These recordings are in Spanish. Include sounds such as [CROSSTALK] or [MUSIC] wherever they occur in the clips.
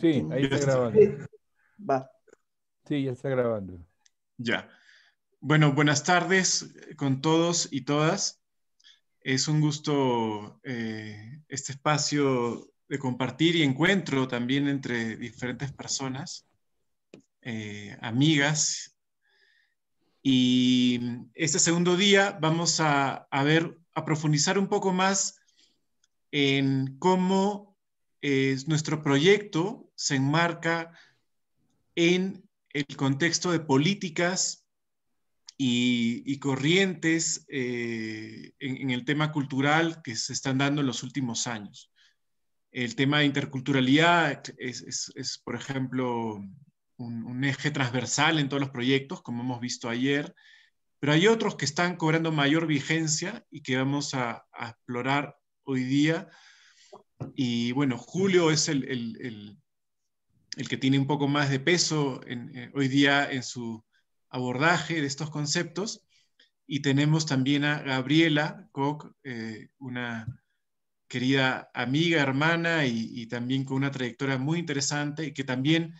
Sí, ahí está grabando. [LAUGHS] Va. Sí, ya está grabando. Ya. Bueno, buenas tardes con todos y todas. Es un gusto eh, este espacio de compartir y encuentro también entre diferentes personas, eh, amigas. Y este segundo día vamos a, a ver, a profundizar un poco más en cómo nuestro proyecto se enmarca en el contexto de políticas y, corrientes eh, en, el tema cultural que se están dando en los últimos años. El tema de interculturalidad es, por ejemplo, un, eje transversal en todos los proyectos, como hemos visto ayer, pero hay otros que están cobrando mayor vigencia y que vamos a explorar hoy día, y bueno, Julio es el, el, el, que tiene un poco más de peso eh, hoy día en su abordaje de estos conceptos. Y tenemos también a Gabriela Koch, eh, una querida amiga, hermana y, también con una trayectoria muy interesante que también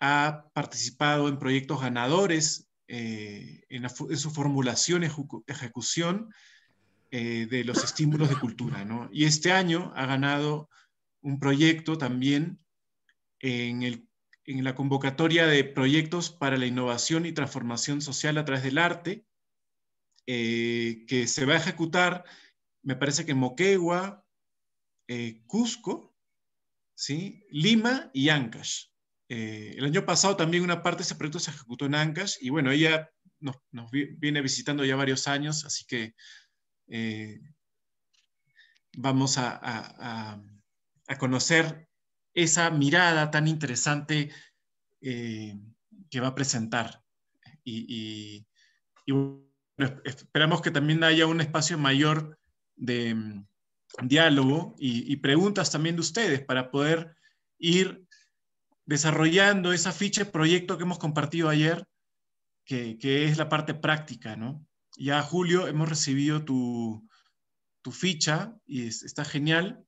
ha participado en proyectos ganadores eh, en, su formulación, ejecución eh, de los estímulos de cultura. ¿no? Y este año ha ganado un proyecto también en, la convocatoria de proyectos para la innovación y transformación social a través del arte, eh, que se va a ejecutar, me parece que Moquegua, eh, Cusco, ¿sí? Lima y Ancash. el año pasado también una parte de ese proyecto se ejecutó en Ancash y bueno, ella nos viene visitando ya varios años, así que eh, vamos a, conocer esa mirada tan interesante eh, que va a presentar. Y, esperamos que también haya un espacio mayor de mm, diálogo y, preguntas también de ustedes para poder ir desarrollando esa ficha proyecto que hemos compartido ayer, que, que, es la parte práctica, ¿no? Ya, Julio, hemos recibido tu, ficha y está genial.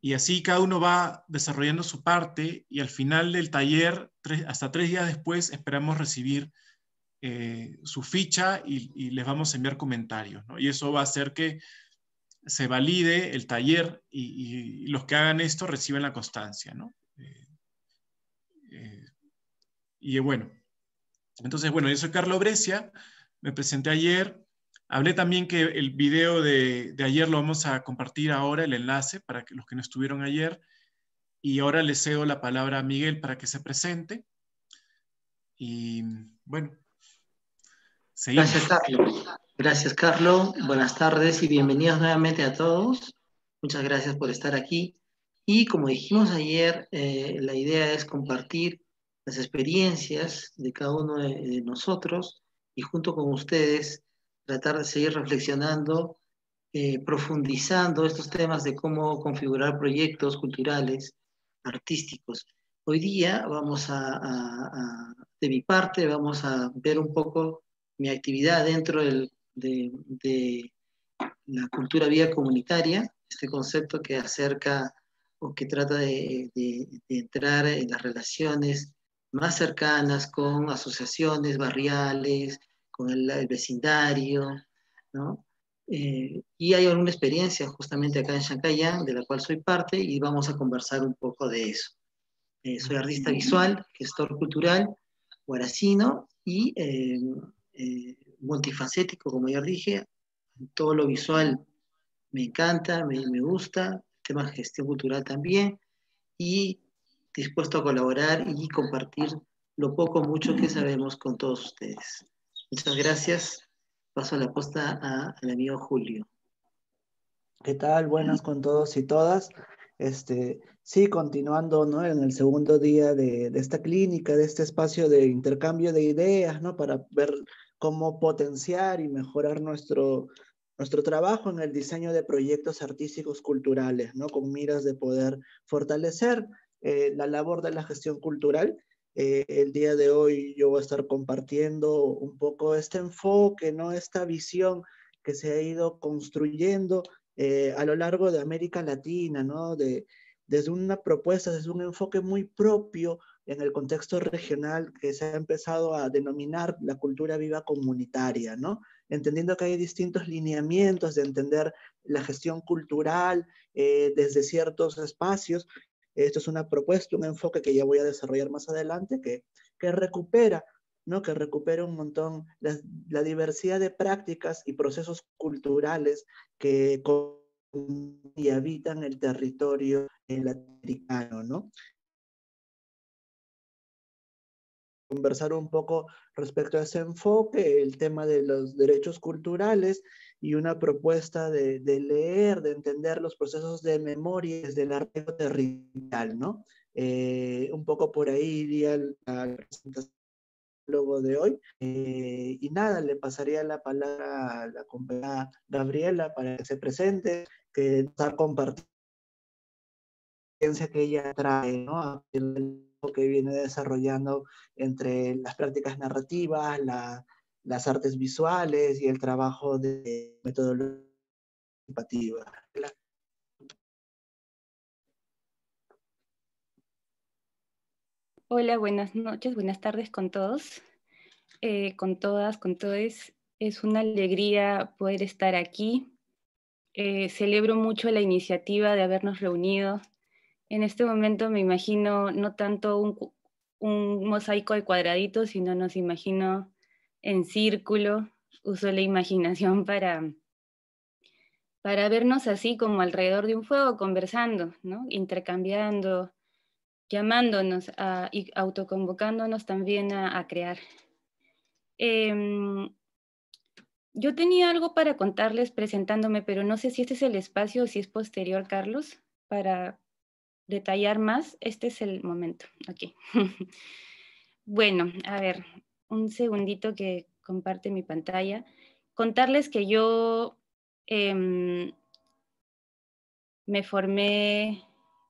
Y así cada uno va desarrollando su parte y al final del taller, hasta tres días después, esperamos recibir eh, su ficha y, les vamos a enviar comentarios. Y eso va a hacer que se valide el taller y, los que hagan esto reciben la constancia. Eh, eh, y bueno, entonces, bueno, yo soy Carlos Brescia, me presenté ayer Hablé también que el video de, ayer lo vamos a compartir ahora, el enlace, para que los que no estuvieron ayer. Y ahora le cedo la palabra a Miguel para que se presente. Y bueno, seguimos. Gracias, Carlos. Gracias, Carlos. Buenas tardes y bienvenidos nuevamente a todos. Muchas gracias por estar aquí. Y como dijimos ayer, eh, la idea es compartir las experiencias de cada uno de nosotros y junto con ustedes tratar de seguir reflexionando, eh, profundizando estos temas de cómo configurar proyectos culturales, artísticos. Hoy día vamos a, de mi parte, vamos a ver un poco mi actividad dentro de, la cultura vía comunitaria, este concepto que acerca o que trata de, entrar en las relaciones más cercanas con asociaciones barriales, con el, vecindario, ¿no? Eh, y hay alguna experiencia justamente acá en Chancayán, de la cual soy parte, y vamos a conversar un poco de eso. Eh, soy artista visual, gestor cultural, guaracino y eh, multifacético, como ya dije. Todo lo visual me encanta, me, me gusta, el tema de gestión cultural también, y dispuesto a colaborar y compartir lo poco o mucho que sabemos con todos ustedes. Muchas gracias. Paso la posta a, al amigo Julio. ¿Qué tal? Buenas con todos y todas. Este, sí, continuando ¿no? en el segundo día de, esta clínica, de este espacio de intercambio de ideas, ¿no? para ver cómo potenciar y mejorar nuestro, nuestro trabajo en el diseño de proyectos artísticos culturales, ¿no? con miras de poder fortalecer eh, la labor de la gestión cultural eh, el día de hoy yo voy a estar compartiendo un poco este enfoque, ¿no? esta visión que se ha ido construyendo eh, a lo largo de América Latina, ¿no? De, desde una propuesta, desde un enfoque muy propio en el contexto regional que se ha empezado a denominar la cultura viva comunitaria, ¿no? entendiendo que hay distintos lineamientos de entender la gestión cultural eh, desde ciertos espacios esto es una propuesta, un enfoque que ya voy a desarrollar más adelante, que, recupera, que recupera un montón la, diversidad de prácticas y procesos culturales que y habitan el territorio latinoamericano, ¿no? conversar un poco respecto a ese enfoque, el tema de los derechos culturales y una propuesta de, de leer, de entender los procesos de memoria desde el territorial, ¿no? Eh, un poco por ahí iría la presentación de hoy. Eh, y nada, le pasaría la palabra a la compañera Gabriela para que se presente, que está compartiendo la experiencia que ella trae, ¿no? A que viene desarrollando entre las prácticas narrativas, las artes visuales y el trabajo de metodología participativa. Hola, buenas noches, buenas tardes con todos, eh, con todas, con todos. Es una alegría poder estar aquí. Eh, celebro mucho la iniciativa de habernos reunido en este momento me imagino no tanto un, mosaico de cuadraditos, sino nos imagino en círculo, uso la imaginación para, para vernos así como alrededor de un fuego, conversando, ¿no? intercambiando, llamándonos y autoconvocándonos también a, crear. Em, yo tenía algo para contarles presentándome, pero no sé si este es el espacio o si es posterior, Carlos, para, detallar más, este es el momento. [LAUGHS] bueno, a ver, un segundito que comparte mi pantalla. Contarles que yo em, me formé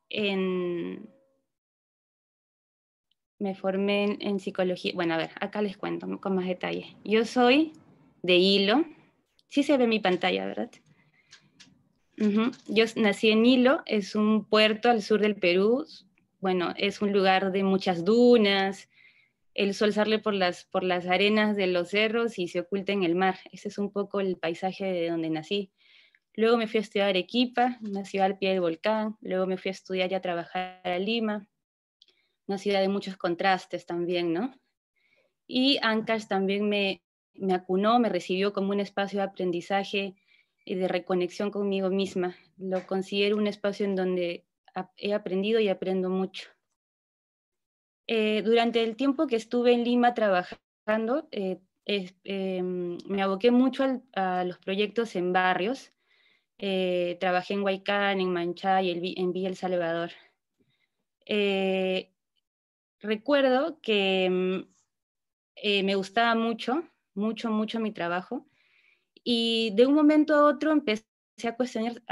en me formé en, en, psicología. Bueno, a ver, acá les cuento con más detalle. Yo soy de Hilo. Sí se ve mi pantalla, ¿verdad? Yo nací en Hilo, es un puerto al sur del Perú. Bueno, es un lugar de muchas dunas. El sol sale por las, por las arenas de los cerros y se oculta en el mar. Ese es un poco el paisaje de donde nací. Luego me fui a estudiar a Arequipa, una ciudad al pie del volcán. Luego me fui a estudiar y a trabajar a Lima, una ciudad de muchos contrastes también, ¿no? Y Ancash también me, me acunó, me recibió como un espacio de aprendizaje y de reconexión conmigo misma. Lo considero un espacio en donde he aprendido y aprendo mucho. Eh, durante el tiempo que estuve en Lima trabajando, eh, em, me aboqué mucho a los proyectos en barrios. Eh, trabajé en Huaycán, en y en Villa El Salvador. recuerdo que em, me gustaba mucho, mucho, mucho mi trabajo y de un momento a otro empecé a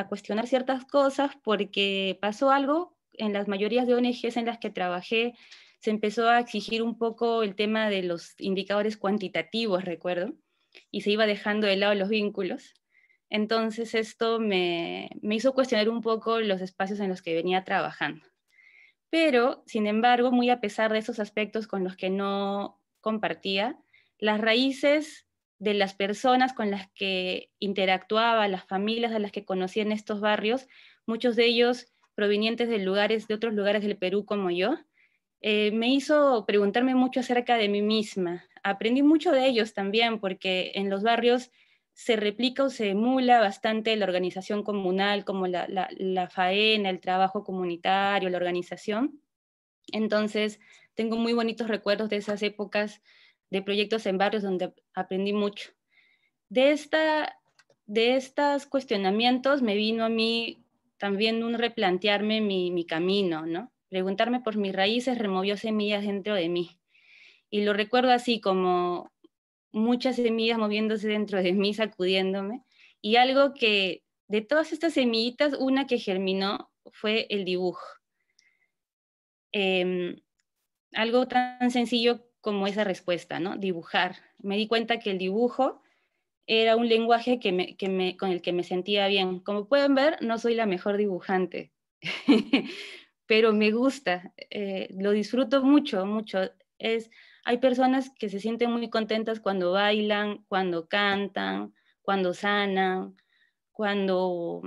cuestionar, ciertas cosas porque pasó algo en las mayorías de ONGs en las que trabajé, se empezó a exigir un poco el tema de los indicadores cuantitativos, recuerdo, y se iba dejando de lado los vínculos. Entonces esto me, me hizo cuestionar un poco los espacios en los que venía trabajando. Pero, sin embargo, muy a pesar de esos aspectos con los que no compartía, las raíces de las personas con las que interactuaba, las familias a las que conocía en estos barrios, muchos de ellos provenientes de lugares, de otros lugares del Perú como yo, eh, me hizo preguntarme mucho acerca de mí misma. Aprendí mucho de ellos también, porque en los barrios se replica o se emula bastante la organización comunal, como la faena, el trabajo comunitario, la organización. Entonces, tengo muy bonitos recuerdos de esas épocas de proyectos en barrios donde aprendí mucho. De, esta, de estos cuestionamientos me vino a mí también un replantearme mi, camino, ¿no? Preguntarme por mis raíces removió semillas dentro de mí. Y lo recuerdo así como muchas semillas moviéndose dentro de mí, sacudiéndome. Y algo que de todas estas semillitas, una que germinó fue el dibujo. Em, algo tan sencillo como esa respuesta, ¿no? Dibujar. Me di cuenta que el dibujo era un lenguaje que con el que me sentía bien. Como pueden ver, no soy la mejor dibujante, [LAUGHS] pero me gusta, eh, lo disfruto mucho, mucho. Es, hay personas que se sienten muy contentas cuando bailan, cuando cantan, cuando sanan, cuando,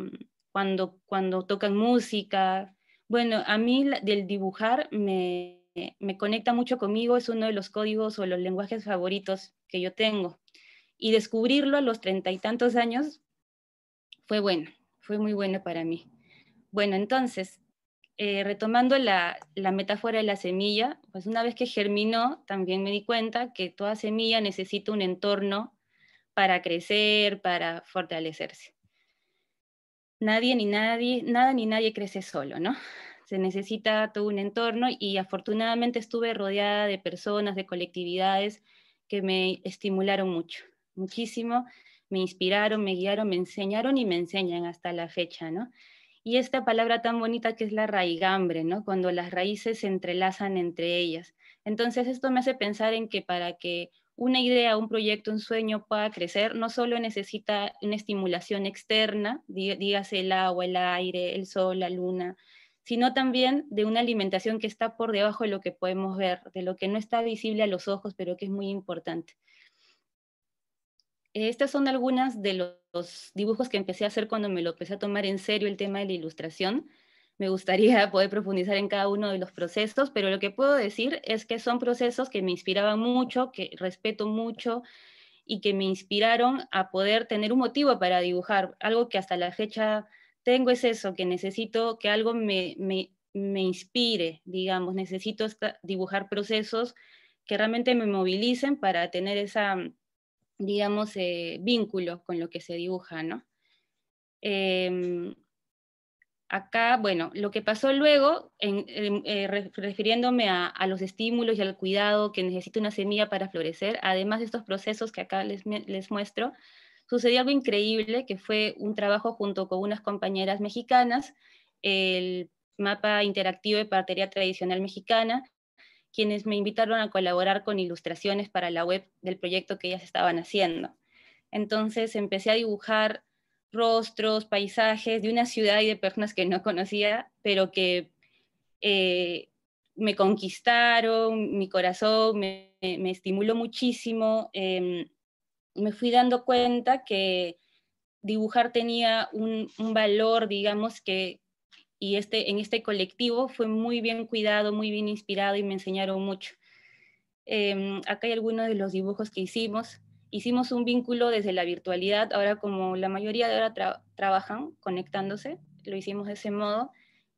cuando, cuando tocan música. Bueno, a mí del dibujar me, eh, me conecta mucho conmigo, es uno de los códigos o los lenguajes favoritos que yo tengo. Y descubrirlo a los treinta y tantos años fue bueno, fue muy bueno para mí. Bueno, entonces, eh, retomando la, la, metáfora de la semilla, pues una vez que germinó, también me di cuenta que toda semilla necesita un entorno para crecer, para fortalecerse. Nadie ni nadie, nada ni nadie crece solo, ¿no? se necesita todo un entorno y afortunadamente estuve rodeada de personas, de colectividades que me estimularon mucho, muchísimo, me inspiraron, me guiaron, me enseñaron y me enseñan hasta la fecha, ¿no? Y esta palabra tan bonita que es la raigambre, ¿no? Cuando las raíces se entrelazan entre ellas. Entonces esto me hace pensar en que para que una idea, un proyecto, un sueño pueda crecer, no solo necesita una estimulación externa, dígase el agua, el aire, el sol, la luna, sino también de una alimentación que está por debajo de lo que podemos ver, de lo que no está visible a los ojos, pero que es muy importante. Estas son algunas de los dibujos que empecé a hacer cuando me lo empecé a tomar en serio el tema de la ilustración. Me gustaría [LAUGHS] poder profundizar en cada uno de los procesos, pero lo que puedo decir es que son procesos que me inspiraban mucho, que respeto mucho y que me inspiraron a poder tener un motivo para dibujar, algo que hasta la fecha tengo es eso, que necesito que algo me, inspire, digamos, necesito dibujar procesos que realmente me movilicen para tener esa, mm, digamos, eh, vínculo con lo que se dibuja, ¿no? Em, acá, bueno, lo que pasó luego, em, eh, refiriéndome a, los estímulos y al cuidado que necesita una semilla para florecer, además de estos procesos que acá les muestro, sucedió algo increíble, que fue un trabajo junto con unas compañeras mexicanas, el mapa interactivo de partería tradicional mexicana, quienes me invitaron a colaborar con ilustraciones para la web del proyecto que ellas estaban haciendo. Entonces empecé a dibujar rostros, paisajes de una ciudad y de personas que no conocía, pero que eh, me conquistaron, mi corazón me, estimuló muchísimo. Em, me fui dando cuenta que dibujar tenía un, valor, digamos, que y este, en este colectivo fue muy bien cuidado, muy bien inspirado y me enseñaron mucho. Em, acá hay algunos de los dibujos que hicimos. Hicimos un vínculo desde la virtualidad, ahora como la mayoría de ahora trabajan conectándose, lo hicimos de ese modo.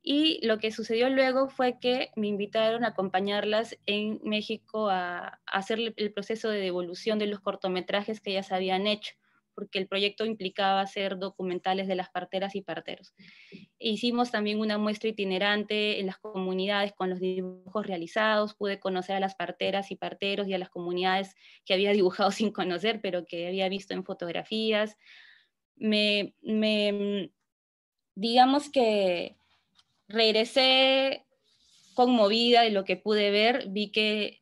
Y lo que sucedió luego fue que me invitaron a acompañarlas en México a, hacer el proceso de devolución de los cortometrajes que ellas habían hecho porque el proyecto implicaba hacer documentales de las parteras y parteros. Hicimos también una muestra itinerante en las comunidades con los dibujos realizados, pude conocer a las parteras y parteros y a las comunidades que había [LAUGHS] dibujado sin conocer, pero que había visto en fotografías. Me, me digamos que regresé conmovida de lo que pude ver, vi que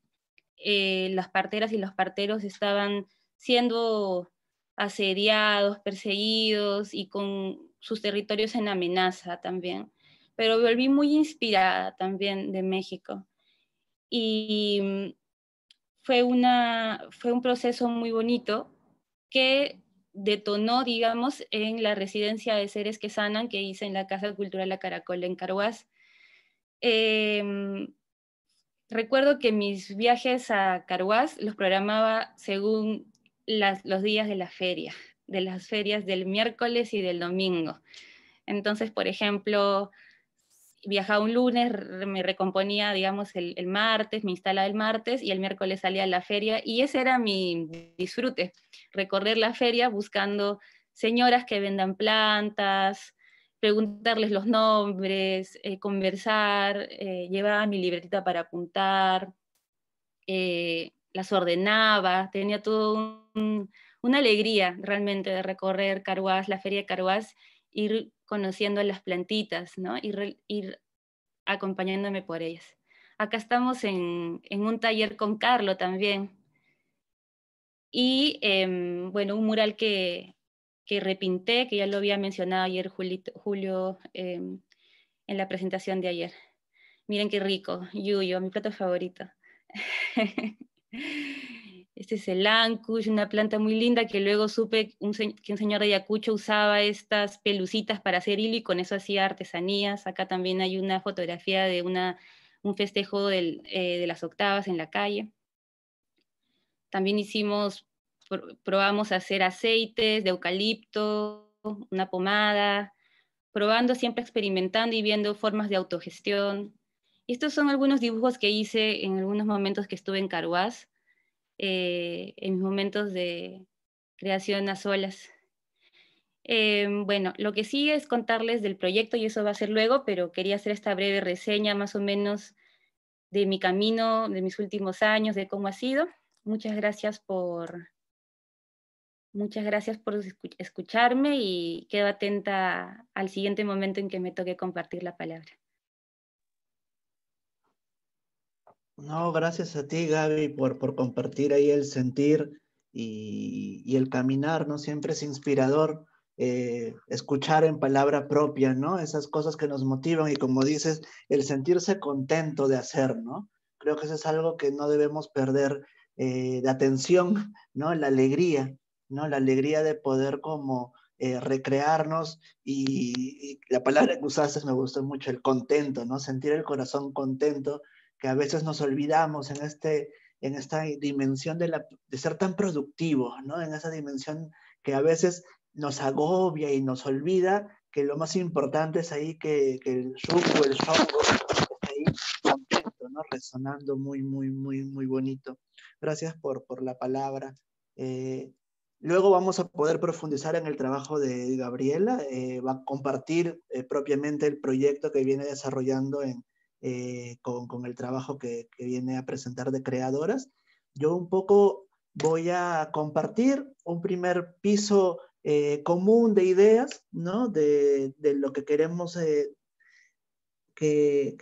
eh, las parteras y los parteros estaban siendo asediados, perseguidos y con sus territorios en amenaza también. Pero volví muy inspirada también de México. Y mm, fue, una, fue un proceso muy bonito que detonó, digamos, en la residencia de seres que sanan que hice en la Casa Cultural La Caracol en Carhuaz. Em, recuerdo que mis viajes a Carhuaz los programaba según los días de la feria, de las ferias del miércoles y del domingo. Entonces, por ejemplo, viajaba un lunes, me recomponía, digamos, el, martes, me instalaba el martes y el miércoles salía a la feria y ese era mi disfrute, recorrer la feria buscando señoras que vendan plantas, preguntarles los nombres, eh, conversar, eh, llevaba mi libretita para apuntar, eh, las ordenaba, tenía toda una alegría realmente de recorrer Caruaz, la feria de Caruaz ir conociendo las plantitas, ¿no? ir, ir acompañándome por ellas. Acá estamos en, en un taller con Carlo también. Y em, bueno, un mural que, que, repinté, que ya lo había mencionado ayer Julio em, en la presentación de ayer. Miren qué rico, yuyo, mi plato favorito. [LAUGHS] Este es el ancush, una planta muy linda que luego supe que un señor de Ayacucho usaba estas pelucitas para hacer hilo y con eso hacía artesanías. Acá también hay una fotografía de una, un festejo eh, de las octavas en la calle. También hicimos, probamos hacer aceites de eucalipto, una pomada, probando, siempre experimentando y viendo formas de autogestión. Estos son algunos dibujos que hice en algunos momentos que estuve en Caruaz. Eh, en mis momentos de creación a solas. Em, bueno, lo que sí es contarles del proyecto y eso va a ser luego, pero quería hacer esta breve reseña más o menos de mi camino, de mis últimos años, de cómo ha sido. Muchas gracias por, muchas gracias por escucharme y quedo atenta al siguiente momento en que me toque compartir la palabra. No, gracias a ti, Gaby, por, compartir ahí el sentir y, el caminar, ¿no? Siempre es inspirador eh, escuchar en palabra propia, ¿no? Esas cosas que nos motivan y como dices, el sentirse contento de hacer, ¿no? Creo que eso es algo que no debemos perder eh, de atención, ¿no? La alegría, ¿no? La alegría de poder como eh, recrearnos y, y, la palabra que usaste me gustó mucho, el contento, ¿no? Sentir el corazón contento que a veces nos olvidamos en, este, en esta dimensión de, la, de ser tan productivo, ¿no? En esa dimensión que a veces nos agobia y nos olvida que lo más importante es ahí que, que el suco, el show, está ahí Resonando muy, muy, muy, muy bonito. Gracias por, por la palabra. Eh, luego vamos a poder profundizar en el trabajo de Gabriela, eh, va a compartir eh, propiamente el proyecto que viene desarrollando en, eh, con, con, el trabajo que, que viene a presentar de creadoras. Yo un poco voy a compartir un primer piso eh, común de ideas, ¿no? De, de lo que queremos eh, que,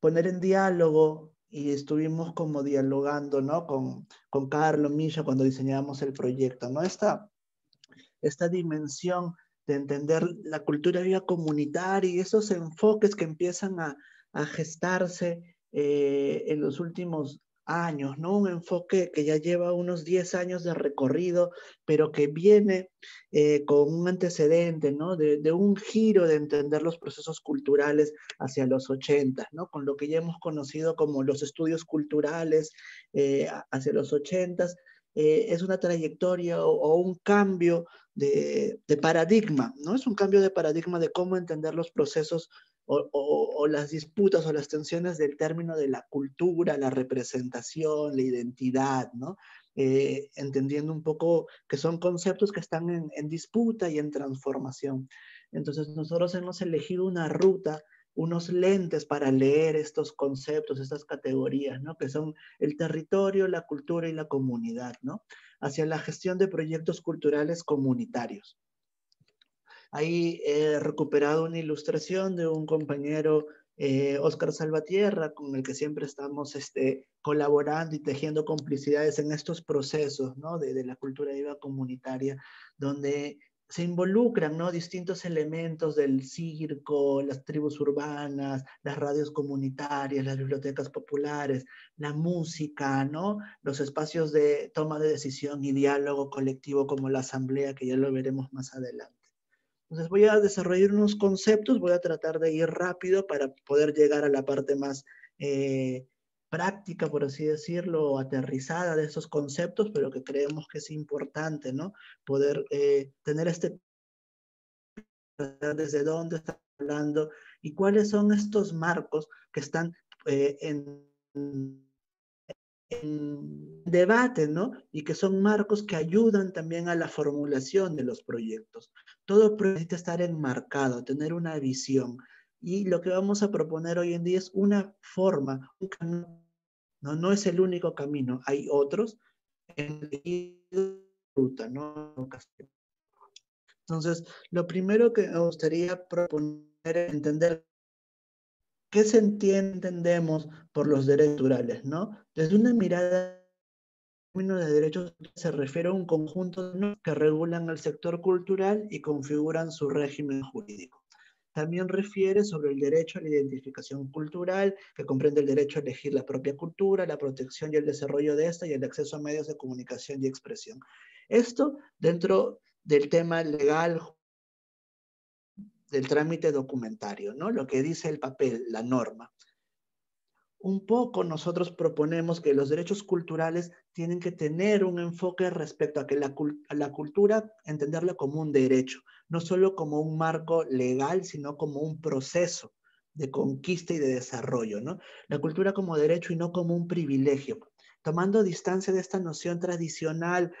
poner en diálogo y estuvimos como dialogando, ¿no? Con, con Carlos Milla cuando diseñábamos el proyecto, ¿no? Esta, esta dimensión de entender la cultura viva comunitaria y esos enfoques que empiezan a, a gestarse eh, en los últimos años, ¿no? Un enfoque que ya lleva unos 10 años de recorrido, pero que viene eh, con un antecedente, ¿no? De, un giro de entender los procesos culturales hacia los 80, ¿no? Con lo que ya hemos conocido como los estudios culturales eh, hacia los 80, es una trayectoria o, un cambio de, de, paradigma, ¿no? Es un cambio de paradigma de cómo entender los procesos o, las disputas o las tensiones del término de la cultura, la representación, la identidad, ¿no? Eh, entendiendo un poco que son conceptos que están en, en, disputa y en transformación. Entonces nosotros hemos elegido una ruta, unos lentes para leer estos conceptos, estas categorías, ¿no? que son el territorio, la cultura y la comunidad, ¿no? hacia la gestión de proyectos culturales comunitarios. Ahí he recuperado una ilustración de un compañero, eh, Oscar Salvatierra, con el que siempre estamos este, colaborando y tejiendo complicidades en estos procesos ¿no? de, la cultura viva comunitaria, donde se involucran ¿no? distintos elementos del circo, las tribus urbanas, las radios comunitarias, las bibliotecas populares, la música, ¿no? los espacios de toma de decisión y diálogo colectivo como la asamblea, que ya lo veremos más adelante. Entonces voy a desarrollar unos conceptos, voy a tratar de ir rápido para poder llegar a la parte más eh, práctica, por así decirlo, aterrizada de esos conceptos, pero que creemos que es importante, ¿no? Poder eh, tener este desde dónde está hablando y cuáles son estos marcos que están eh, en en debate, ¿no? Y que son marcos que ayudan también a la formulación de los proyectos. Todo necesita estar enmarcado, tener una visión. Y lo que vamos a proponer hoy en día es una forma, No, no es el único camino, hay otros Entonces, lo primero que me gustaría proponer es entender ¿Qué se entendemos por los derechos culturales? ¿no? Desde una mirada de derechos se refiere a un conjunto que regulan el sector cultural y configuran su régimen jurídico. También refiere sobre el derecho a la identificación cultural, que comprende el derecho a elegir la propia cultura, la protección y el desarrollo de esta y el acceso a medios de comunicación y expresión. Esto dentro del tema legal, del trámite documentario, ¿no? Lo que dice el papel, la norma. Un poco nosotros proponemos que los derechos culturales tienen que tener un enfoque respecto a que la, cultura, entenderla como un derecho, no solo como un marco legal, sino como un proceso de conquista y de desarrollo, ¿no? La cultura como derecho y no como un privilegio, tomando distancia de esta noción tradicional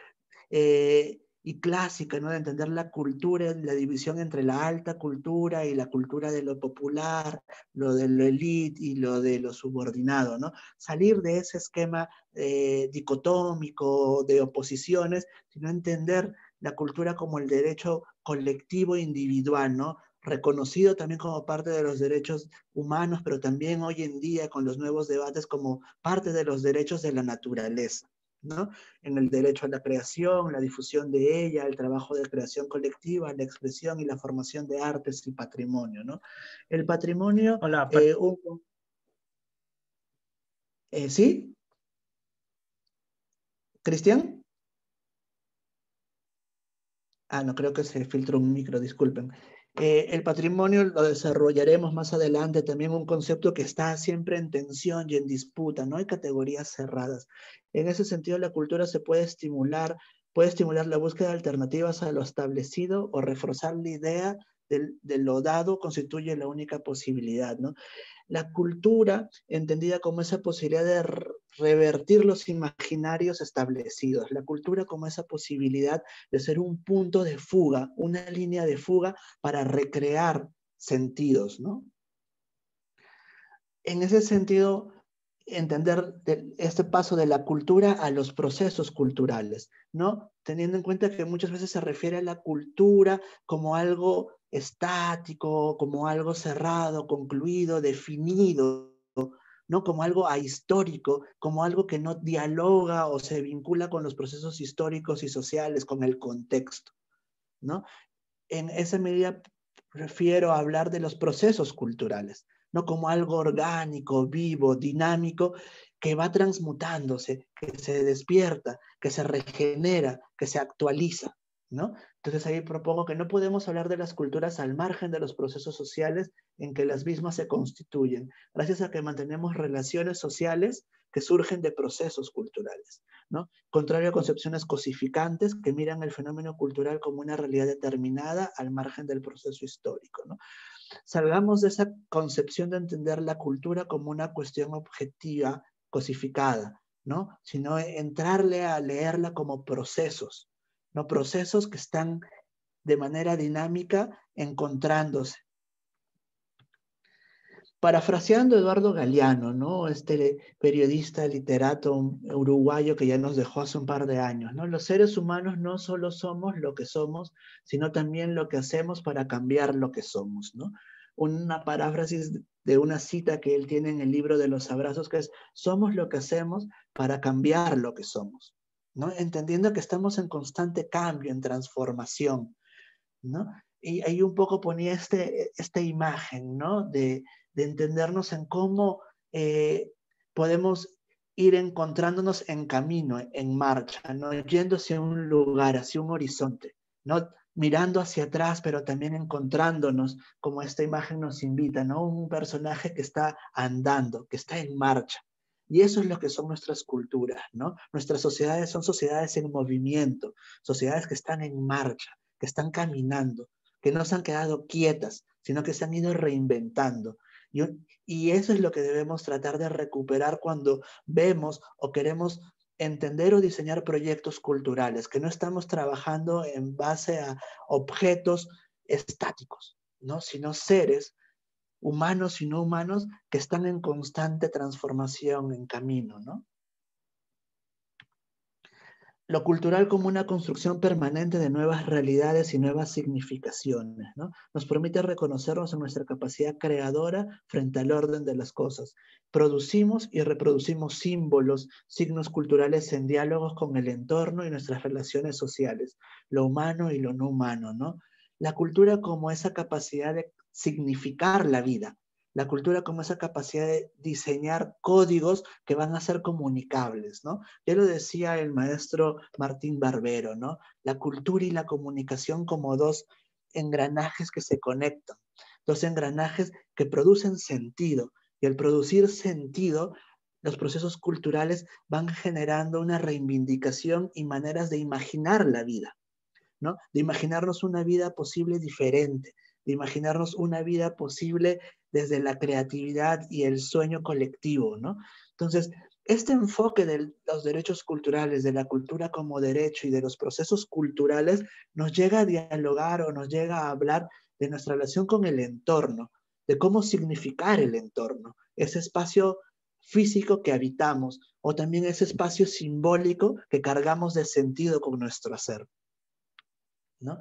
eh, y clásica, ¿no? De entender la cultura, la división entre la alta cultura y la cultura de lo popular, lo de lo elite y lo de lo subordinado, ¿no? Salir de ese esquema eh, dicotómico de oposiciones, sino entender la cultura como el derecho colectivo individual, ¿no? reconocido también como parte de los derechos humanos, pero también hoy en día con los nuevos debates como parte de los derechos de la naturaleza. ¿no? En el derecho a la creación, la difusión de ella, el trabajo de creación colectiva, la expresión y la formación de artes y patrimonio, ¿no? El patrimonio... Hola, eh, eh, ¿Sí? ¿Cristian? Ah, no, creo que se filtró un micro, disculpen. Eh, el patrimonio lo desarrollaremos más adelante, también un concepto que está siempre en tensión y en disputa, no hay categorías cerradas. En ese sentido, la cultura se puede estimular, puede estimular la búsqueda de alternativas a lo establecido o reforzar la idea de, lo dado constituye la única posibilidad, ¿no? La cultura, entendida como esa posibilidad de revertir los imaginarios establecidos, la cultura como esa posibilidad de ser un punto de fuga, una línea de fuga para recrear sentidos, ¿no? En ese sentido, entender este paso de la cultura a los procesos culturales, ¿no? Teniendo en cuenta que muchas veces se refiere a la cultura como algo estático, como algo cerrado, concluido, definido, ¿no? Como algo ahistórico, como algo que no dialoga o se vincula con los procesos históricos y sociales, con el contexto, ¿no? En esa medida prefiero hablar de los procesos culturales, ¿no? Como algo orgánico, vivo, dinámico, que va transmutándose, que se despierta, que se regenera, que se actualiza, entonces ahí propongo que no podemos hablar de las culturas al margen de los procesos sociales en que las mismas se constituyen, gracias a que mantenemos relaciones sociales que surgen de procesos culturales, ¿no? Contrario a concepciones cosificantes que miran el fenómeno cultural como una realidad determinada al margen del proceso histórico, Salgamos de esa concepción de entender la cultura como una cuestión objetiva, cosificada, ¿no? Sino entrarle a leerla como procesos, ¿no? Procesos que están de manera dinámica encontrándose. Parafraseando Eduardo Galeano, ¿no? este periodista, literato uruguayo que ya nos dejó hace un par de años, ¿no? los seres humanos no solo somos lo que somos, sino también lo que hacemos para cambiar lo que somos. ¿no? Una paráfrasis de una cita que él tiene en el libro de los abrazos, que es, somos lo que hacemos para cambiar lo que somos. ¿no? Entendiendo que estamos en constante cambio, en transformación, Y ahí un poco ponía este, esta imagen, ¿no? De, entendernos en cómo eh, podemos ir encontrándonos en camino, en marcha, ¿no? Yendo un lugar, hacia un horizonte, ¿no? mirando hacia atrás, pero también encontrándonos, como esta imagen nos invita, ¿no? Un personaje que está andando, que está en marcha, y eso es lo que son nuestras culturas, ¿no? Nuestras sociedades son sociedades en movimiento, sociedades que están en marcha, que están caminando, que no se han quedado quietas, sino que se han ido reinventando. Y, eso es lo que debemos tratar de recuperar cuando vemos o queremos entender o diseñar proyectos culturales, que no estamos trabajando en base a objetos estáticos, ¿no? sino seres humanos y no humanos que están en constante transformación, en camino, ¿no? Lo cultural como una construcción permanente de nuevas realidades y nuevas significaciones, ¿no? Nos permite reconocernos en nuestra capacidad creadora frente al orden de las cosas. Producimos y reproducimos símbolos, signos culturales en diálogos con el entorno y nuestras relaciones sociales, lo humano y lo no humano, ¿no? La cultura como esa capacidad de significar la vida. La cultura como esa capacidad de diseñar códigos que van a ser comunicables, ¿no? Ya lo decía el maestro Martín Barbero, ¿no? La cultura y la comunicación como dos engranajes que se conectan, dos engranajes que producen sentido. Y al producir sentido, los procesos culturales van generando una reivindicación y maneras de imaginar la vida, ¿no? De imaginarnos una vida posible diferente, de imaginarnos una vida posible desde la creatividad y el sueño colectivo, ¿no? Entonces, este enfoque de los derechos culturales, de la cultura como derecho y de los procesos culturales nos llega a dialogar o nos llega a hablar de nuestra relación con el entorno, de cómo significar el entorno, ese espacio físico que habitamos o también ese espacio simbólico que cargamos de sentido con nuestro hacer. ¿no?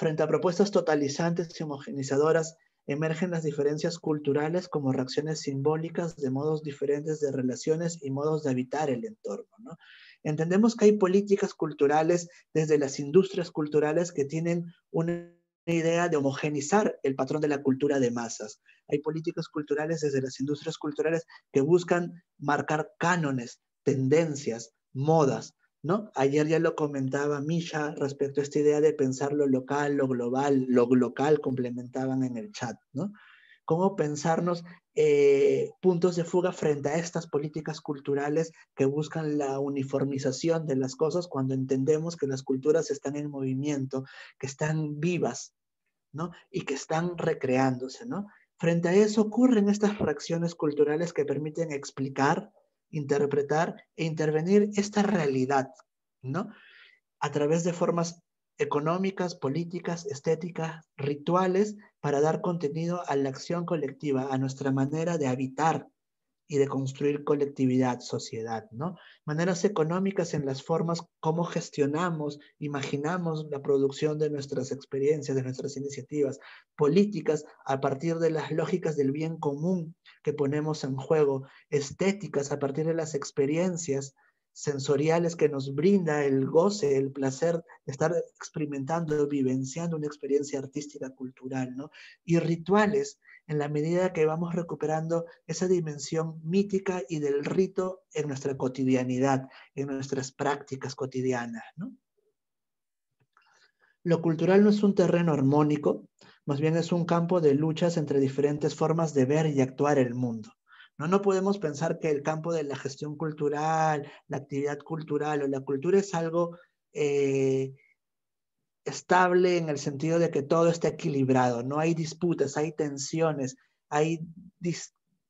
Frente a propuestas totalizantes y homogenizadoras, emergen las diferencias culturales como reacciones simbólicas de modos diferentes de relaciones y modos de habitar el entorno. Entendemos que hay políticas culturales desde las industrias culturales que tienen una idea de homogenizar el patrón de la cultura de masas. Hay políticas culturales desde las industrias culturales que buscan marcar cánones, tendencias, modas, Ayer ya lo comentaba Misha respecto a esta idea de pensar lo local, lo global, lo local complementaban en el chat, ¿no? Cómo pensarnos eh, puntos de fuga frente a estas políticas culturales que buscan la uniformización de las cosas cuando entendemos que las culturas están en movimiento, que están vivas, Y que están recreándose, Frente a eso ocurren estas fracciones culturales que permiten explicar, interpretar e intervenir esta realidad, ¿no? A través de formas económicas, políticas, estéticas, rituales, para dar contenido a la acción colectiva, a nuestra manera de habitar y de construir colectividad, sociedad, ¿no? Maneras económicas en las formas como gestionamos, imaginamos la producción de nuestras experiencias, de nuestras iniciativas, políticas a partir de las lógicas del bien común que ponemos en juego, estéticas a partir de las experiencias sensoriales que nos brinda el goce, el placer de estar experimentando, vivenciando una experiencia artística, cultural, Y rituales, en la medida que vamos recuperando esa dimensión mítica y del rito en nuestra cotidianidad, en nuestras prácticas cotidianas, Lo cultural no es un terreno armónico, más bien es un campo de luchas entre diferentes formas de ver y actuar el mundo. No, no podemos pensar que el campo de la gestión cultural, la actividad cultural o la cultura es algo eh, estable en el sentido de que todo está equilibrado, no hay disputas, hay tensiones, hay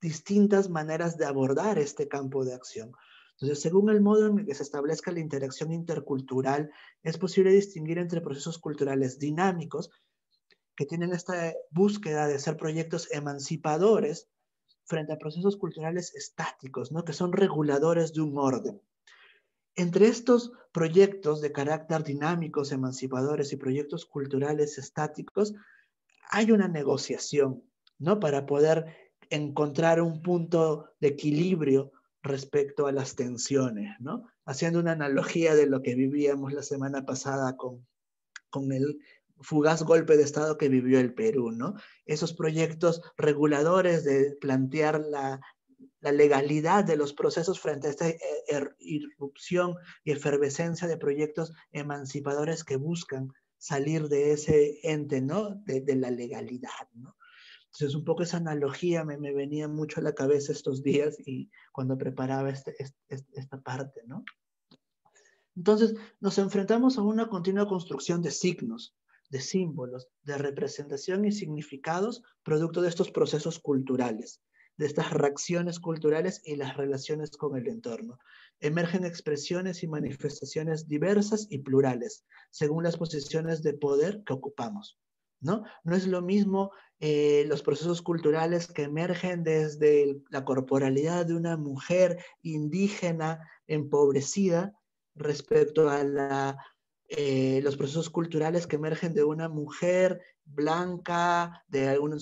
distintas maneras de abordar este campo de acción. Entonces, según el modo en que se establezca la interacción intercultural, es posible distinguir entre procesos culturales dinámicos que tienen esta búsqueda de ser proyectos emancipadores frente a procesos culturales estáticos, ¿no? que son reguladores de un orden. Entre estos proyectos de carácter dinámicos, emancipadores y proyectos culturales estáticos, hay una negociación ¿no? para poder encontrar un punto de equilibrio respecto a las tensiones, ¿no? haciendo una analogía de lo que vivíamos la semana pasada con, con el fugaz golpe de Estado que vivió el Perú, ¿no? Esos proyectos reguladores de plantear la, legalidad de los procesos frente a esta eh, er, irrupción y efervescencia de proyectos emancipadores que buscan salir de ese ente, ¿no? De, la legalidad, ¿no? Entonces, un poco esa analogía me, venía mucho a la cabeza estos días y cuando preparaba este, esta parte, ¿no? Entonces, nos enfrentamos a una continua construcción de signos, de símbolos, de representación y significados producto de estos procesos culturales, de estas reacciones culturales y las relaciones con el entorno. Emergen expresiones y manifestaciones diversas y plurales, según las posiciones de poder que ocupamos. ¿No? no es lo mismo eh, los procesos culturales que emergen desde la corporalidad de una mujer indígena empobrecida respecto a la eh, los procesos culturales que emergen de una mujer blanca, de algún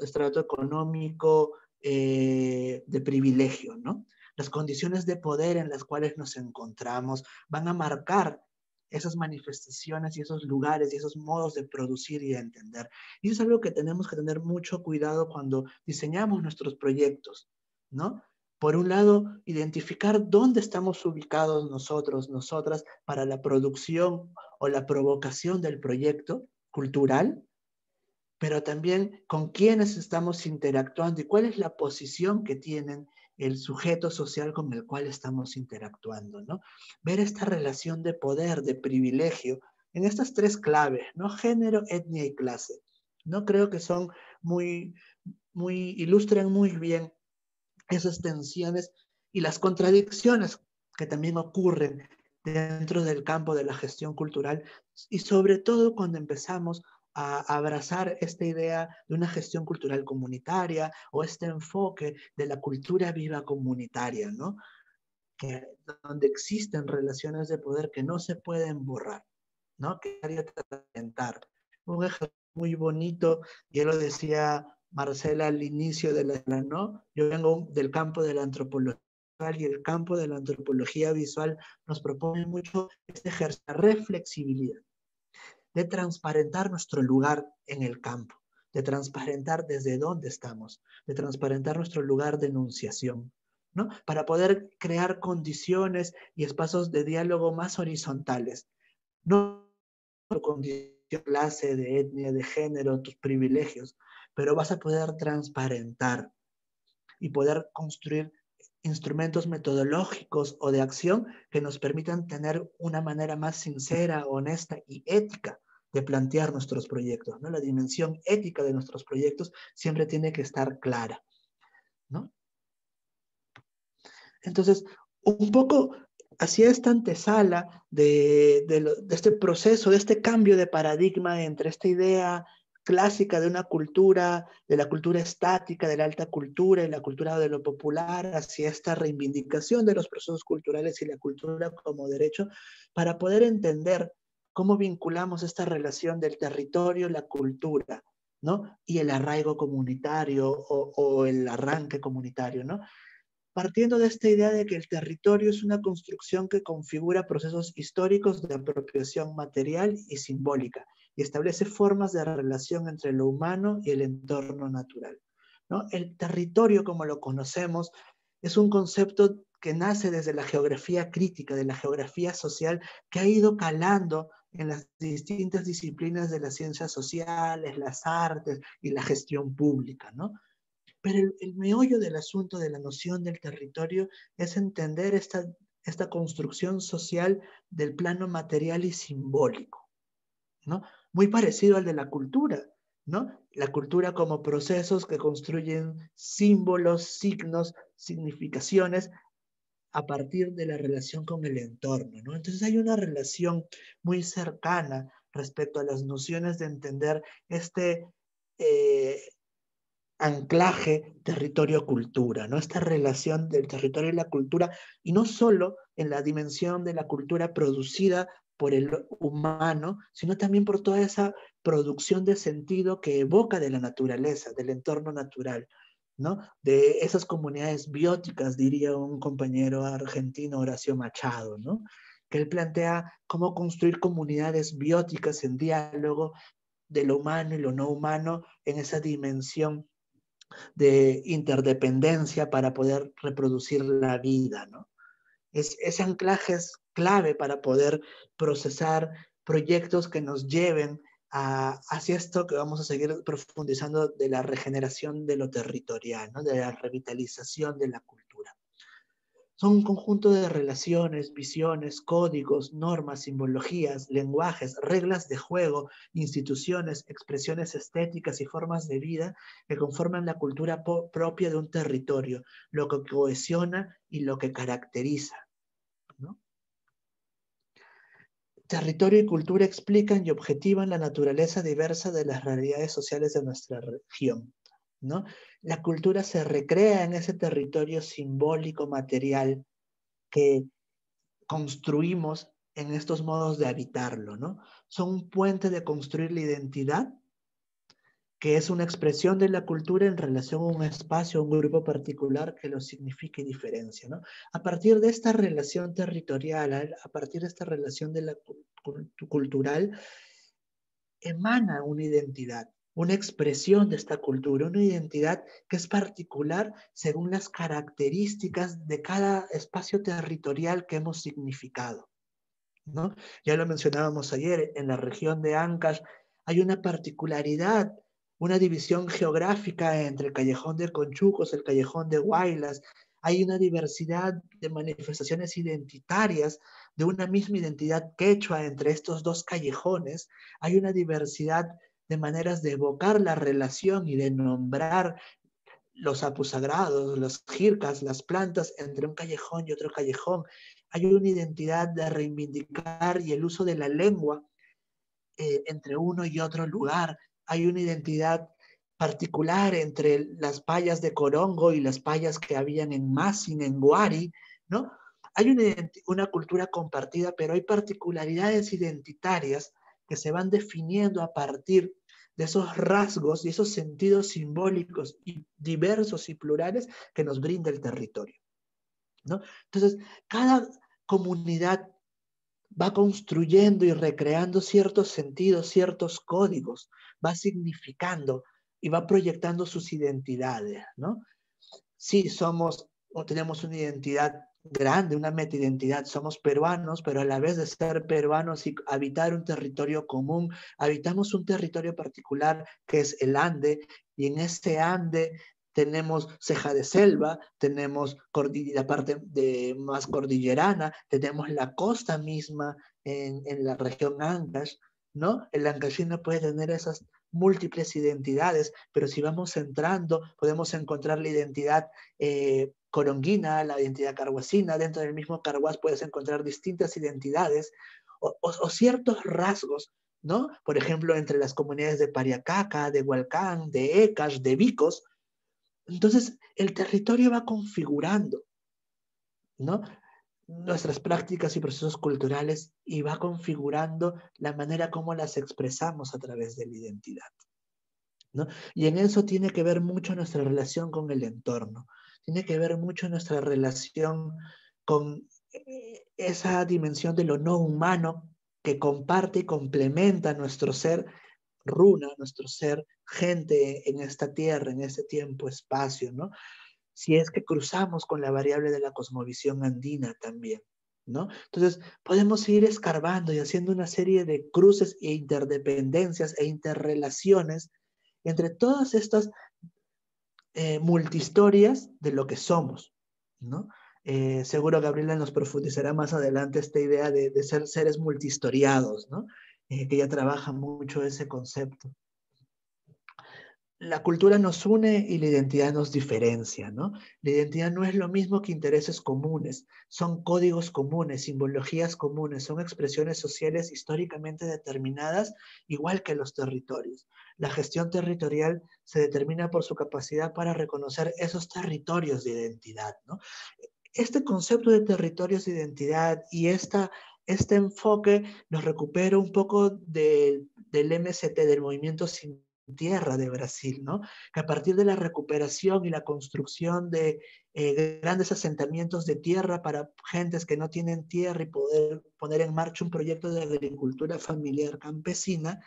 estrato económico, eh, de privilegio, ¿no? Las condiciones de poder en las cuales nos encontramos van a marcar esas manifestaciones y esos lugares y esos modos de producir y de entender. Y eso es algo que tenemos que tener mucho cuidado cuando diseñamos nuestros proyectos, ¿no? Por un lado, identificar dónde estamos ubicados nosotros, nosotras, para la producción o la provocación del proyecto cultural, pero también con quiénes estamos interactuando y cuál es la posición que tienen el sujeto social con el cual estamos interactuando, ¿no? Ver esta relación de poder, de privilegio, en estas tres claves, ¿no? Género, etnia y clase. No creo que son muy, muy, ilustran muy bien esas tensiones y las contradicciones que también ocurren dentro del campo de la gestión cultural y sobre todo cuando empezamos a abrazar esta idea de una gestión cultural comunitaria o este enfoque de la cultura viva comunitaria, ¿no? Que, donde existen relaciones de poder que no se pueden borrar, ¿no? Que hay Un ejemplo muy bonito, y él lo decía Marcela al inicio de la, ¿no? Yo vengo del campo de la antropología y el campo de la antropología visual nos propone mucho este ejercicio de reflexibilidad, de transparentar nuestro lugar en el campo, de transparentar desde dónde estamos, de transparentar nuestro lugar de enunciación, ¿no? Para poder crear condiciones y espacios de diálogo más horizontales, no por clase, de etnia, de género, tus privilegios, pero vas a poder transparentar y poder construir instrumentos metodológicos o de acción que nos permitan tener una manera más sincera, honesta y ética de plantear nuestros proyectos. ¿no? La dimensión ética de nuestros proyectos siempre tiene que estar clara. ¿no? Entonces, un poco hacia esta antesala de, de, este proceso, de este cambio de paradigma entre esta idea clásica de una cultura, de la cultura estática, de la alta cultura y la cultura de lo popular, hacia esta reivindicación de los procesos culturales y la cultura como derecho, para poder entender cómo vinculamos esta relación del territorio, la cultura, ¿no? Y el arraigo comunitario o, o el arranque comunitario, ¿no? partiendo de esta idea de que el territorio es una construcción que configura procesos históricos de apropiación material y simbólica, y establece formas de relación entre lo humano y el entorno natural. ¿no? El territorio, como lo conocemos, es un concepto que nace desde la geografía crítica, de la geografía social, que ha ido calando en las distintas disciplinas de las ciencias sociales, las artes y la gestión pública, ¿no? Pero el, meollo del asunto de la noción del territorio es entender esta, esta construcción social del plano material y simbólico, ¿no? muy parecido al de la cultura, ¿no? La cultura como procesos que construyen símbolos, signos, significaciones a partir de la relación con el entorno, ¿no? Entonces hay una relación muy cercana respecto a las nociones de entender este eh, anclaje territorio-cultura, ¿no? Esta relación del territorio y la cultura, y no solo en la dimensión de la cultura producida por el humano, sino también por toda esa producción de sentido que evoca de la naturaleza, del entorno natural, ¿no? De esas comunidades bióticas, diría un compañero argentino, Horacio Machado, Que él plantea cómo construir comunidades bióticas en diálogo de lo humano y lo no humano en esa dimensión de interdependencia para poder reproducir la vida, ¿no? ese anclaje es clave para poder procesar proyectos que nos lleven a, hacia esto que vamos a seguir profundizando de la regeneración de lo territorial, de la revitalización de la cultura. Son un conjunto de relaciones, visiones, códigos, normas, simbologías, lenguajes, reglas de juego, instituciones, expresiones estéticas y formas de vida que conforman la cultura propia de un territorio, lo que cohesiona y lo que caracteriza. Territorio y cultura explican y objetivan la naturaleza diversa de las realidades sociales de nuestra región. ¿no? La cultura se recrea en ese territorio simbólico, material, que construimos en estos modos de habitarlo. ¿no? Son un puente de construir la identidad que es una expresión de la cultura en relación a un espacio, a un grupo particular que lo signifique y diferencia. ¿no? A partir de esta relación territorial, a partir de esta relación de la cultural, emana una identidad, una expresión de esta cultura, una identidad que es particular según las características de cada espacio territorial que hemos significado. ¿no? Ya lo mencionábamos ayer, en la región de Ancash hay una particularidad una división geográfica entre el callejón de Conchucos, el callejón de Guaylas. Hay una diversidad de manifestaciones identitarias de una misma identidad quechua entre estos dos callejones. Hay una diversidad de maneras de evocar la relación y de nombrar los apusagrados, los jircas, las plantas entre un callejón y otro callejón. Hay una identidad de reivindicar y el uso de la lengua eh, entre uno y otro lugar hay una identidad particular entre las payas de Corongo y las payas que habían en Masin, en Guari, ¿no? Hay una, una cultura compartida, pero hay particularidades identitarias que se van definiendo a partir de esos rasgos y esos sentidos simbólicos y diversos y plurales que nos brinda el territorio. ¿no? Entonces, cada comunidad va construyendo y recreando ciertos sentidos, ciertos códigos, va significando y va proyectando sus identidades, ¿no? Sí, somos, o tenemos una identidad grande, una meta identidad, somos peruanos, pero a la vez de ser peruanos y habitar un territorio común, habitamos un territorio particular que es el Ande, y en este Ande tenemos ceja de selva, tenemos la parte de, más cordillerana, tenemos la costa misma en, en la región Ancash, ¿no? El Ancashino puede tener esas múltiples identidades, pero si vamos entrando, podemos encontrar la identidad eh, coronguina, la identidad carhuasina, dentro del mismo carhuas puedes encontrar distintas identidades o, o ciertos rasgos ¿no? Por ejemplo, entre las comunidades de Pariacaca, de Hualcán, de Ecas, de Vicos, entonces, el territorio va configurando, ¿no? nuestras prácticas y procesos culturales y va configurando la manera como las expresamos a través de la identidad. ¿no? Y en eso tiene que ver mucho nuestra relación con el entorno, tiene que ver mucho nuestra relación con eh, esa dimensión de lo no humano que comparte y complementa nuestro ser runa, nuestro ser gente en esta tierra, en este tiempo, espacio, ¿no? Si es que cruzamos con la variable de la cosmovisión andina también, ¿no? Entonces, podemos ir escarbando y haciendo una serie de cruces e interdependencias e interrelaciones entre todas estas eh, multihistorias de lo que somos, ¿no? Eh, seguro Gabriela nos profundizará más adelante esta idea de, ser seres multihistoriados, ¿no? Eh, que ella trabaja mucho ese concepto la cultura nos une y la identidad nos diferencia, ¿no? La identidad no es lo mismo que intereses comunes, son códigos comunes, simbologías comunes, son expresiones sociales históricamente determinadas, igual que los territorios. La gestión territorial se determina por su capacidad para reconocer esos territorios de identidad, Este concepto de territorios de identidad y esta este enfoque nos recupera un poco del MST, del movimiento sin tierra de Brasil, ¿no? Que a partir de la recuperación y la construcción de eh, grandes asentamientos de tierra para gentes que no tienen tierra y poder poner en marcha un proyecto de agricultura familiar campesina,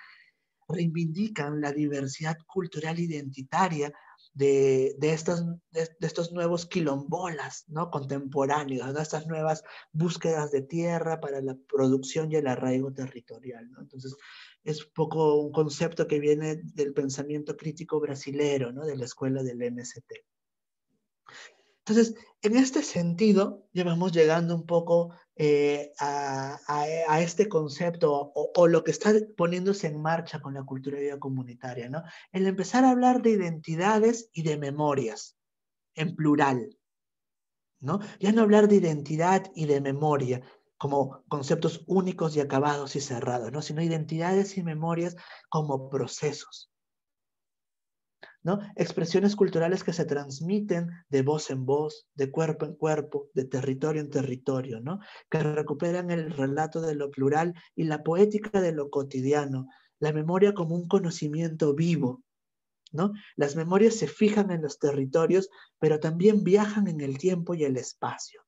reivindican la diversidad cultural identitaria de, estas, de, estos nuevos quilombolas ¿no? contemporáneos, de estas nuevas búsquedas de tierra para la producción y el arraigo territorial. ¿no? Entonces, es un poco un concepto que viene del pensamiento crítico brasilero, ¿no? de la escuela del MST. Entonces, en este sentido, ya vamos llegando un poco eh, a, este concepto o, lo que está poniéndose en marcha con la cultura de vida comunitaria, ¿no? El empezar a hablar de identidades y de memorias, en plural, ¿no? Ya no hablar de identidad y de memoria, como conceptos únicos y acabados y cerrados, ¿no? sino identidades y memorias como procesos. ¿no? Expresiones culturales que se transmiten de voz en voz, de cuerpo en cuerpo, de territorio en territorio, ¿no? que recuperan el relato de lo plural y la poética de lo cotidiano, la memoria como un conocimiento vivo. ¿no? Las memorias se fijan en los territorios, pero también viajan en el tiempo y el espacio.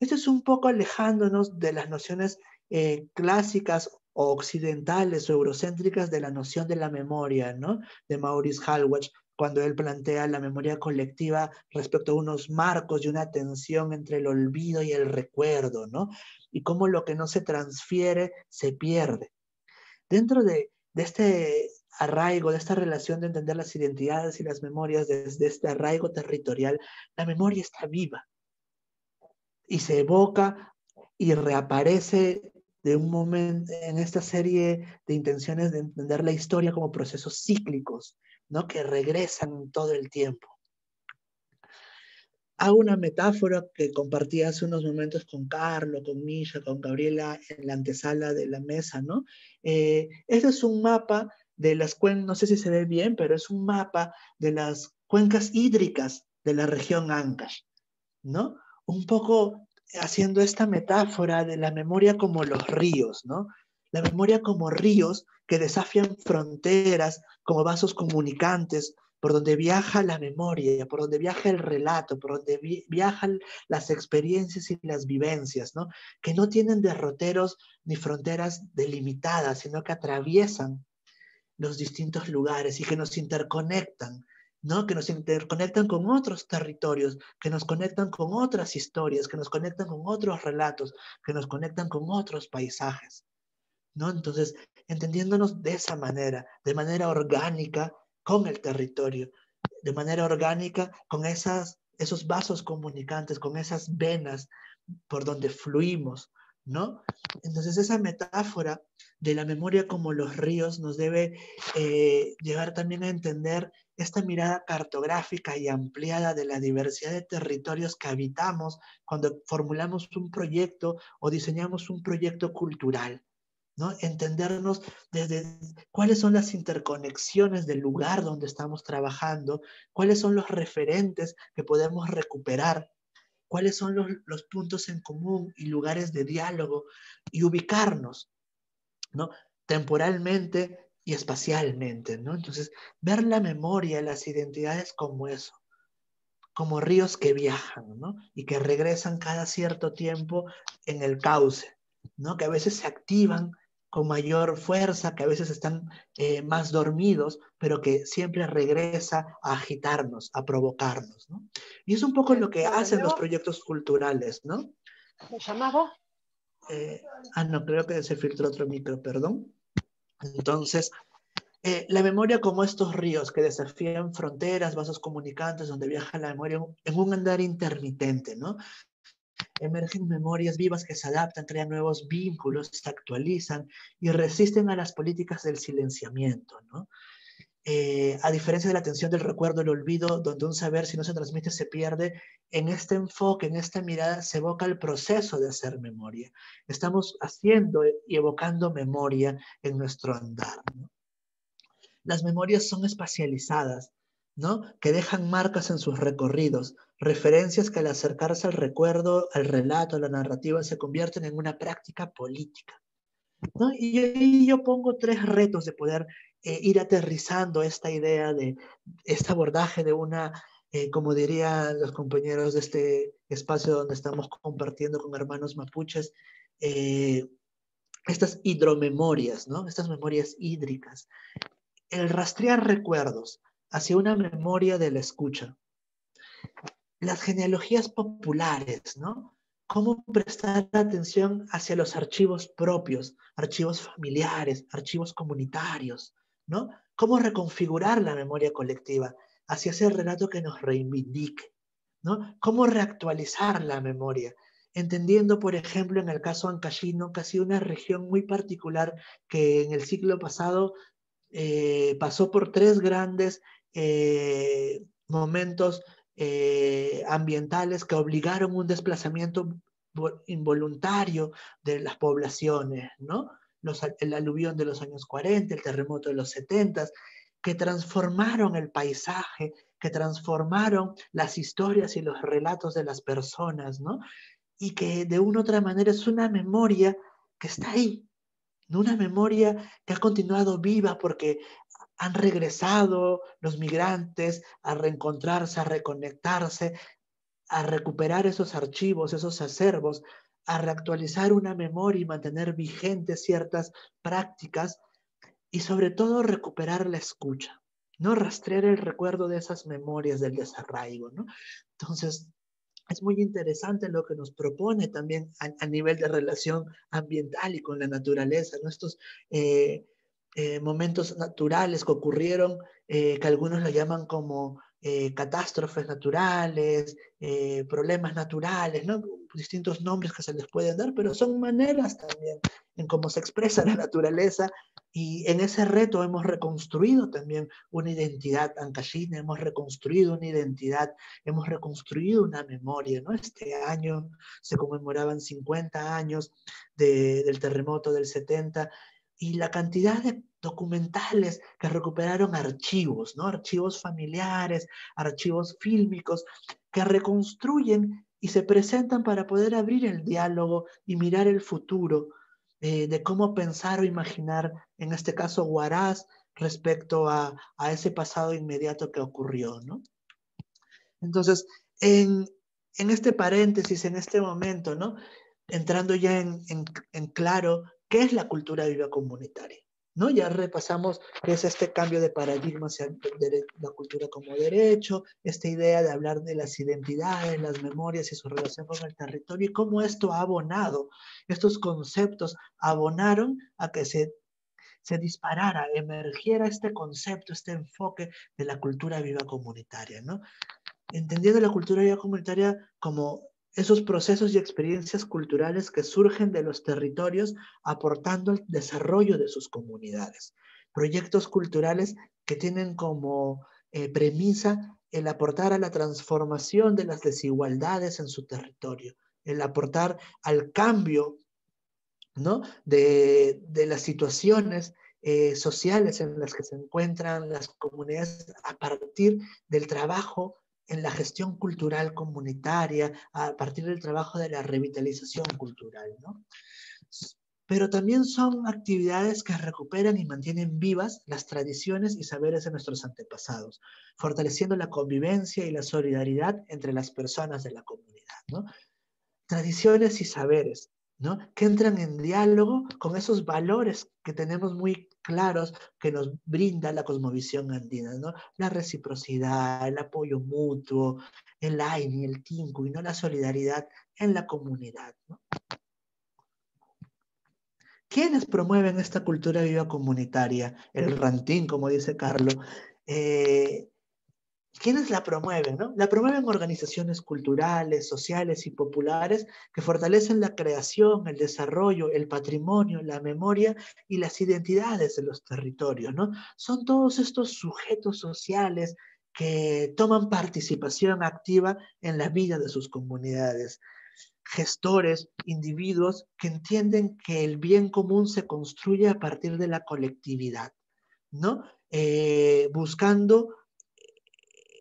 Esto es un poco alejándonos de las nociones eh, clásicas o occidentales o eurocéntricas de la noción de la memoria, ¿no? De Maurice Halwach, cuando él plantea la memoria colectiva respecto a unos marcos y una tensión entre el olvido y el recuerdo, ¿no? Y cómo lo que no se transfiere se pierde. Dentro de este arraigo, de esta relación de entender las identidades y las memorias desde este arraigo territorial, la memoria está viva, y se evoca y reaparece de un momento en esta serie de intenciones de entender la historia como procesos cíclicos, ¿no? que regresan todo el tiempo. Hago una metáfora que compartí hace unos momentos con Carlos, con Misha, con Gabriela en la antesala de la mesa. ¿no? Eh, este es un mapa de las cuencas, no sé si se ve bien, pero es un mapa de las cuencas hídricas de la región Ancash. ¿no? un poco haciendo esta metáfora de la memoria como los ríos, ¿no? La memoria como ríos que desafían fronteras, como vasos comunicantes, por donde viaja la memoria, por donde viaja el relato, por donde viajan las experiencias y las vivencias, ¿no? Que no tienen derroteros ni fronteras delimitadas, sino que atraviesan los distintos lugares y que nos interconectan ¿no? Que nos interconectan con otros territorios, que nos conectan con otras historias, que nos conectan con otros relatos, que nos conectan con otros paisajes, ¿no? Entonces, entendiéndonos de esa manera, de manera orgánica con el territorio, de manera orgánica con esas, esos vasos comunicantes, con esas venas por donde fluimos, ¿no? Entonces, esa metáfora de la memoria como los ríos nos debe eh, llegar también a entender esta mirada cartográfica y ampliada de la diversidad de territorios que habitamos cuando formulamos un proyecto o diseñamos un proyecto cultural. ¿no? Entendernos desde cuáles son las interconexiones del lugar donde estamos trabajando, cuáles son los referentes que podemos recuperar, cuáles son los, puntos en común y lugares de diálogo y ubicarnos. ¿no? Temporalmente y espacialmente, ¿no? Entonces, ver la memoria, las identidades como eso, como ríos que viajan, ¿no? Y que regresan cada cierto tiempo en el cauce, ¿no? Que a veces se activan con mayor fuerza, que a veces están eh, más dormidos, pero que siempre regresa a agitarnos, a provocarnos, ¿no? Y es un poco lo que hacen los proyectos culturales, ¿no? ¿Me llamaba? Eh, ah, no, creo que se filtró otro micro, perdón. Entonces, eh, la memoria como estos ríos que desafían fronteras, vasos comunicantes, donde viaja la memoria en un andar intermitente, ¿no? Emergen memorias vivas que se adaptan, crean nuevos vínculos, se actualizan y resisten a las políticas del silenciamiento, ¿no? Eh, a diferencia de la atención del recuerdo, el olvido, donde un saber si no se transmite se pierde, en este enfoque, en esta mirada, se evoca el proceso de hacer memoria. Estamos haciendo y evocando memoria en nuestro andar. Las memorias son espacializadas, ¿no? que dejan marcas en sus recorridos, referencias que al acercarse al recuerdo, al relato, a la narrativa, se convierten en una práctica política. y yo pongo tres retos de poder eh, ir aterrizando esta idea de este abordaje de una, eh, como dirían los compañeros de este espacio donde estamos compartiendo con hermanos mapuches, eh, estas hidromemorias, ¿no? estas memorias hídricas, el rastrear recuerdos hacia una memoria de la escucha, las genealogías populares, ¿no? cómo prestar atención hacia los archivos propios, archivos familiares, archivos comunitarios, ¿Cómo reconfigurar la memoria colectiva hacia ese relato que nos reivindique? ¿Cómo reactualizar la memoria? Entendiendo, por ejemplo, en el caso Ancashino, que ha sido una región muy particular que en el siglo pasado eh, pasó por tres grandes eh, momentos eh, ambientales que obligaron un desplazamiento involuntario de las poblaciones, ¿no? el aluvión de los años 40, el terremoto de los 70, que transformaron el paisaje, que transformaron las historias y los relatos de las personas, ¿no? Y que de una u otra manera es una memoria que está ahí, una memoria que ha continuado viva porque han regresado los migrantes a reencontrarse, a reconectarse, a recuperar esos archivos, esos acervos, a reactualizar una memoria y mantener vigentes ciertas prácticas y sobre todo recuperar la escucha, ¿no? Rastrear el recuerdo de esas memorias del desarraigo, ¿no? Entonces, es muy interesante lo que nos propone también a, nivel de relación ambiental y con la naturaleza, ¿no? Estos eh, eh, momentos naturales que ocurrieron, eh, que algunos lo llaman como catástrofes naturales, problemas naturales, ¿no? distintos nombres que se les pueden dar, pero son maneras también en cómo se expresa la naturaleza y en ese reto hemos reconstruido también una identidad ancashina, hemos reconstruido una identidad, hemos reconstruido una memoria, ¿no? Este año se conmemoraban 50 años del terremoto del 70 y la cantidad de documentales que recuperaron archivos, ¿no? Archivos familiares, archivos fílmicos, que reconstruyen y se presentan para poder abrir el diálogo y mirar el futuro eh, de cómo pensar o imaginar, en este caso, Guaraz, respecto a, ese pasado inmediato que ocurrió. ¿no? Entonces, en, este paréntesis, en este momento, ¿no? entrando ya en, claro qué es la cultura viva comunitaria. ¿no? Ya repasamos es este cambio de paradigma hacia la cultura como derecho, esta idea de hablar de las identidades, las memorias y su relación con el territorio y cómo esto ha abonado, estos conceptos abonaron a que se, se disparara, emergiera este concepto, este enfoque de la cultura viva comunitaria, ¿no? Entendiendo la cultura viva comunitaria como esos procesos y experiencias culturales que surgen de los territorios aportando el desarrollo de sus comunidades. Proyectos culturales que tienen como eh, premisa el aportar a la transformación de las desigualdades en su territorio, el aportar al cambio de, las situaciones eh, sociales en las que se encuentran las comunidades a partir del trabajo en la gestión cultural comunitaria a partir del trabajo de la revitalización cultural. ¿no? Pero también son actividades que recuperan y mantienen vivas las tradiciones y saberes de nuestros antepasados, fortaleciendo la convivencia y la solidaridad entre las personas de la comunidad. ¿no? Tradiciones y saberes, ¿no? que entran en diálogo con esos valores que tenemos muy claros que nos brinda la cosmovisión andina, ¿no? La reciprocidad, el apoyo mutuo, el AINI, el TINCU, y no la solidaridad en la comunidad, ¿no? ¿Quiénes promueven esta cultura viva comunitaria? El rantín, como dice Carlos. Eh, ¿Quiénes la promueven? No? La promueven organizaciones culturales, sociales y populares que fortalecen la creación, el desarrollo, el patrimonio, la memoria y las identidades de los territorios. ¿no? Son todos estos sujetos sociales que toman participación activa en la vida de sus comunidades gestores, individuos que entienden que el bien común se construye a partir de la colectividad, ¿no? Eh, buscando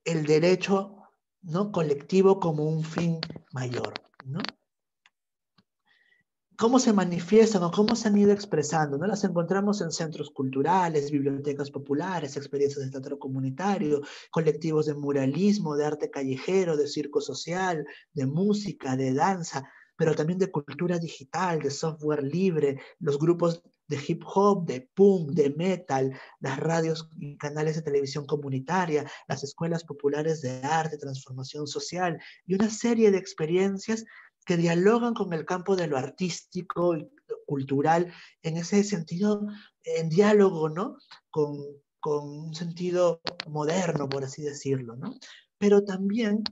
el derecho ¿no? colectivo como un fin mayor. ¿Cómo se manifiestan o cómo se han ido expresando? ¿no? Las encontramos en centros culturales, bibliotecas populares, experiencias de teatro comunitario, colectivos de muralismo, de arte callejero, de circo social, de música, de danza, pero también de cultura digital, de software libre, los grupos de hip hop, de punk, de metal, las radios y canales de televisión comunitaria, las escuelas populares de arte, transformación social y una serie de experiencias que dialogan con el campo de lo artístico y cultural, en ese sentido, en diálogo, ¿no? Con, con un sentido moderno, por así decirlo, ¿no? Pero también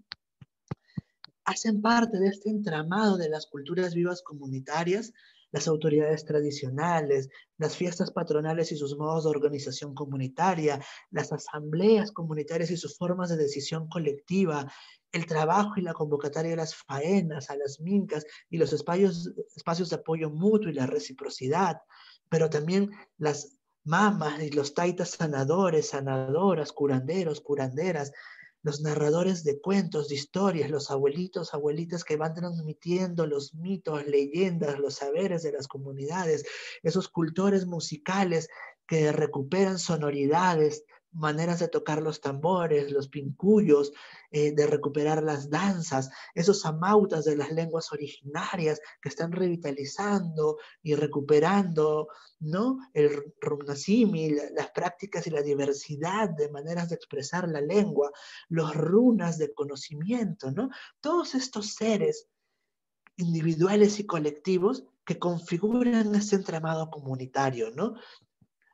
hacen parte de este entramado de las culturas vivas comunitarias las autoridades tradicionales, las fiestas patronales y sus modos de organización comunitaria, las asambleas comunitarias y sus formas de decisión colectiva, el trabajo y la convocatoria de las faenas, a las mincas y los espacios, espacios de apoyo mutuo y la reciprocidad, pero también las mamas y los taitas sanadores, sanadoras, curanderos, curanderas, los narradores de cuentos, de historias, los abuelitos, abuelitas que van transmitiendo los mitos, leyendas, los saberes de las comunidades, esos cultores musicales que recuperan sonoridades, maneras de tocar los tambores, los pincuyos, eh, de recuperar las danzas, esos amautas de las lenguas originarias que están revitalizando y recuperando ¿no? el runasimi, las prácticas y la diversidad de maneras de expresar la lengua, los runas de conocimiento, ¿no? todos estos seres individuales y colectivos que configuran este entramado comunitario, ¿no?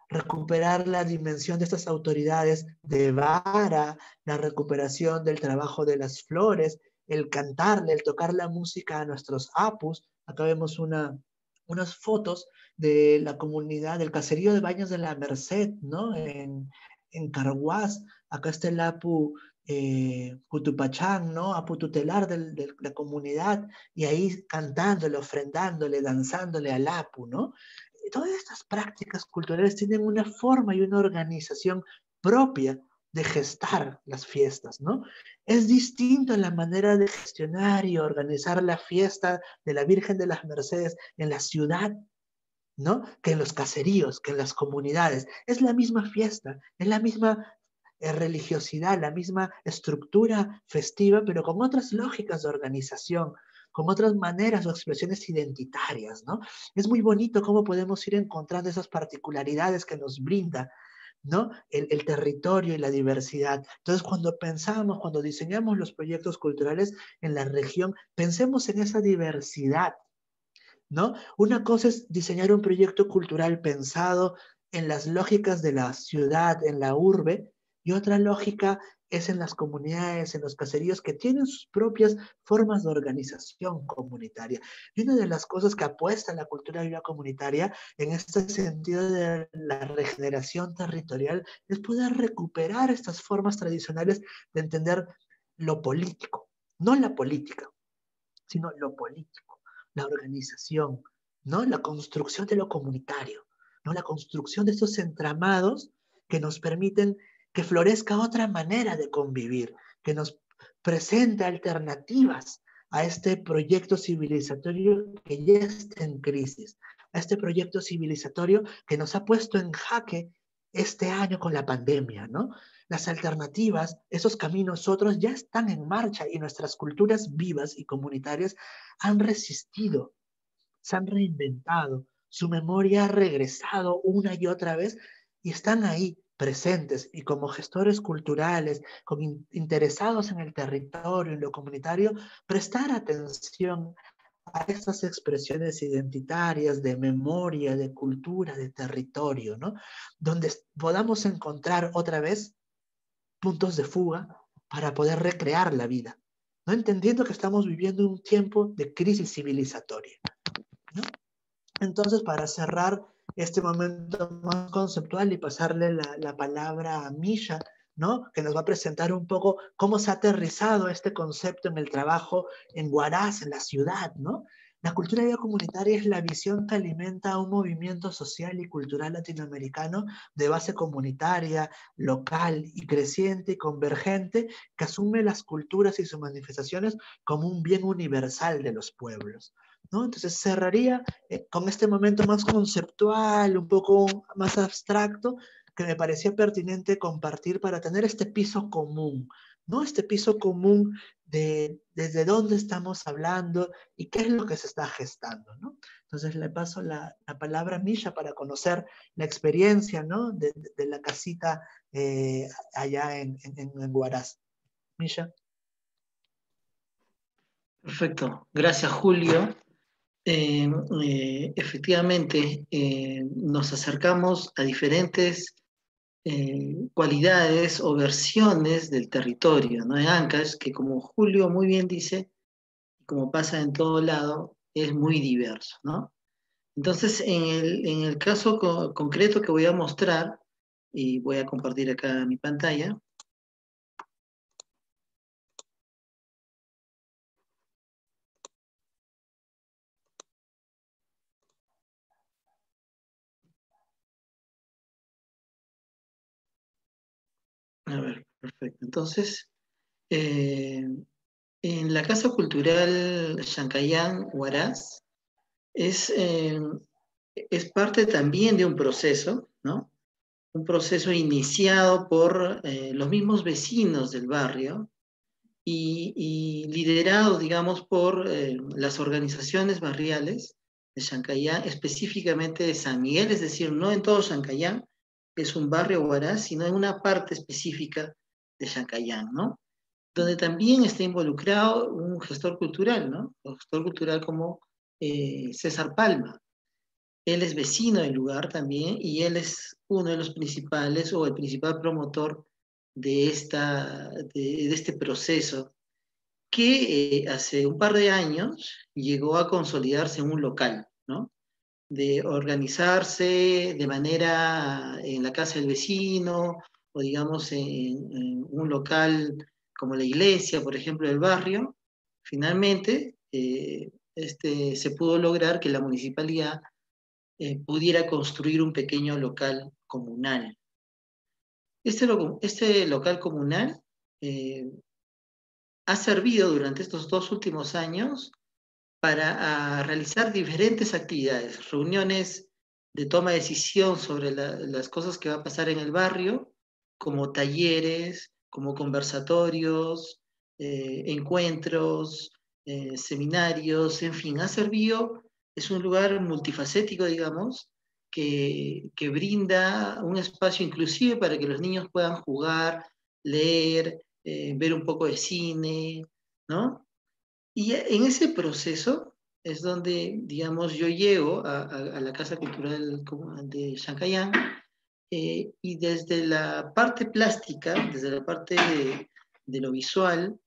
recuperar la dimensión de estas autoridades de vara, la recuperación del trabajo de las flores, el cantarle, el tocar la música a nuestros apus. Acá vemos una, unas fotos de la comunidad, del caserío de Baños de la Merced, ¿no? En, en Carhuaz, acá está el apu eh, ¿no? Apu tutelar de, de la comunidad, y ahí cantándole, ofrendándole, danzándole al apu, ¿no? todas estas prácticas culturales tienen una forma y una organización propia de gestar las fiestas, ¿no? Es distinto la manera de gestionar y organizar la fiesta de la Virgen de las Mercedes en la ciudad, ¿no? Que en los caseríos, que en las comunidades. Es la misma fiesta, es la misma eh, religiosidad, la misma estructura festiva, pero con otras lógicas de organización, con otras maneras o expresiones identitarias, ¿no? Es muy bonito cómo podemos ir encontrando esas particularidades que nos brinda ¿no? El, el, territorio y la diversidad. Entonces, cuando pensamos, cuando diseñamos los proyectos culturales en la región, pensemos en esa diversidad, ¿no? Una cosa es diseñar un proyecto cultural pensado en las lógicas de la ciudad, en la urbe, y otra lógica es en las comunidades, en los caseríos que tienen sus propias formas de organización comunitaria. Y una de las cosas que apuesta la cultura vida comunitaria en este sentido de la regeneración territorial es poder recuperar estas formas tradicionales de entender lo político, no la política, sino lo político, la organización, no la construcción de lo comunitario, no la construcción de estos entramados que nos permiten que florezca otra manera de convivir, que nos presente alternativas a este proyecto civilizatorio que ya está en crisis, a este proyecto civilizatorio que nos ha puesto en jaque este año con la pandemia, ¿no? Las alternativas, esos caminos otros ya están en marcha y nuestras culturas vivas y comunitarias han resistido, se han reinventado, su memoria ha regresado una y otra vez y están ahí presentes y como gestores culturales, interesados en el territorio, en lo comunitario, prestar atención a esas expresiones identitarias de memoria, de cultura, de territorio, ¿no? Donde podamos encontrar otra vez puntos de fuga para poder recrear la vida, ¿no? Entendiendo que estamos viviendo un tiempo de crisis civilizatoria, ¿no? Entonces, para cerrar este momento más conceptual y pasarle la, palabra a Misha, ¿no? que nos va a presentar un poco cómo se ha aterrizado este concepto en el trabajo en Huaraz, en la ciudad, ¿no? La cultura de vida comunitaria es la visión que alimenta a un movimiento social y cultural latinoamericano de base comunitaria, local y creciente y convergente que asume las culturas y sus manifestaciones como un bien universal de los pueblos. ¿no? Entonces cerraría eh, con este momento más conceptual, un poco más abstracto, que me parecía pertinente compartir para tener este piso común ¿no? Este piso común de desde dónde estamos hablando y qué es lo que se está gestando, ¿no? Entonces le paso la, palabra a Misha para conocer la experiencia, De, la casita eh, allá en, en, Guaraz. Misha. Perfecto. Gracias, Julio. Eh, eh, efectivamente, nos acercamos a diferentes eh, cualidades o versiones del territorio, ¿no? De Ancash, que como Julio muy bien dice, como pasa en todo lado, es muy diverso, ¿no? Entonces, en el, caso concreto que voy a mostrar, y voy a compartir acá mi pantalla, A ver, perfecto. Entonces, eh, en la Casa Cultural Chancayán Huaraz es, eh, es parte también de un proceso, ¿no? Un proceso iniciado por eh, los mismos vecinos del barrio y, y liderado, digamos, por las organizaciones barriales de Chancayán, específicamente de San Miguel, es decir, no en todo Chancayán, es un barrio Huaraz, sino en una parte específica de Chacayán, ¿no? Donde también está involucrado un gestor cultural, ¿no? Un gestor cultural como eh, César Palma. Él es vecino del lugar también y él es uno de los principales o el principal promotor de, esta, de, este proceso que eh, hace un par de años llegó a consolidarse en un local, ¿no? de organizarse de manera en la casa del vecino o digamos en, un local como la iglesia, por ejemplo, del barrio, finalmente eh, este, se pudo lograr que la municipalidad eh, pudiera construir un pequeño local comunal. Este, este local comunal eh, ha servido durante estos dos últimos años para ah, realizar diferentes actividades, reuniones de toma de decisión sobre las cosas que va a pasar en el barrio, como talleres, como conversatorios, eh, encuentros, eh, seminarios, en fin, ha servido, es un lugar multifacético, digamos, que, brinda un espacio inclusive para que los niños puedan jugar, leer, eh, ver un poco de cine, ¿no? Y en ese proceso es donde, digamos, yo llego a, la Casa Cultural de Shankayán eh, y desde la parte plástica, desde la parte de, lo visual,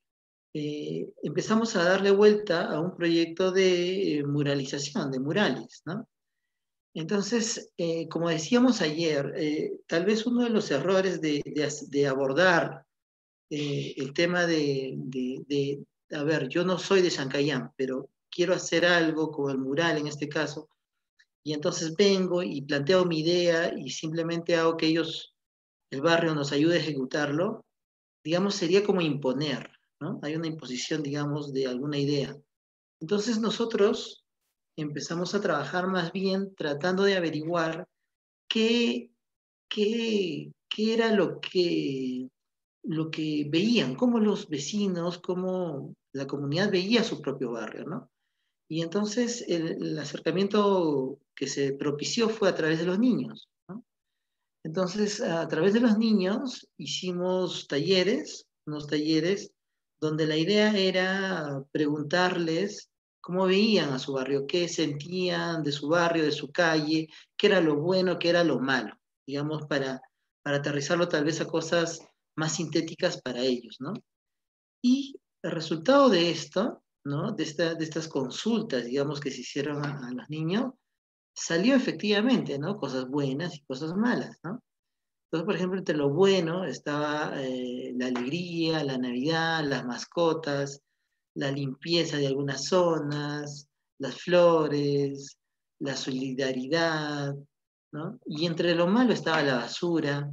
eh, empezamos a darle vuelta a un proyecto de eh, muralización, de murales, Entonces, como decíamos ayer, tal vez uno de los errores de, abordar el tema de, a ver, yo no soy de Cayán, pero quiero hacer algo con el mural en este caso, y entonces vengo y planteo mi idea y simplemente hago que ellos, el barrio, nos ayude a ejecutarlo, digamos, sería como imponer, ¿no? Hay una imposición, digamos, de alguna idea. Entonces nosotros empezamos a trabajar más bien tratando de averiguar qué, qué, qué era lo que lo que veían, cómo los vecinos, cómo la comunidad veía su propio barrio, ¿no? Y entonces el, acercamiento que se propició fue a través de los niños. ¿no? Entonces, a través de los niños hicimos talleres, unos talleres donde la idea era preguntarles cómo veían a su barrio, qué sentían de su barrio, de su calle, qué era lo bueno, qué era lo malo, digamos, para, para aterrizarlo tal vez a cosas más sintéticas para ellos, ¿no? Y el resultado de esto, ¿no? De, estas consultas, digamos, que se hicieron a, los niños, salió efectivamente, ¿no? Cosas buenas y cosas malas, ¿no? Entonces, por ejemplo, entre lo bueno estaba eh, la alegría, la Navidad, las mascotas, la limpieza de algunas zonas, las flores, la solidaridad, ¿no? Y entre lo malo estaba la basura,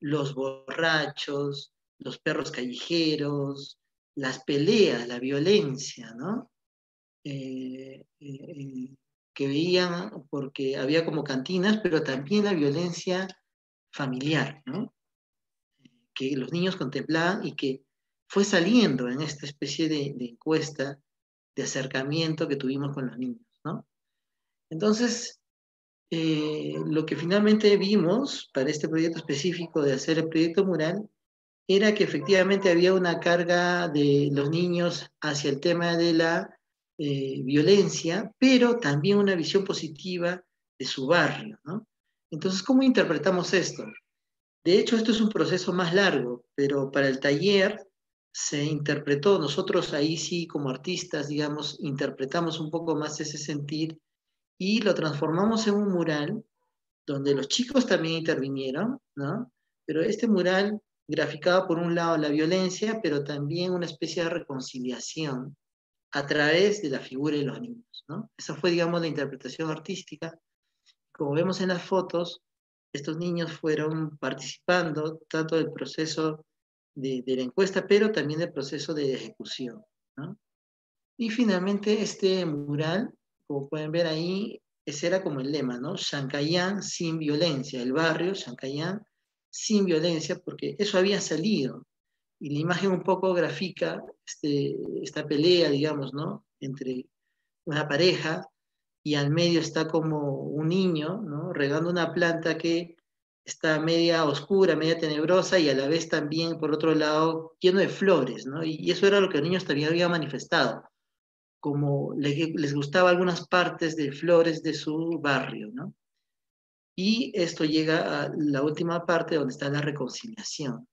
los borrachos, los perros callejeros, las peleas, la violencia, ¿no? Eh, eh, eh, que veían, porque había como cantinas, pero también la violencia familiar, ¿no? Que los niños contemplaban y que fue saliendo en esta especie de, de encuesta de acercamiento que tuvimos con los niños, ¿no? Entonces, eh, lo que finalmente vimos para este proyecto específico de hacer el proyecto mural era que efectivamente había una carga de los niños hacia el tema de la eh, violencia, pero también una visión positiva de su barrio. Entonces, ¿cómo interpretamos esto? De hecho, esto es un proceso más largo, pero para el taller se interpretó, nosotros ahí sí como artistas, digamos, interpretamos un poco más ese sentir y lo transformamos en un mural donde los chicos también intervinieron, ¿no? Pero este mural graficaba por un lado la violencia, pero también una especie de reconciliación a través de la figura de los niños, ¿no? Esa fue, digamos, la interpretación artística. Como vemos en las fotos, estos niños fueron participando tanto del proceso de, la encuesta, pero también del proceso de ejecución, ¿no? Y finalmente este mural como pueden ver ahí, ese era como el lema, ¿no? Cayán sin violencia, el barrio San Cayán sin violencia, porque eso había salido. Y la imagen un poco gráfica, este, esta pelea, digamos, ¿no? Entre una pareja y al medio está como un niño, Regando una planta que está media oscura, media tenebrosa y a la vez también, por otro lado, lleno de flores, ¿no? Y, eso era lo que el niño también había manifestado como les gustaba algunas partes de Flores de su barrio, ¿no? Y esto llega a la última parte donde está la reconciliación.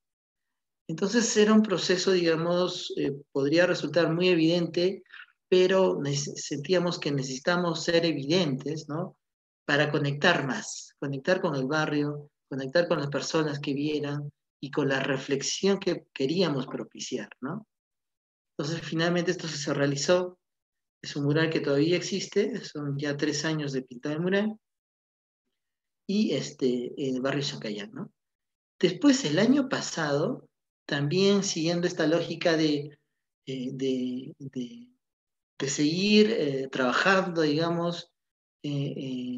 Entonces era un proceso, digamos, eh, podría resultar muy evidente, pero sentíamos que necesitamos ser evidentes, ¿no? Para conectar más, conectar con el barrio, conectar con las personas que vieran y con la reflexión que queríamos propiciar, ¿no? Entonces finalmente esto se realizó es un mural que todavía existe, son ya tres años de pintar el mural. Y este, el barrio Chacayán, ¿no? Después, el año pasado, también siguiendo esta lógica de, eh, de, seguir eh, trabajando, digamos, eh,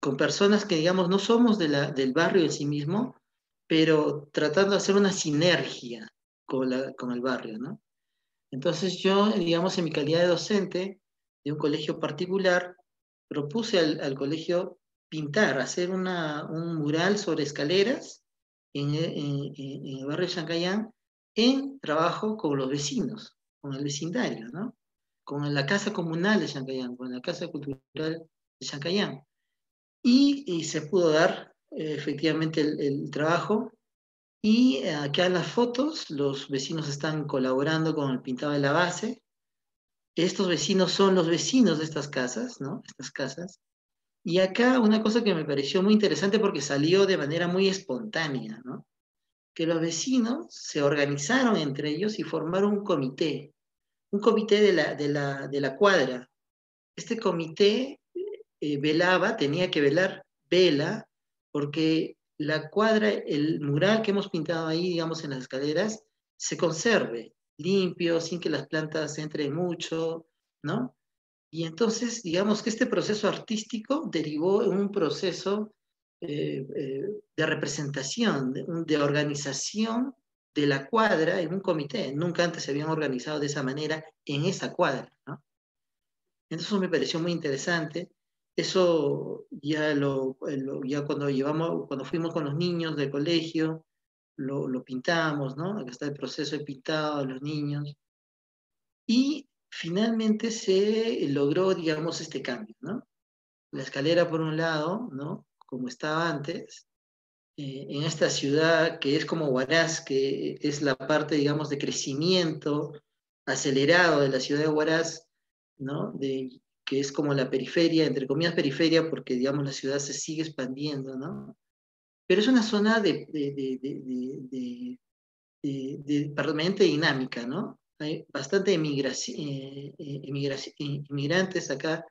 con personas que, digamos, no somos de del barrio en sí mismo, pero tratando de hacer una sinergia con el barrio, ¿no? Entonces yo, digamos, en mi calidad de docente de un colegio particular, propuse al, colegio pintar, hacer un mural sobre escaleras en, el barrio Chancayán en trabajo con los vecinos, con el vecindario, con la Casa Comunal de Chancayán, con la Casa Cultural de Chancayán. Y, y se pudo dar eh, efectivamente el, el trabajo y eh, acá en las fotos, los vecinos están colaborando con el pintado de la base. Estos vecinos son los vecinos de estas casas, ¿no? Estas casas. Y acá una cosa que me pareció muy interesante porque salió de manera muy espontánea, ¿no? Que los vecinos se organizaron entre ellos y formaron un comité, un comité de la, de la, de la cuadra. Este comité eh, velaba, tenía que velar, vela, porque la cuadra, el mural que hemos pintado ahí, digamos, en las escaleras, se conserve limpio, sin que las plantas entren mucho, ¿no? Y entonces, digamos que este proceso artístico derivó en un proceso eh, eh, de representación, de, organización de la cuadra en un comité. Nunca antes se habían organizado de esa manera en esa cuadra, ¿no? Entonces me pareció muy interesante eso ya, eh, lo, ya cuando, llevamos, cuando fuimos con los niños del colegio, lo, pintamos, ¿no? Acá está el proceso de pintado a los niños. Y finalmente se logró, digamos, este cambio, ¿no? La escalera por un lado, ¿no? Como estaba antes, eh, en esta ciudad que es como Huaraz, que es la parte, digamos, de crecimiento acelerado de la ciudad de Huaraz, ¿no? De que es como la periferia, entre comillas periferia, porque digamos la ciudad se sigue expandiendo, ¿no? Pero es una zona de, de, de, de, permanente dinámica, ¿no? Hay bastante eh, eh, eh, inmigrantes acá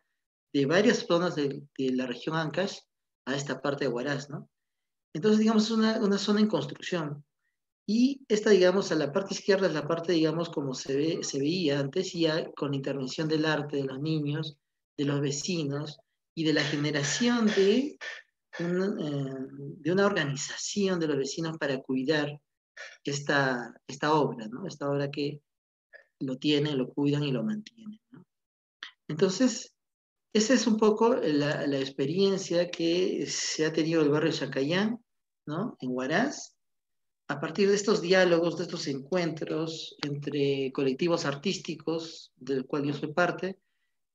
de varias zonas de, la región Ancash a esta parte de Huaraz, ¿no? Entonces, digamos, es una, una zona en construcción. Y esta, digamos, a la parte izquierda es la parte, digamos, como se, ve, se veía antes, ya con la intervención del arte de los niños, de los vecinos y de la generación de, eh, de una organización de los vecinos para cuidar esta, esta obra, esta obra que lo tienen, lo cuidan y lo mantienen. Entonces, esa es un poco la, experiencia que se ha tenido el barrio Chacayán, en Huaraz, a partir de estos diálogos, de estos encuentros entre colectivos artísticos, del cual yo soy parte,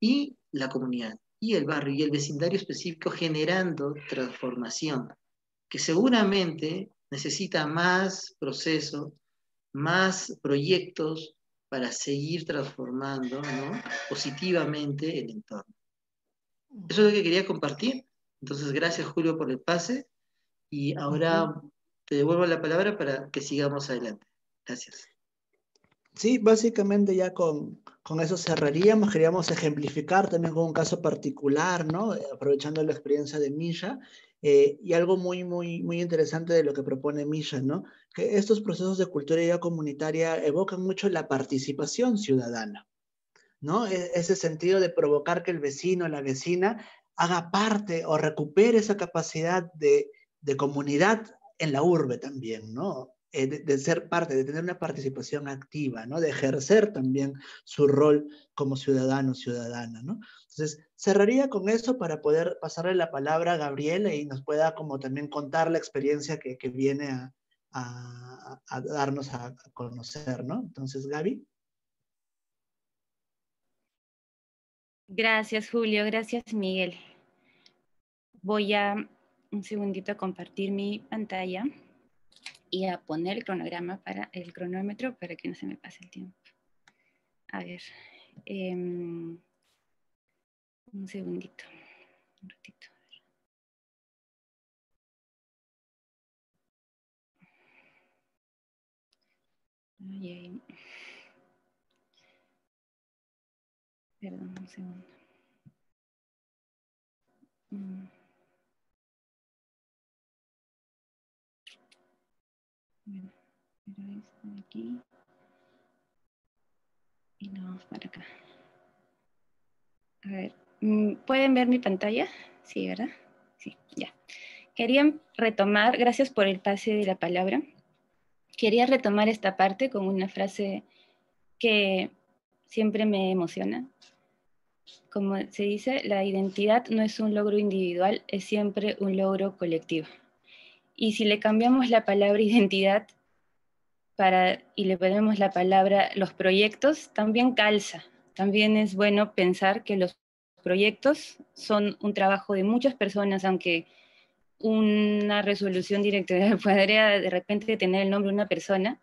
y la comunidad y el barrio y el vecindario específico generando transformación, que seguramente necesita más proceso, más proyectos para seguir transformando positivamente el entorno. Eso es lo que quería compartir. Entonces, gracias Julio por el pase y ahora te devuelvo la palabra para que sigamos adelante. Gracias. Sí, básicamente ya con, eso cerraríamos. Queríamos ejemplificar también con un caso particular, ¿no? Eh, aprovechando la experiencia de milla eh, y algo muy, muy, muy interesante de lo que propone milla ¿no? Que estos procesos de cultura y comunitaria evocan mucho la participación ciudadana, ¿no? E, ese sentido de provocar que el vecino, la vecina, haga parte o recupere esa capacidad de, de comunidad en la urbe también, ¿no? Eh, de, ser parte, de tener una participación activa, ¿no? De ejercer también su rol como ciudadano, o ciudadana, ¿no? Entonces, cerraría con eso para poder pasarle la palabra a Gabriela y nos pueda como también contar la experiencia que, viene a, darnos a conocer, ¿no? Entonces, Gaby. Gracias, Julio. Gracias, Miguel. Voy a un segundito a compartir mi pantalla y a poner el cronograma para el cronómetro para que no se me pase el tiempo. A ver, em, un segundito, un ratito. Perdón, un segundo. Mm. Este aquí y vamos acá. A ver, mm, ¿pueden ver mi pantalla? Sí, ¿verdad? Sí, ya. Quería retomar, gracias por el pase de la palabra. Quería retomar esta parte con una frase que siempre me emociona. Como se dice, la identidad no es un logro individual, es siempre un logro colectivo. Y si le cambiamos la palabra [LAUGHS] identidad y le ponemos la palabra los proyectos, también calza. También es bueno pensar que los proyectos son un trabajo de muchas personas, aunque una resolución directorial [LAUGHS] podría de repente tener el nombre de una persona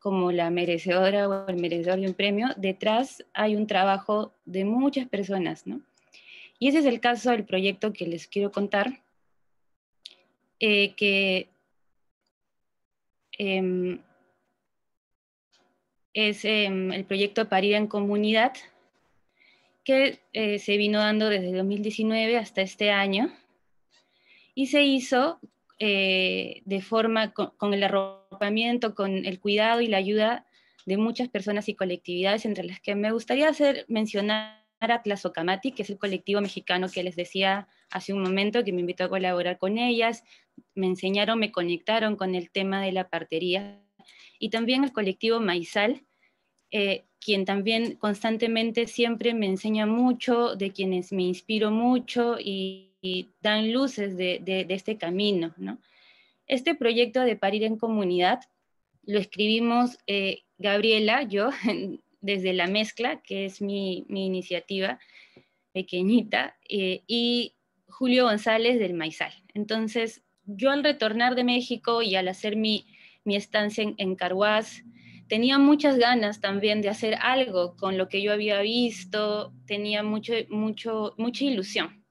como la merecedora o el merecedor de un premio, detrás hay un trabajo de muchas personas, ¿no? Y ese es el caso del proyecto que les quiero contar, eh, que em, es em, el proyecto Parir en Comunidad, que eh, se vino dando desde 2019 hasta este año y se hizo eh, de forma con, el arropamiento, con el cuidado y la ayuda de muchas personas y colectividades, entre las que me gustaría hacer mencionar a Tlazocamati, que es el colectivo mexicano que les decía hace un momento, que me invitó a colaborar con ellas, me enseñaron, me conectaron con el tema de la partería y también el colectivo Maizal, eh, quien también constantemente siempre me enseña mucho, de quienes me inspiro mucho y, dan luces de, este camino. Este proyecto de Parir en Comunidad lo escribimos eh, Gabriela, yo, [LAUGHS] desde La Mezcla, que es mi, iniciativa pequeñita, eh, y Julio González del Maizal. Entonces, yo al retornar de México y al hacer mi, mi estancia en, Carhuaz. Tenía muchas ganas también de hacer algo con lo que yo había visto, tenía mucho, mucho, mucha ilusión.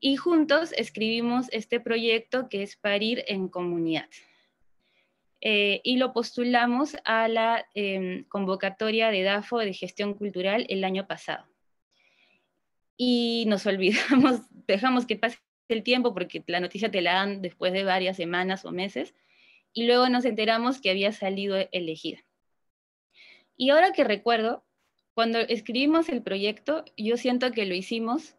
Y juntos escribimos este proyecto que es Parir en Comunidad. Eh, y lo postulamos a la em, convocatoria de DAFO de gestión cultural el año pasado. Y nos [LAUGHS] olvidamos, dejamos que pase el tiempo porque la noticia te la dan después de varias semanas o meses y luego nos enteramos que había salido elegida. Y ahora que recuerdo, cuando escribimos el proyecto, yo siento que lo hicimos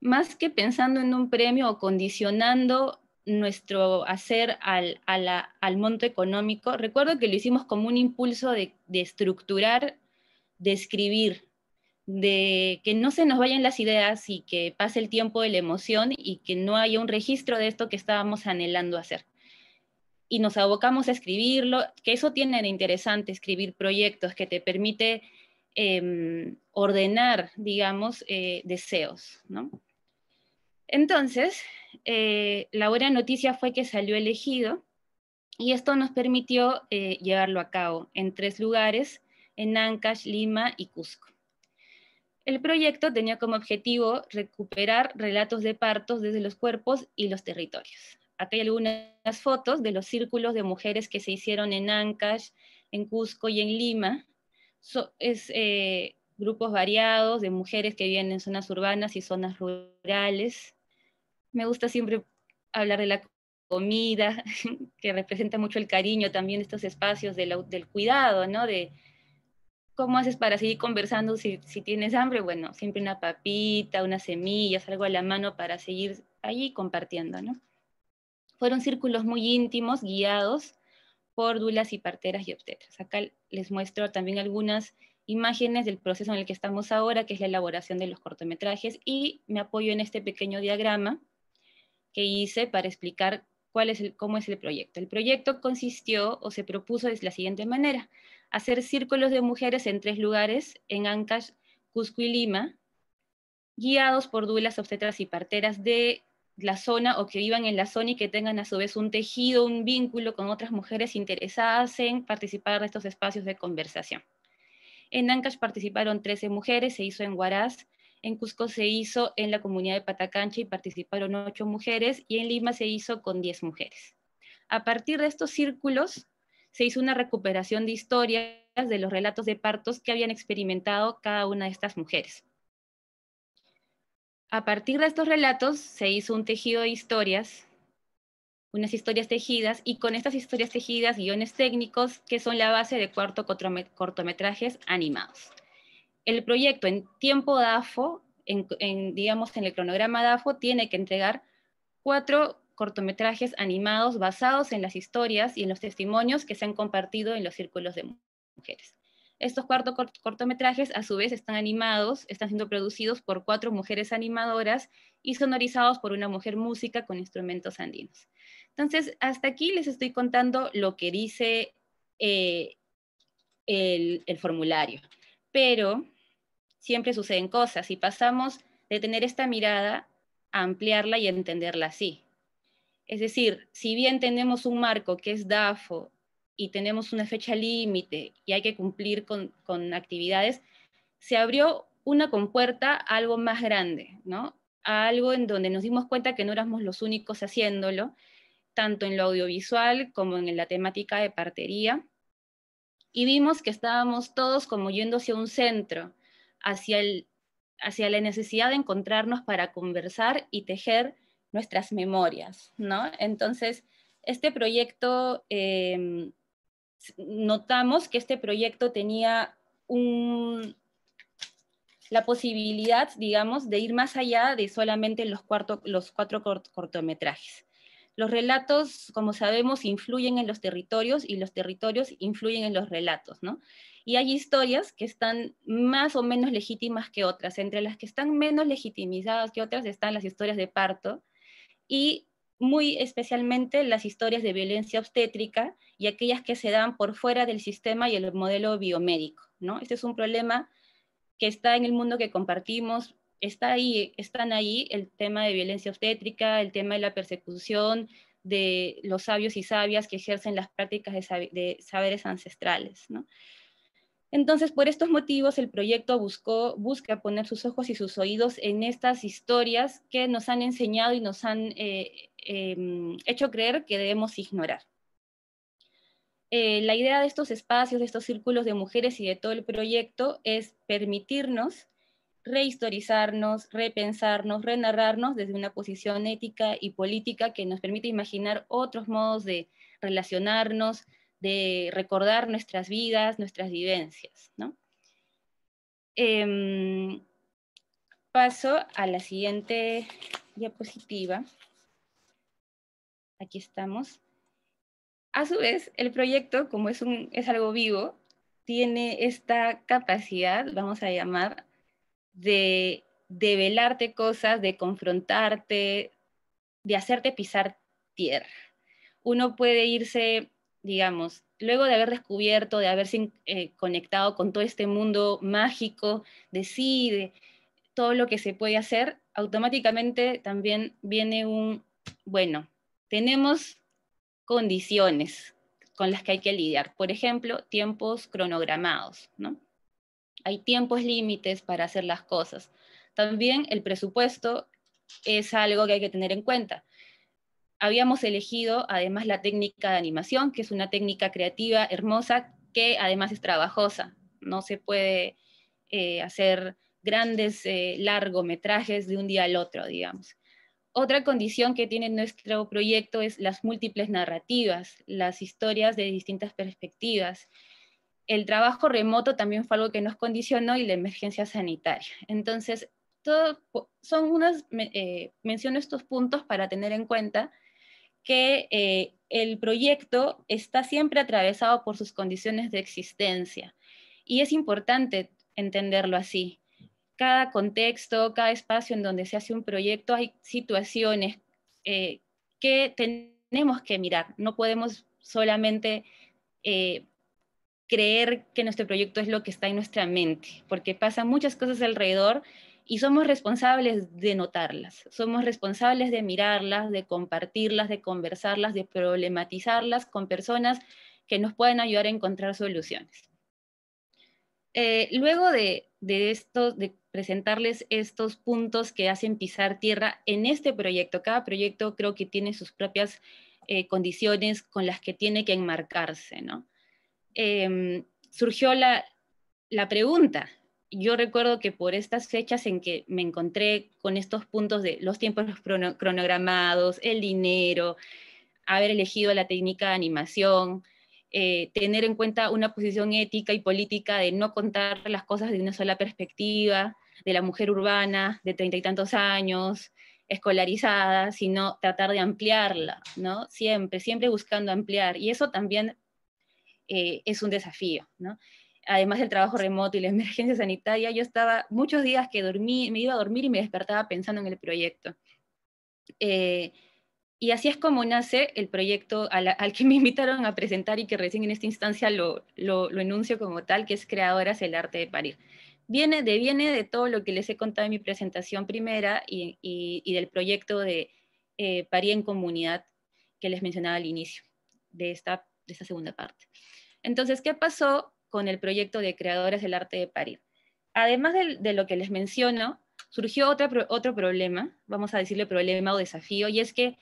más que pensando en un premio o condicionando nuestro hacer al, a al monto económico, recuerdo que lo hicimos como un impulso de, de estructurar, de escribir, de que no se nos vayan las ideas y que pase el tiempo de la emoción y que no haya un registro de esto que estábamos anhelando hacer y nos abocamos a escribirlo, que eso tiene de interesante escribir proyectos que te permite em, ordenar, digamos, eh, deseos. ¿no? Entonces, eh, la buena noticia fue que salió elegido y esto nos permitió eh, llevarlo a cabo en tres lugares, en Ancash, Lima y Cusco. El proyecto tenía como objetivo recuperar relatos de partos desde los cuerpos y los territorios. Aquí hay algunas fotos de los círculos de mujeres que se hicieron en Ancash, en Cusco y en Lima. es eh, grupos variados de mujeres que viven en zonas urbanas y zonas rurales. Me gusta siempre hablar de la comida, [LAUGHS] que representa mucho el cariño también de estos espacios del cuidado, ¿no? De cómo haces para seguir conversando si, si, tienes hambre, bueno, siempre una papita, unas semillas, algo a la mano para seguir allí compartiendo, ¿no? Fueron círculos muy íntimos, guiados por dulas y parteras y obstetras. Acá les muestro también algunas imágenes del proceso en el que estamos ahora, que es la elaboración de los cortometrajes, y me apoyo en este pequeño diagrama que hice para explicar cuál es el, cómo es el proyecto. El proyecto consistió o se propuso de la siguiente manera, hacer círculos de mujeres en tres lugares, en Ancash, Cusco y Lima, guiados por dulas, obstetras y parteras de la zona o que vivan en la zona y que tengan a su vez un tejido, un vínculo con otras mujeres interesadas en participar de estos espacios de conversación. En Ancash participaron 13 mujeres, se hizo en Huaraz, en Cusco se hizo en la comunidad de Patacancha y participaron 8 mujeres y en Lima se hizo con 10 mujeres. A partir de estos círculos se hizo una recuperación de historias de los relatos de partos que habían experimentado cada una de estas mujeres a partir de estos relatos se hizo un tejido de historias, unas historias tejidas, y con estas historias tejidas, guiones técnicos que son la base de cuatro cortometrajes animados. El proyecto en tiempo DAFO, en, digamos en el cronograma DAFO, tiene que entregar cuatro cortometrajes animados basados en las historias y en los testimonios que se han compartido en los círculos de mujeres. Estos cuatro cortometrajes a su vez están animados, están siendo producidos por cuatro mujeres animadoras y sonorizados por una mujer música con instrumentos andinos. Entonces, hasta aquí les estoy contando lo que dice eh, el, formulario. Pero siempre suceden cosas y pasamos de tener esta mirada a ampliarla y entenderla así. Es decir, si bien tenemos un marco que es DAFO y tenemos una fecha límite y hay que cumplir con, con, actividades, se abrió una compuerta a algo más grande, ¿no? A algo en donde nos dimos cuenta que no éramos los únicos haciéndolo, tanto en lo audiovisual como en la temática de partería. Y vimos que estábamos todos como yendo hacia un centro, hacia, el, hacia la necesidad de encontrarnos para conversar y tejer nuestras memorias, ¿no? Entonces, este proyecto em, notamos que este proyecto tenía la posibilidad, digamos, de ir más allá de solamente los, cuatro cortometrajes. Los relatos, como sabemos, influyen en los territorios y los territorios influyen en los relatos, ¿no? Y hay historias que están más o menos legítimas que otras. Entre las que están menos legitimizadas que otras están las historias de parto y muy especialmente las historias de violencia obstétrica y aquellas que se dan por fuera del sistema y el modelo biomédico. ¿no? Este es un problema que está en el mundo que compartimos, está ahí, están ahí el tema de violencia obstétrica, el tema de la persecución de los sabios y sabias que ejercen las prácticas de, saberes ancestrales. ¿no? Entonces, por estos motivos, el proyecto busca poner sus ojos y sus oídos en estas historias que nos han enseñado y nos han eh, Em, hecho creer que debemos ignorar. Eh, la idea de estos espacios, de estos círculos de mujeres y de todo el proyecto es permitirnos rehistorizarnos, repensarnos, renarrarnos desde una posición ética y política que nos permite imaginar otros modos de relacionarnos, de recordar nuestras vidas, nuestras vivencias. Em, paso a la siguiente diapositiva aquí estamos. A su vez, el proyecto, como es, un, es algo vivo, tiene esta capacidad, vamos a llamar, de develarte cosas, de confrontarte, de hacerte pisar tierra. Uno puede irse, digamos, luego de haber descubierto, de haberse eh, conectado con todo este mundo mágico, de sí, todo lo que se puede hacer, automáticamente también viene un, bueno, tenemos condiciones con las que hay que lidiar. Por ejemplo, tiempos cronogramados, Hay tiempos límites para hacer las cosas. También el presupuesto es algo que hay que tener en cuenta. Habíamos elegido además la técnica de animación, que es una técnica creativa hermosa que además es trabajosa. No se puede eh, hacer grandes eh, largometrajes de un día al otro, digamos. Otra condición que tiene nuestro proyecto es las múltiples narrativas, las historias de distintas perspectivas. El trabajo remoto también fue algo que nos condicionó y la emergencia sanitaria. Entonces, son unas, eh, menciono estos puntos para tener en cuenta que eh, el proyecto está siempre atravesado por sus condiciones de existencia. Y es importante entenderlo así cada contexto, cada espacio en donde se hace un proyecto, hay situaciones eh, que tenemos que mirar. No podemos solamente eh, creer que nuestro proyecto es lo que está en nuestra mente, porque pasan muchas cosas alrededor y somos responsables de notarlas, somos responsables de mirarlas, de compartirlas, de conversarlas, de problematizarlas con personas que nos pueden ayudar a encontrar soluciones. Eh, luego de, de esto, de presentarles estos puntos que hacen pisar tierra en este proyecto. Cada proyecto creo que tiene sus propias eh, condiciones con las que tiene que enmarcarse. Em, surgió la, pregunta. Yo recuerdo que por estas fechas en que me encontré con estos puntos de los tiempos cronogramados, el dinero, haber elegido la técnica de animación, eh, tener en cuenta una posición ética y política de no contar las cosas de una sola perspectiva, de la mujer urbana de treinta y tantos años, escolarizada, sino tratar de ampliarla, ¿no? Siempre, siempre buscando ampliar. Y eso también eh, es un desafío, ¿no? Además del trabajo remoto y la [LAUGHS] emergencia sanitaria, yo estaba muchos días que dormí, me iba a dormir y me despertaba pensando en el proyecto. Eh, y así es como nace el proyecto al, que me [LAUGHS] invitaron a presentar y que recién en esta instancia lo, lo, lo enuncio como tal, que es Creadoras el Arte de Parir viene, deviene de todo lo que les he contado en mi presentación primera y, del proyecto de eh, en Comunidad que les mencionaba al inicio de esta, esta segunda parte. Entonces, ¿qué pasó con el proyecto de Creadores del Arte de París Además de, lo que les menciono, surgió otro problema, vamos a decirle problema o desafío, y es que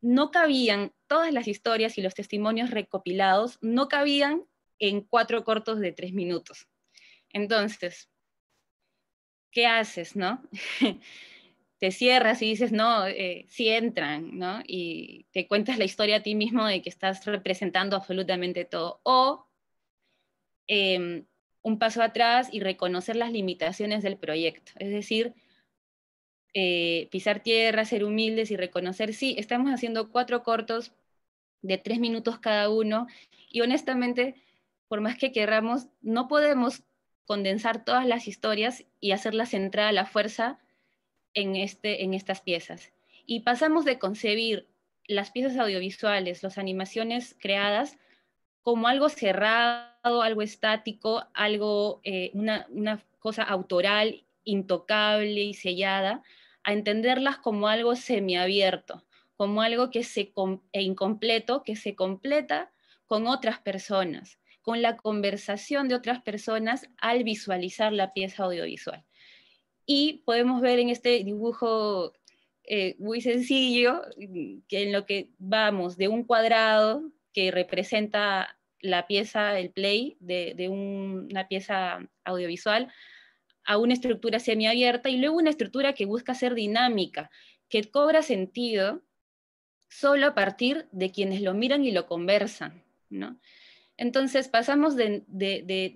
no cabían todas las historias y los testimonios recopilados, no cabían en cuatro cortos de tres minutos. Entonces, ¿qué haces, no? [LAUGHS] te cierras y dices, no, si eh, sí entran, ¿no? Y te cuentas la historia a ti mismo de que estás representando absolutamente todo. O em, un paso atrás y reconocer las limitaciones del proyecto. Es decir, eh, pisar tierra, ser humildes y reconocer, sí, estamos haciendo cuatro cortos de tres minutos cada uno y honestamente, por más que querramos, no podemos condensar todas las historias y hacerlas entrar a la fuerza este, en, estas piezas. Y pasamos de concebir las piezas audiovisuales, las animaciones creadas, como algo cerrado, algo estático, algo, eh, una, cosa autoral, intocable y sellada, a entenderlas como algo semiabierto, como algo que se e incompleto, que se completa con otras personas, con la conversación de otras personas al visualizar la pieza audiovisual. Y podemos ver en este dibujo eh, muy sencillo que en lo que vamos de un cuadrado que representa la pieza, el play de, una pieza audiovisual, a una estructura semiabierta y luego una estructura que busca ser dinámica, que cobra sentido solo a partir de quienes lo miran y lo conversan. ¿no? Entonces pasamos de,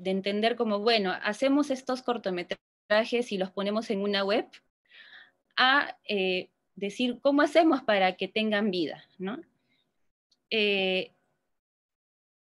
entender como, bueno, hacemos estos cortometrajes y los ponemos en una web, a eh, decir cómo hacemos para que tengan vida, eh,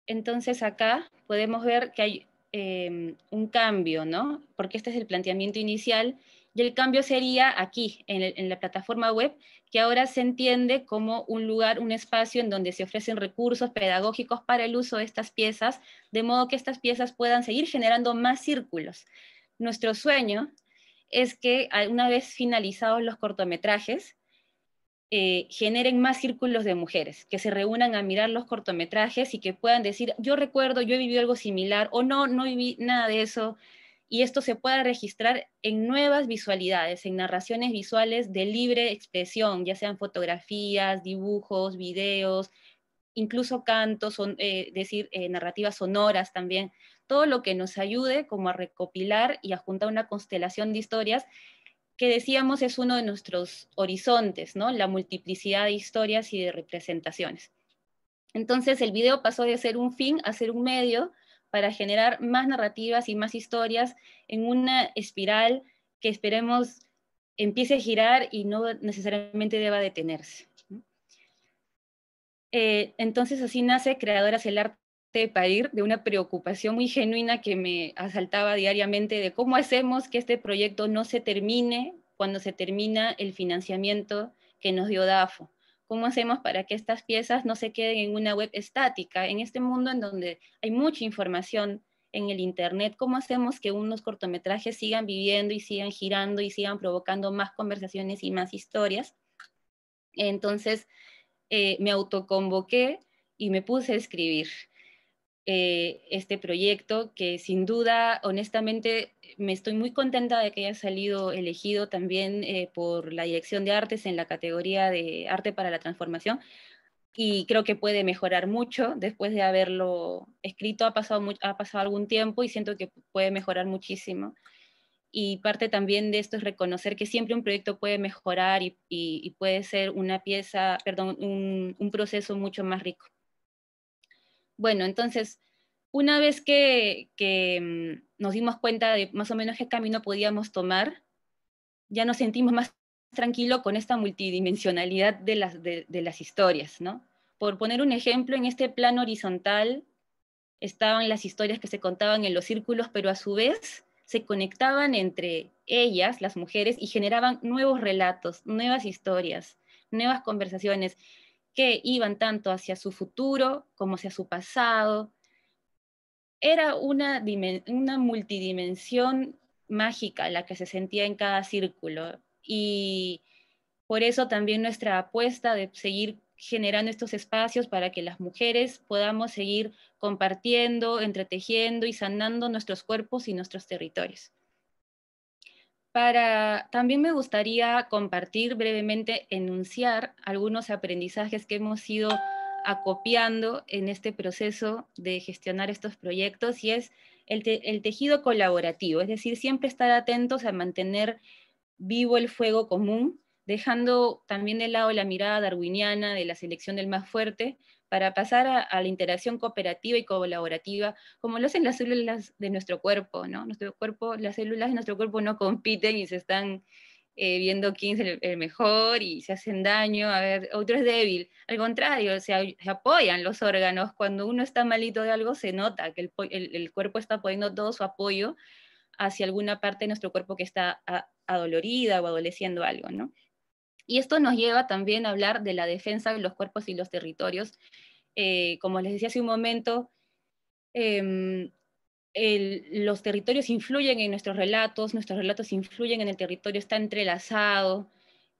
entonces acá podemos ver que hay em, un cambio, ¿no? Porque este es el planteamiento inicial y el cambio sería aquí, en, la plataforma web, que ahora se entiende como un lugar, un espacio en donde se ofrecen recursos pedagógicos para el uso de estas piezas, de modo que estas piezas puedan seguir generando más círculos. Nuestro sueño es que una vez finalizados los cortometrajes, eh, generen más círculos de mujeres, que se reúnan a mirar los cortometrajes y que puedan decir, yo recuerdo, yo he vivido algo similar, o no, no viví nada de eso, y esto se puede registrar en nuevas visualidades, en narraciones visuales de libre expresión, ya sean fotografías, dibujos, videos, incluso cantos, son, eh, decir, eh, narrativas sonoras también, todo lo que nos ayude como a recopilar y a juntar una constelación de historias que decíamos es uno de nuestros horizontes, ¿no? La multiplicidad de historias y de representaciones. Entonces el video pasó de ser un fin a ser un medio para generar más narrativas y más historias en una espiral que esperemos empiece a girar y no necesariamente deba detenerse. Eh, entonces así nace Creadoras el Arte de Parir, de una preocupación muy genuina que me asaltaba diariamente de cómo hacemos que este proyecto no se termine cuando se termina el financiamiento que nos dio DAFO. ¿Cómo hacemos para que estas piezas no se queden en una web estática? En este mundo en donde hay mucha información en el Internet, ¿cómo hacemos que unos cortometrajes sigan viviendo y sigan girando y sigan provocando más conversaciones y más historias? Entonces, eh, me autoconvoqué y me puse a escribir. Eh, este proyecto, que sin duda, honestamente, me estoy muy contenta de que haya salido elegido también eh, por la Dirección de Artes en la categoría de Arte para la Transformación. Y creo que puede mejorar mucho después de haberlo escrito. Ha pasado, ha pasado algún tiempo y siento que puede mejorar muchísimo. Y parte también de esto es reconocer que siempre un proyecto puede mejorar y, puede ser una pieza, perdón, un proceso mucho más rico. Bueno, entonces, una vez que, mm, nos dimos cuenta de más o menos qué camino podíamos tomar, ya nos sentimos más tranquilos con esta multidimensionalidad de las, las historias, Por poner un ejemplo, en este plano horizontal estaban las historias que se contaban en los círculos, pero a su vez se conectaban entre ellas, las mujeres, y generaban nuevos relatos, nuevas historias, nuevas conversaciones que iban tanto hacia su futuro como hacia su pasado. Era una, multidimensión mágica la que se sentía en cada círculo y por eso también nuestra apuesta de seguir generando estos espacios para que las mujeres podamos seguir compartiendo, entretejiendo y sanando nuestros cuerpos y nuestros territorios. Para, también me gustaría compartir brevemente, enunciar algunos aprendizajes que hemos ido acopiando en este proceso de gestionar estos proyectos y es el, el tejido colaborativo, es decir, siempre estar atentos a mantener vivo el fuego común, dejando también de lado la mirada darwiniana de la selección del más fuerte para pasar a, la interacción cooperativa y colaborativa, como lo hacen las células de nuestro cuerpo, ¿no? Nuestro cuerpo, las células de nuestro cuerpo no compiten y se están eh, viendo quién es el, mejor y se hacen daño, a ver, otro es débil. Al contrario, se, apoyan los órganos. Cuando uno está malito de algo, se nota que el, cuerpo está poniendo todo su apoyo hacia alguna parte de nuestro cuerpo que está adolorida o adoleciendo algo, ¿no? Y esto nos lleva también a hablar de la defensa de los cuerpos y los territorios. Eh, como les decía hace un momento, em, los territorios influyen en nuestros relatos, nuestros relatos influyen en el territorio, está entrelazado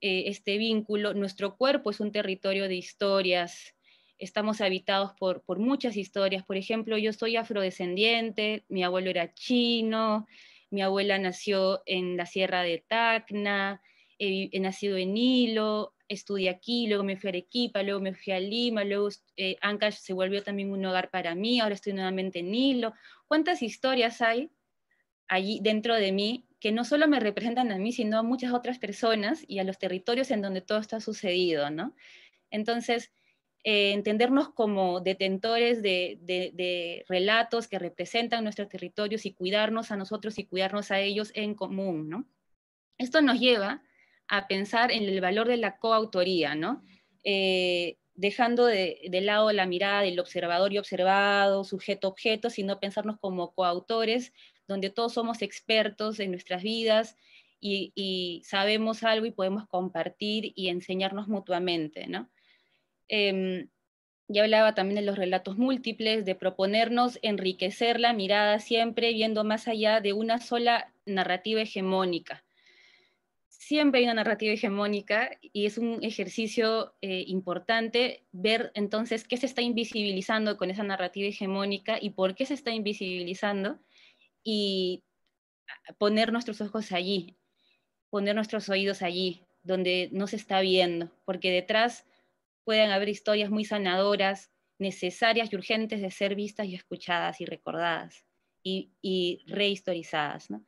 eh, este vínculo. Nuestro cuerpo es un territorio de historias, estamos habitados por muchas historias. Por ejemplo, yo soy afrodescendiente, mi abuelo era chino, mi abuela nació en la sierra de Tacna, he, nacido en Nilo, estudié aquí, luego me fui a Arequipa, luego me fui a Lima, luego eh, Ancash se volvió también un hogar para mí, ahora estoy nuevamente en Nilo. ¿Cuántas historias hay allí dentro de mí que no solo me representan a mí, sino a muchas otras personas y a los territorios en donde todo está sucedido, ¿no? Entonces, eh, entendernos como detentores de, de relatos que representan nuestros territorios y cuidarnos a nosotros y cuidarnos a ellos en común, ¿no? Esto nos lleva a pensar en el valor de la coautoría, ¿no? Eh, dejando de, lado la mirada del observador y observado, sujeto-objeto, sino pensarnos como coautores, donde todos somos expertos en nuestras vidas y, sabemos algo y podemos compartir y enseñarnos mutuamente, ¿no? Em, ya hablaba también de los relatos múltiples, de proponernos enriquecer la mirada siempre viendo más allá de una sola narrativa hegemónica, siempre hay una narrativa hegemónica y es un ejercicio eh, importante ver entonces qué se está invisibilizando con esa narrativa hegemónica y por qué se está invisibilizando y poner nuestros ojos allí, poner nuestros oídos allí, donde no se está viendo, porque detrás pueden haber historias muy sanadoras, necesarias y urgentes de ser vistas y escuchadas y recordadas y, y rehistorizadas. ¿no?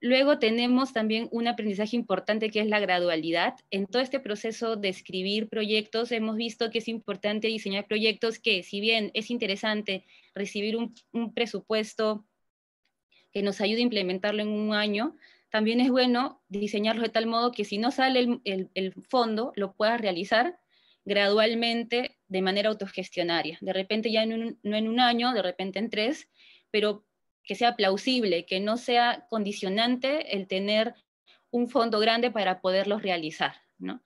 Luego tenemos también un aprendizaje importante que es la gradualidad. En todo este proceso de escribir proyectos hemos visto que es importante diseñar proyectos que si bien es interesante recibir un, presupuesto que nos ayude a implementarlo en un año, también es bueno diseñarlo de tal modo que si no sale el, fondo lo puedas realizar gradualmente de manera autogestionaria. De repente ya no en un año, de repente en tres, pero que sea plausible, que no sea condicionante el tener un fondo grande para poderlos realizar. ¿no?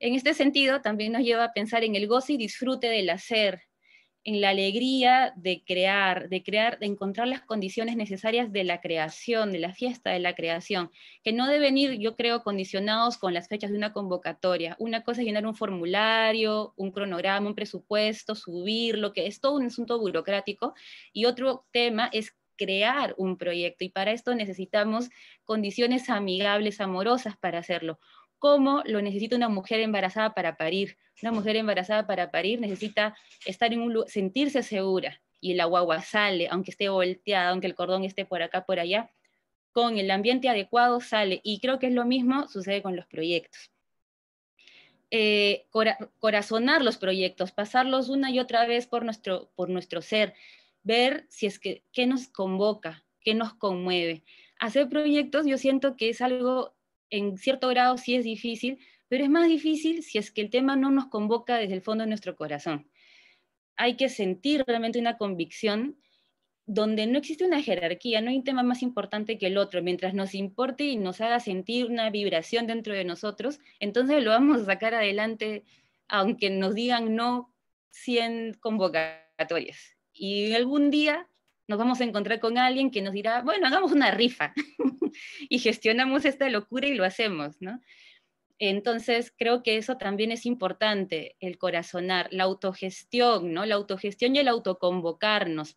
En este sentido, también nos lleva a pensar en el goce y disfrute del hacer, en la alegría de crear, de crear, de encontrar las condiciones necesarias de la creación, de la fiesta de la creación, que no deben ir, yo creo, condicionados con las fechas de una convocatoria. Una cosa es llenar un formulario, un cronograma, un presupuesto, subirlo, que es todo un asunto burocrático, y otro tema es crear un proyecto y para esto necesitamos condiciones amigables, amorosas para hacerlo. ¿Cómo lo necesita una mujer embarazada para parir? Una mujer embarazada para parir necesita estar en un sentirse segura y la guagua sale, aunque esté volteada, aunque el cordón esté por acá, por allá, con el ambiente adecuado sale. Y creo que es lo mismo sucede con los proyectos. Eh, corazonar los proyectos, pasarlos una y otra vez por nuestro, por nuestro ser, ver si es que qué nos convoca, qué nos conmueve. Hacer proyectos yo siento que es algo en cierto grado sí es difícil, pero es más difícil si es que el tema no nos convoca desde el fondo de nuestro corazón. Hay que sentir realmente una convicción donde no existe una jerarquía, no hay un tema más importante que el otro. Mientras nos importe y nos haga sentir una vibración dentro de nosotros, entonces lo vamos a sacar adelante, aunque nos digan no 100 convocatorias y algún día nos vamos a encontrar con alguien que nos dirá, bueno, hagamos una rifa [LAUGHS] y gestionamos esta locura y lo hacemos, ¿no? Entonces, creo que eso también es importante, el corazonar, la autogestión, ¿no? La autogestión y el autoconvocarnos.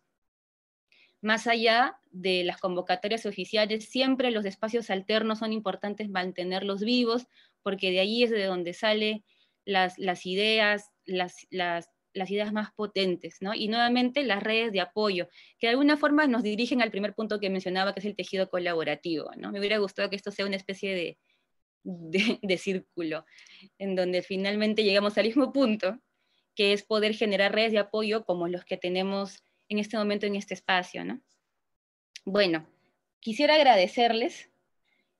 Más allá de las convocatorias oficiales, siempre los espacios alternos son importantes mantenerlos vivos, porque de ahí es de donde salen las, las ideas, las, las, las ideas más potentes, ¿no? Y nuevamente las redes de apoyo, que de alguna forma nos dirigen al primer punto que mencionaba, que es el tejido colaborativo, ¿no? Me hubiera gustado que esto sea una especie de, de, círculo, en donde finalmente llegamos al mismo punto, que es poder generar redes de apoyo como los que tenemos en este momento en este espacio, ¿no? Bueno, quisiera agradecerles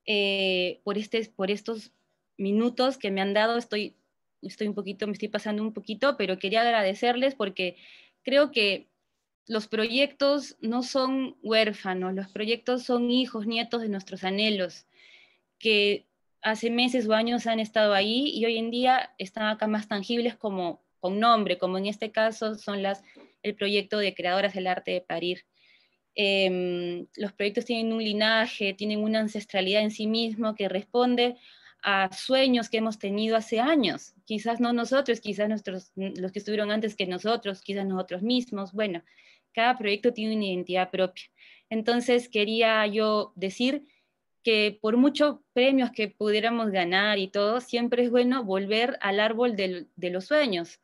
eh, por, este, por estos minutos que me han dado. Estoy estoy un poquito, me estoy pasando un poquito, pero quería agradecerles porque creo que los proyectos no son huérfanos, los proyectos son hijos, nietos de nuestros anhelos, que hace meses o años han estado ahí y hoy en día están acá más tangibles como con nombre, como en este caso son las, el proyecto de Creadoras del Arte de Parir. Em, los proyectos tienen un linaje, tienen una ancestralidad en sí mismo que responde a sueños que hemos tenido hace años, quizás no nosotros, quizás nuestros, mm, los que estuvieron antes que nosotros, quizás nosotros mismos, bueno, cada proyecto tiene una identidad propia. Entonces quería yo decir que por muchos premios que pudiéramos ganar y todo, siempre es bueno volver al árbol de los sueños,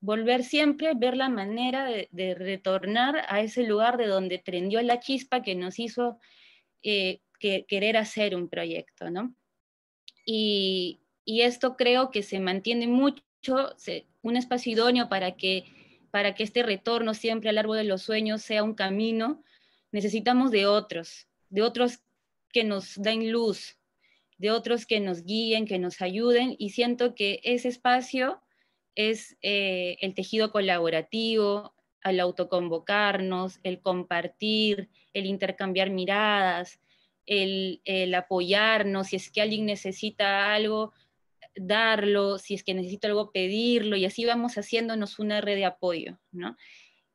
volver siempre, a ver la manera de, retornar a ese lugar de donde prendió la chispa que nos hizo eh, querer hacer un proyecto, ¿no? y, esto creo que se mantiene mucho, un espacio idóneo para que, para que este retorno siempre al árbol de los sueños sea un camino. Necesitamos de otros, de otros que nos den luz, de otros que nos guíen, que nos ayuden y siento que ese espacio es eh, el tejido colaborativo, al autoconvocarnos, el compartir, el intercambiar miradas, el, apoyarnos, si es que alguien necesita algo, darlo, si es que necesita algo, pedirlo, y así vamos haciéndonos una red de apoyo,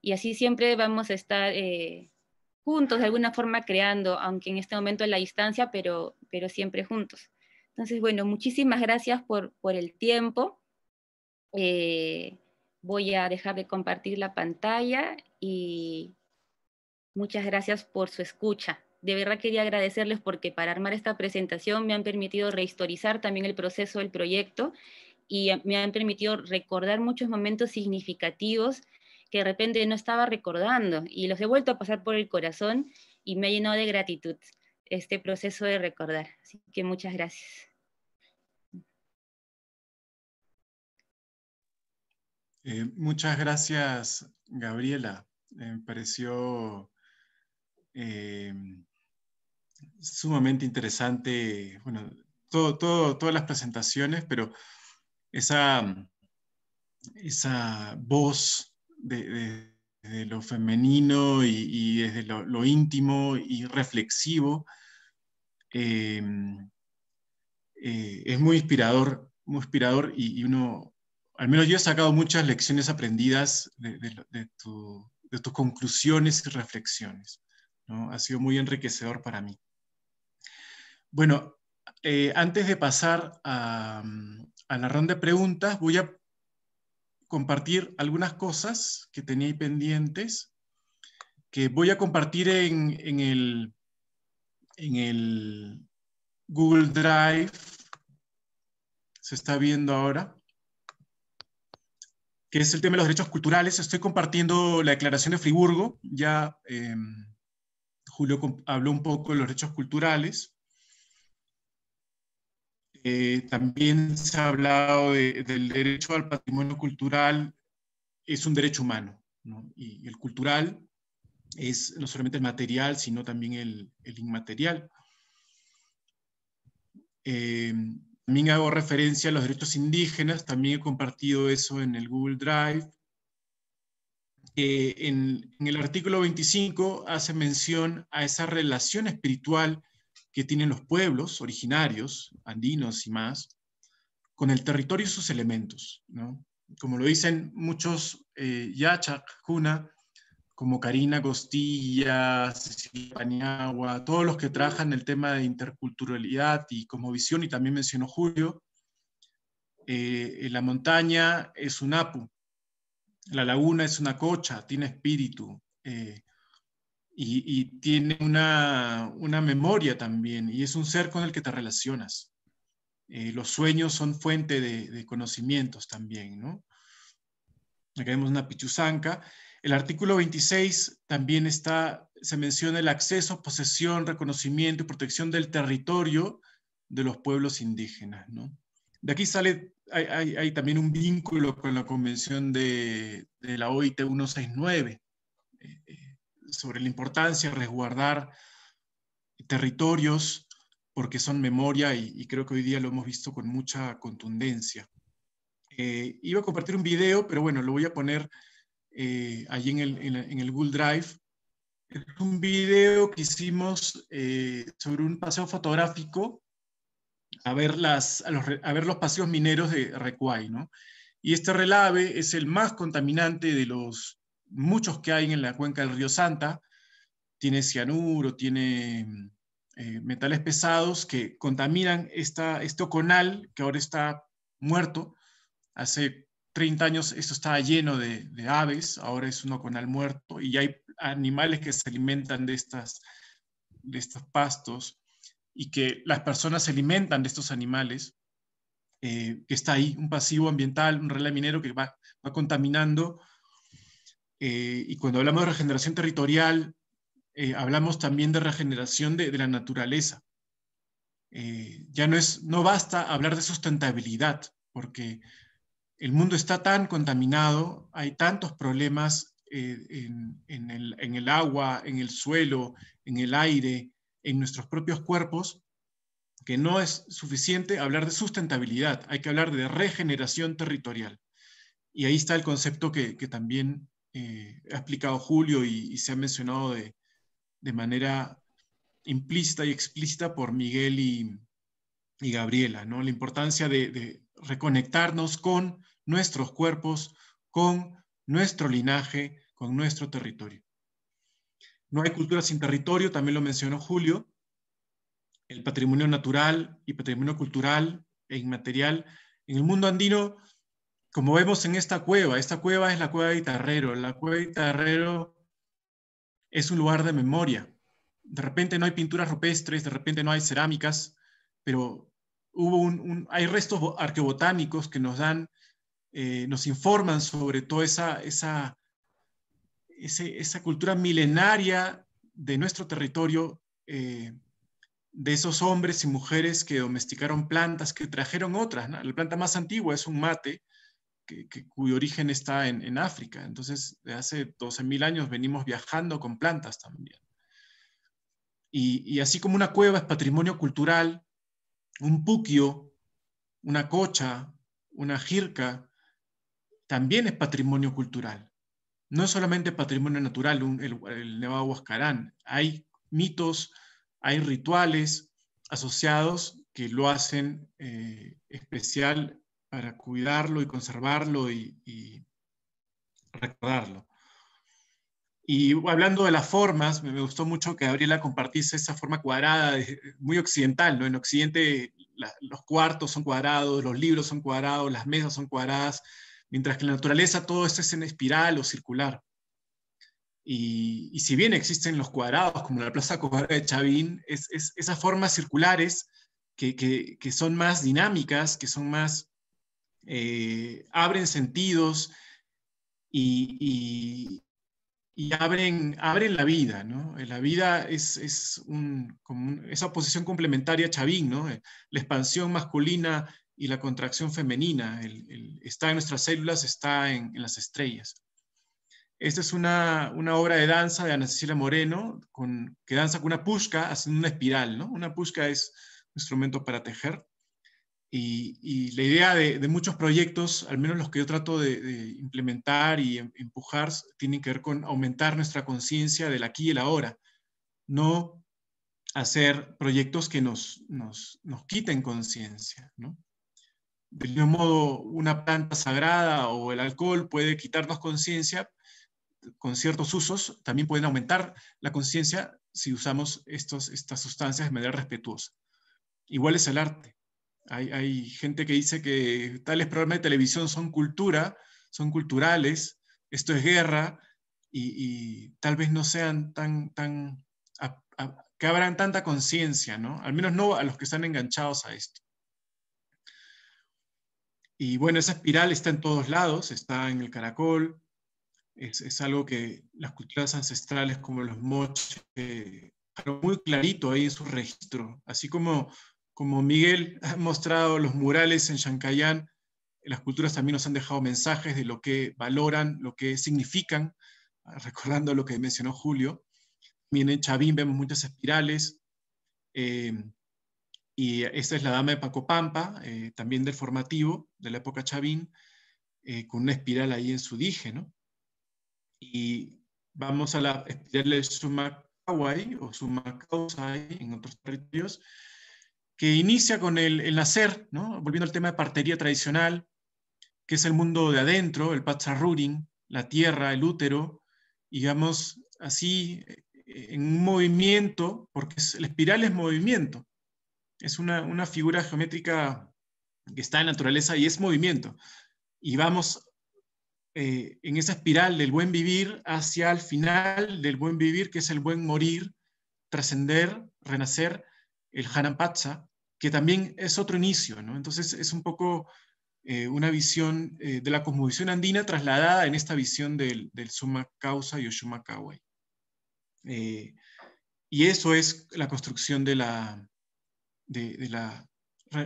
Y así siempre vamos a estar eh, juntos, de alguna forma creando, aunque en este momento en la distancia, pero, pero siempre juntos. Entonces, bueno, muchísimas gracias por, por el tiempo. Eh, voy a dejar de compartir la pantalla y muchas gracias por su escucha de verdad quería agradecerles porque para armar esta presentación me han permitido rehistorizar también el proceso del proyecto y eh, me han permitido recordar muchos momentos significativos que de repente no estaba recordando y los he vuelto a pasar por el corazón y me ha llenado de gratitud este proceso de recordar. Así que muchas gracias. Eh, muchas gracias, Gabriela. Eh, me pareció sumamente interesante, bueno, todo, todo, todas las presentaciones, pero esa, mm, esa voz de, lo femenino y, desde lo, íntimo y reflexivo eh, mm, eh, es muy inspirador, muy inspirador y, uno, al menos yo he sacado muchas lecciones aprendidas de, tus conclusiones y reflexiones. Ha sido muy enriquecedor para mí. Bueno, eh, antes de pasar mm, a, la ronda de preguntas, voy a compartir algunas cosas que tenía ahí pendientes, que voy a compartir en, el, Google Drive. Se está viendo ahora que es el tema de los derechos culturales. Estoy compartiendo la Declaración de Friburgo, ya em, Julio habló un poco de los derechos culturales. Eh, también se ha hablado del derecho al patrimonio cultural, es un derecho humano, y, el cultural es no solamente el material, sino también el, inmaterial. Eh, también hago referencia a los derechos indígenas, también he compartido eso en el Google Drive en, el artículo 25 hace mención a esa relación espiritual que tienen los pueblos originarios, andinos y más, con el territorio y sus elementos. Como lo dicen muchos eh, yachak, como Karina Costilla, Cecilia Paniagua, todos los que trabajan el tema de interculturalidad y como visión, y también mencionó Julio, eh, la montaña es un apu, la laguna es una cocha, tiene espíritu eh, y, tiene una, memoria también y es un ser con el que te relacionas. Eh, los sueños son fuente de, de conocimientos también, ¿no? Acá vemos una pichuzanca. El artículo 26 también está, se menciona el acceso, posesión, reconocimiento y protección del territorio de los pueblos indígenas, ¿no? De aquí sale, hay, también un vínculo con la convención de, la OIT 169 eh, eh, sobre la importancia de resguardar territorios porque son memoria y, creo que hoy día lo hemos visto con mucha contundencia. Eh, iba a compartir un video, pero bueno, lo voy a poner eh, allí en el, Google Drive. Es un video que hicimos sobre un paseo fotográfico a ver, los, paseos mineros de Recuay, ¿no? Y este relave es el más contaminante de los muchos que hay en la cuenca del río Santa. Tiene cianuro, tiene eh, metales pesados que contaminan esta, este oconal que ahora está muerto. Hace 30 años esto estaba lleno de, aves, ahora es un oconal muerto y hay animales que se alimentan de, estas, de estos pastos y que las personas se alimentan de estos animales, eh, que está ahí un pasivo ambiental, un relé minero que va, va contaminando. Eh, y cuando hablamos de regeneración territorial, eh, hablamos también de regeneración de, la naturaleza. ya no, es, no basta hablar de sustentabilidad, porque el mundo está tan contaminado, hay tantos problemas en, el, en el agua, en el suelo, en el aire, en nuestros propios cuerpos, que no es suficiente hablar de sustentabilidad, hay que hablar de regeneración territorial. Y ahí está el concepto que, también eh, ha explicado Julio y, se ha mencionado de, manera implícita y explícita por Miguel y, Gabriela, ¿no? La importancia de reconectarnos con nuestros cuerpos, con nuestro linaje, con nuestro territorio. No hay cultura sin territorio, también lo mencionó Julio. El patrimonio natural y patrimonio cultural e inmaterial. En el mundo andino, como vemos en esta cueva, esta cueva es la cueva de tarrero. La cueva de Itarrero es un lugar de memoria. De repente no hay pinturas rupestres, de repente no hay cerámicas, pero hubo hay restos arqueobotánicos que nos dan, eh, nos informan sobre toda esa, esa esa cultura milenaria de nuestro territorio, eh, de esos hombres y mujeres que domesticaron plantas, que trajeron otras. La planta más antigua es un mate, que, cuyo origen está en, África. Entonces, de hace 12.000 años venimos viajando con plantas también. Y, y, así como una cueva es patrimonio cultural, un puquio, una cocha, una jirca, también es patrimonio cultural no es solamente patrimonio natural, el, Nevado Huascarán, hay mitos, hay rituales asociados que lo hacen eh, especial para cuidarlo y conservarlo y, recordarlo. Y hablando de las formas, me, gustó mucho que Gabriela compartiese esa forma cuadrada, muy occidental, ¿no? En Occidente los cuartos son cuadrados, los libros son cuadrados, las mesas son cuadradas, mientras que en la naturaleza todo esto es en espiral o circular. Y, si bien existen los cuadrados, como la plaza cuadrada de Chavín, es, esas formas circulares que, que, son más dinámicas, que son más, eh, abren sentidos y, y, abren, abren la vida, ¿no? La vida es, es un, esa posición complementaria a Chavín, ¿no? La expansión masculina y la contracción femenina. está en nuestras células, está en, las estrellas. Esta es una, obra de danza de Ana Cecilia Moreno, que danza con una pushka haciendo una espiral. ¿no? Una pushka es un instrumento para tejer. Y, la idea de, muchos proyectos, al menos los que yo trato de, implementar y em, empujar, tienen que ver con aumentar nuestra conciencia del aquí y el ahora. No hacer proyectos que nos, nos, nos quiten conciencia, ¿no? Del mismo modo, una planta sagrada o el alcohol puede quitarnos conciencia con ciertos usos, también pueden aumentar la conciencia si usamos estos, estas sustancias de manera respetuosa. Igual es el arte. Hay, gente que dice que tales programas de televisión son cultura, son culturales, esto es guerra, y, tal vez no sean tan, tan que abran tanta conciencia, ¿no? Al menos no a los que están enganchados a esto. Y bueno, esa espiral está en todos lados, está en el caracol, es, algo que las culturas ancestrales como los moches, dejaron eh, muy clarito ahí en su registro, así como, como Miguel ha mostrado los murales en Chancayán, las culturas también nos han dejado mensajes de lo que valoran, lo que significan, ah, recordando lo que mencionó Julio. También en Chavín vemos muchas espirales. Eh, y esta es la dama de Paco Pampa, eh, también del formativo, de la época Chavín, eh, con una espiral ahí en su dije, ¿no? Y vamos a la espiral de Sumakawai o Sumacauzay, en otros territorios, que inicia con el, nacer, ¿no? Volviendo al tema de partería tradicional, que es el mundo de adentro, el Rurin, la tierra, el útero, digamos así, eh, en un movimiento, porque la espiral es movimiento, es una, figura geométrica que está en naturaleza y es movimiento. Y vamos eh, en esa espiral del buen vivir hacia el final del buen vivir, que es el buen morir, trascender, renacer, el Hanampatsa, que también es otro inicio. Entonces es un poco eh, una visión eh, de la cosmovisión andina trasladada en esta visión del, del Causa y Oshuma Kawai. y eso es la construcción de la, de, la,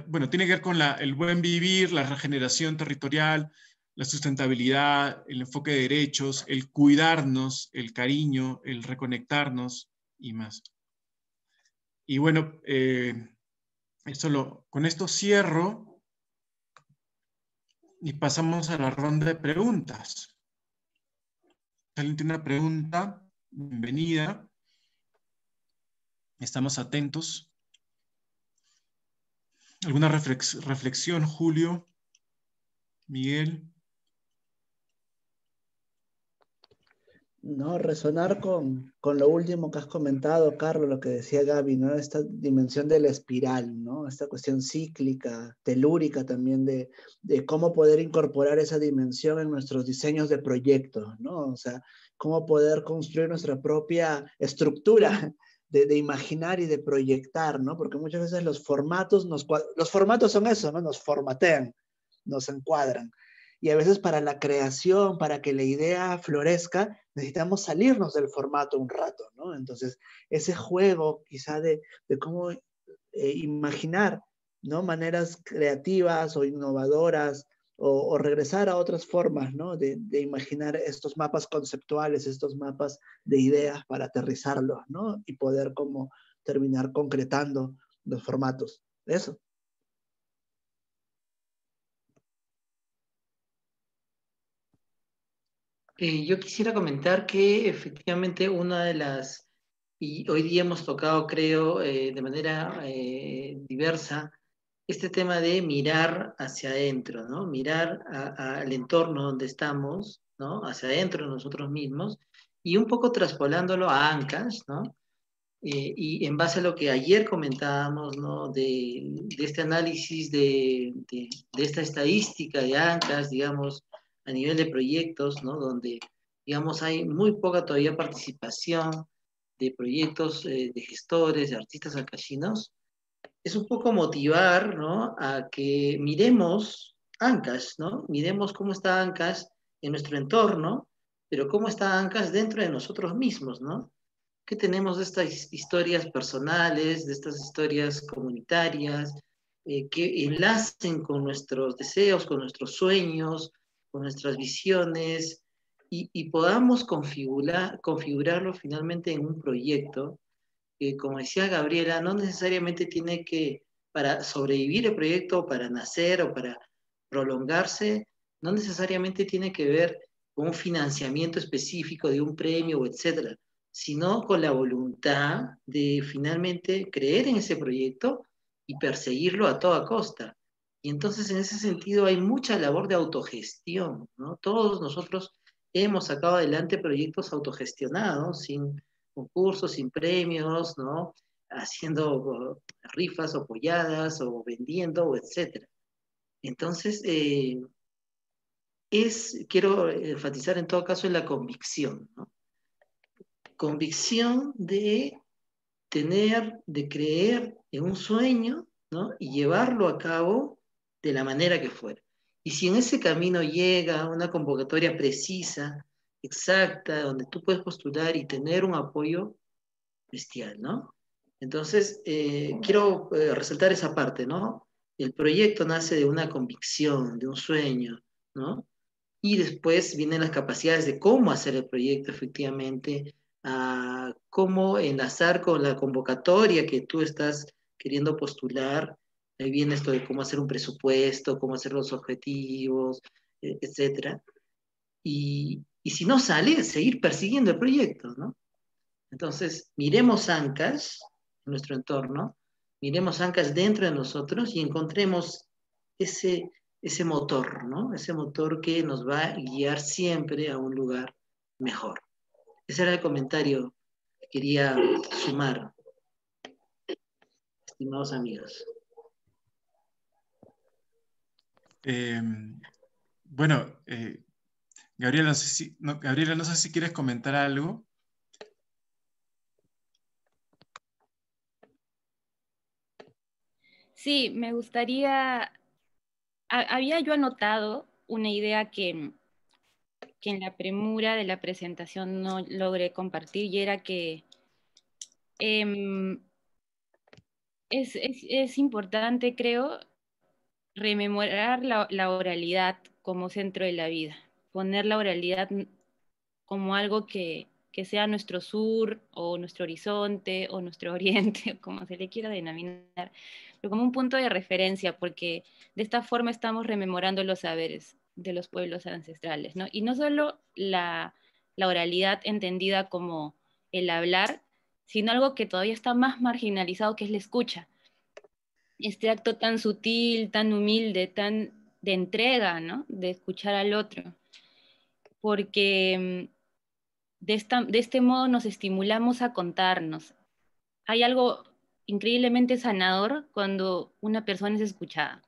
bueno, tiene que ver con la, el buen vivir, la regeneración territorial, la sustentabilidad, el enfoque de derechos, el cuidarnos, el cariño, el reconectarnos y más. Y bueno, eh, con esto cierro y pasamos a la ronda de preguntas. alguien tiene una pregunta, bienvenida. Estamos atentos. ¿Alguna reflexión, Julio? Miguel. No, resonar con, con, lo último que has comentado, Carlos, lo que decía Gaby, ¿no? Esta dimensión de la espiral, ¿no? Esta cuestión cíclica, telúrica también de, de cómo poder incorporar esa dimensión en nuestros diseños de proyectos, ¿no? O sea, cómo poder construir nuestra propia estructura de, imaginar y de proyectar, ¿no? Porque muchas veces los formatos, nos, los formatos son eso, ¿no? Nos formatean, nos encuadran. Y a veces para la creación, para que la idea florezca, necesitamos salirnos del formato un rato, ¿no? Entonces, ese juego quizá de, cómo eh, imaginar, ¿no? Maneras creativas o innovadoras o, regresar a otras formas ¿no? de, imaginar estos mapas conceptuales, estos mapas de ideas para aterrizarlos ¿no? y poder como terminar concretando los formatos. Eso. Eh, yo quisiera comentar que efectivamente una de las, y hoy día hemos tocado creo eh, de manera eh, diversa, este tema de mirar hacia adentro, ¿no? Mirar al entorno donde estamos, ¿no? Hacia adentro nosotros mismos y un poco traspolándolo a ancas, ¿no? Eh, y en base a lo que ayer comentábamos, ¿no? De, este análisis de, de, esta estadística de ancas, digamos, a nivel de proyectos, ¿no? Donde, digamos, hay muy poca todavía participación de proyectos eh, de gestores, de artistas alcalinos es un poco motivar a que miremos ancas, ¿no? miremos cómo está ancas en nuestro entorno, pero cómo está ancas dentro de nosotros mismos, ¿no? ¿Qué tenemos de estas historias personales, de estas historias comunitarias, eh, que enlacen con nuestros deseos, con nuestros sueños, con nuestras visiones, y, podamos configurar, configurarlo finalmente en un proyecto que eh, como decía Gabriela, no necesariamente tiene que, para sobrevivir el proyecto, para nacer o para prolongarse, no necesariamente tiene que ver con un financiamiento específico de un premio, o etcétera, sino con la voluntad de finalmente creer en ese proyecto y perseguirlo a toda costa. Y entonces en ese sentido hay mucha labor de autogestión, ¿no? Todos nosotros hemos sacado adelante proyectos autogestionados sin concursos sin premios, ¿no? haciendo eh, rifas o polladas o vendiendo, etc. Entonces, eh, es, quiero enfatizar en todo caso en la convicción, Convicción de tener, de creer en un sueño, Y llevarlo a cabo de la manera que fuera. Y si en ese camino llega una convocatoria precisa exacta, donde tú puedes postular y tener un apoyo bestial, ¿no? Entonces, eh, quiero eh, resaltar esa parte, ¿no? El proyecto nace de una convicción, de un sueño, ¿no? Y después vienen las capacidades de cómo hacer el proyecto efectivamente, cómo enlazar con la convocatoria que tú estás queriendo postular. Ahí viene esto de cómo hacer un presupuesto, cómo hacer los objetivos, eh, etc. Y, y si no sale, seguir persiguiendo el proyecto, ¿no? Entonces, miremos ancas en nuestro entorno, miremos ancas dentro de nosotros y encontremos ese, ese motor, ¿no? Ese motor que nos va a guiar siempre a un lugar mejor. Ese era el comentario que quería sumar, estimados amigos. Em, bueno, eh, Gabriela, no sé si, Gabriela, no sé si quieres comentar algo. Sí, me gustaría, había yo anotado una idea que, en la premura de la presentación no logré compartir y era que em, es, importante, creo, rememorar la oralidad como centro de la vida poner la oralidad como algo que, sea nuestro sur o nuestro horizonte o nuestro [LAUGHS] oriente, como se le quiera denominar, pero como un punto de referencia, porque de esta forma estamos rememorando los saberes de los pueblos ancestrales, ¿no? Y no solo la, oralidad entendida como el hablar, sino algo que todavía está más marginalizado, que es la escucha. Este acto tan sutil, tan humilde, tan de entrega, De escuchar al otro porque mm, de, esta, de este modo nos estimulamos a contarnos. Hay algo increíblemente sanador cuando una persona es escuchada,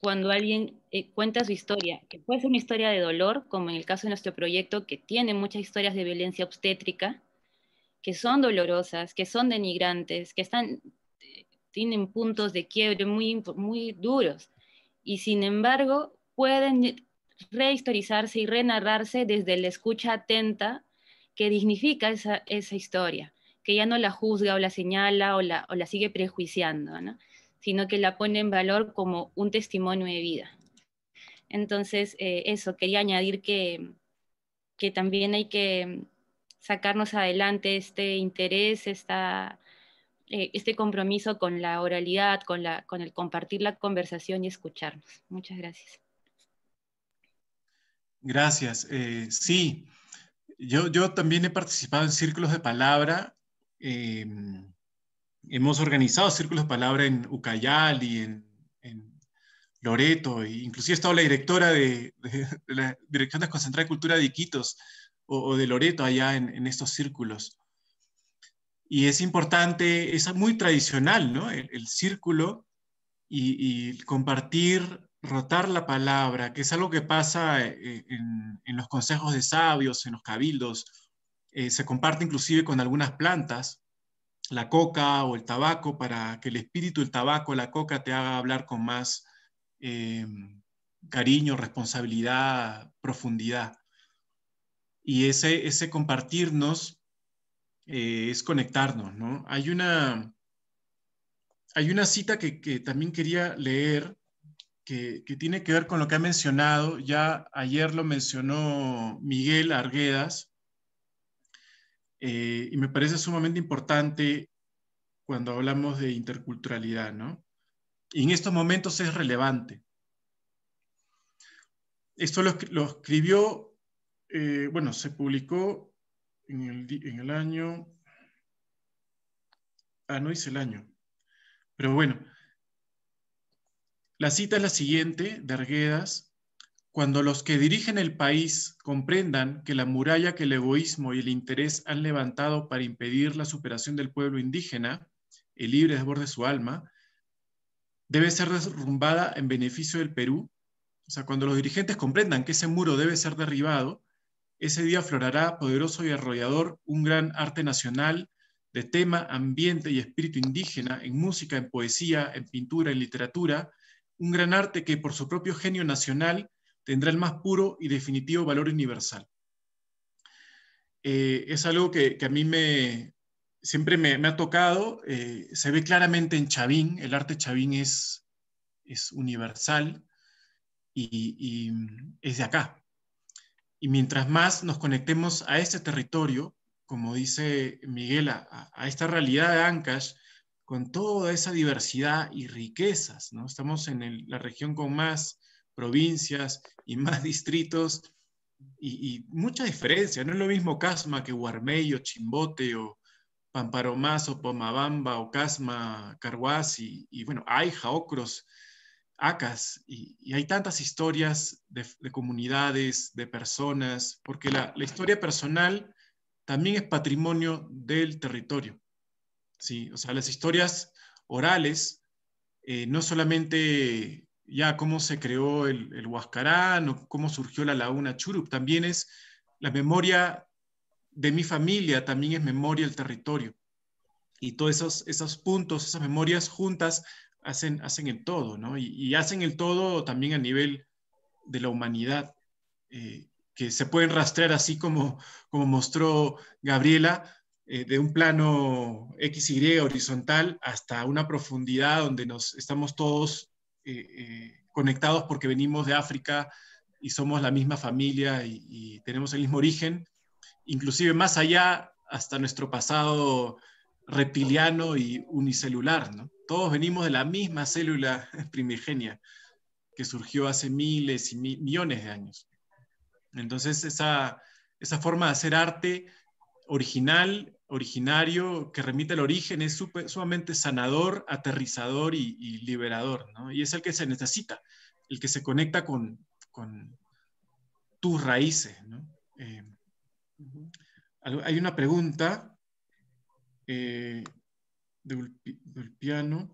cuando alguien eh, cuenta su historia, que puede ser una historia de dolor, como en el caso de nuestro proyecto, que tiene muchas historias de violencia obstétrica, que son dolorosas, que son denigrantes, que están, eh, tienen puntos de quiebre muy, muy duros, y sin embargo pueden rehistorizarse y renarrarse desde la escucha atenta que dignifica esa, historia, que ya no la juzga o la señala o la, o la sigue prejuiciando, sino que la pone en valor como un testimonio de vida. Entonces, eh, eso, quería añadir que, que también hay que sacarnos adelante este interés, esta, eh, este compromiso con la oralidad, con, la, con el compartir la conversación y escucharnos. Muchas gracias. Gracias. Eh, sí, yo, también he participado en círculos de palabra. Eh, hemos organizado círculos de palabra en Ucayal y en, Loreto, e inclusive he estado la directora de, de la Dirección Desconcentrada de Cultura de Iquitos o, de Loreto allá en, estos círculos. Y es importante, es muy tradicional, ¿no? El, círculo y compartir rotar la palabra, que es algo que pasa eh, en, los consejos de sabios, en los cabildos, eh, se comparte inclusive con algunas plantas, la coca o el tabaco, para que el espíritu, el tabaco, la coca te haga hablar con más eh, cariño, responsabilidad, profundidad. Y ese, ese compartirnos es conectarnos, ¿no? Hay una, hay una cita que, que también quería leer que, tiene que ver con lo que ha mencionado, ya ayer lo mencionó Miguel Arguedas, eh, y me parece sumamente importante cuando hablamos de interculturalidad, ¿no? Y en estos momentos es relevante. Esto lo, escribió, eh, bueno, se publicó en el, en el año, ah, no hice el año, pero bueno, la cita es la siguiente, de Arguedas. Cuando los que dirigen el país comprendan que la muralla que el egoísmo y el interés han levantado para impedir la superación del pueblo indígena, el libre desborde de su alma, debe ser derrumbada en beneficio del Perú, o sea, cuando los dirigentes comprendan que ese muro debe ser derribado, ese día aflorará poderoso y arrollador un gran arte nacional de tema, ambiente y espíritu indígena en música, en poesía, en pintura, en literatura, un gran arte que por su propio genio nacional tendrá el más puro y definitivo valor universal. Eh, es algo que, a mí me, siempre me, ha tocado, eh, se ve claramente en Chavín, el arte Chavín es, es universal y, es de acá. Y mientras más nos conectemos a este territorio, como dice Miguel, a, a esta realidad de Ancash, con toda esa diversidad y riquezas. ¿no? Estamos en la región con más provincias y más [LAUGHS] distritos y, mucha diferencia. No es lo mismo Casma que o Chimbote o Pamparomás o Pomabamba o Casma, Carhuaz y, bueno, Aija, Ocros, Acas. Y, hay tantas historias de, comunidades, de personas, porque la historia personal también es patrimonio del territorio. ¿sí? O sea, las historias orales, eh, no solamente ya cómo se creó el, Huascarán o cómo surgió la laguna Churup, también es la memoria de mi familia, también es memoria del territorio. Y todos esos, esos puntos, esas memorias juntas hacen, hacen el todo, ¿no? Y, hacen el todo también a nivel de la humanidad, eh, que se pueden rastrear así como, como mostró Gabriela, eh, de un plano XY horizontal hasta una profundidad donde nos, estamos todos eh, eh, conectados porque venimos de África y somos la misma familia y, tenemos el mismo origen, inclusive más allá hasta nuestro pasado reptiliano y unicelular, ¿no? Todos venimos de la misma célula [LAUGHS] primigenia que surgió hace miles y millones de años. Entonces, esa, esa, forma de hacer arte original originario, que remite al origen, es sumamente sanador, aterrizador y, liberador, Y es el que se necesita, el que se conecta con, tus raíces, eh, hay una pregunta eh, del piano.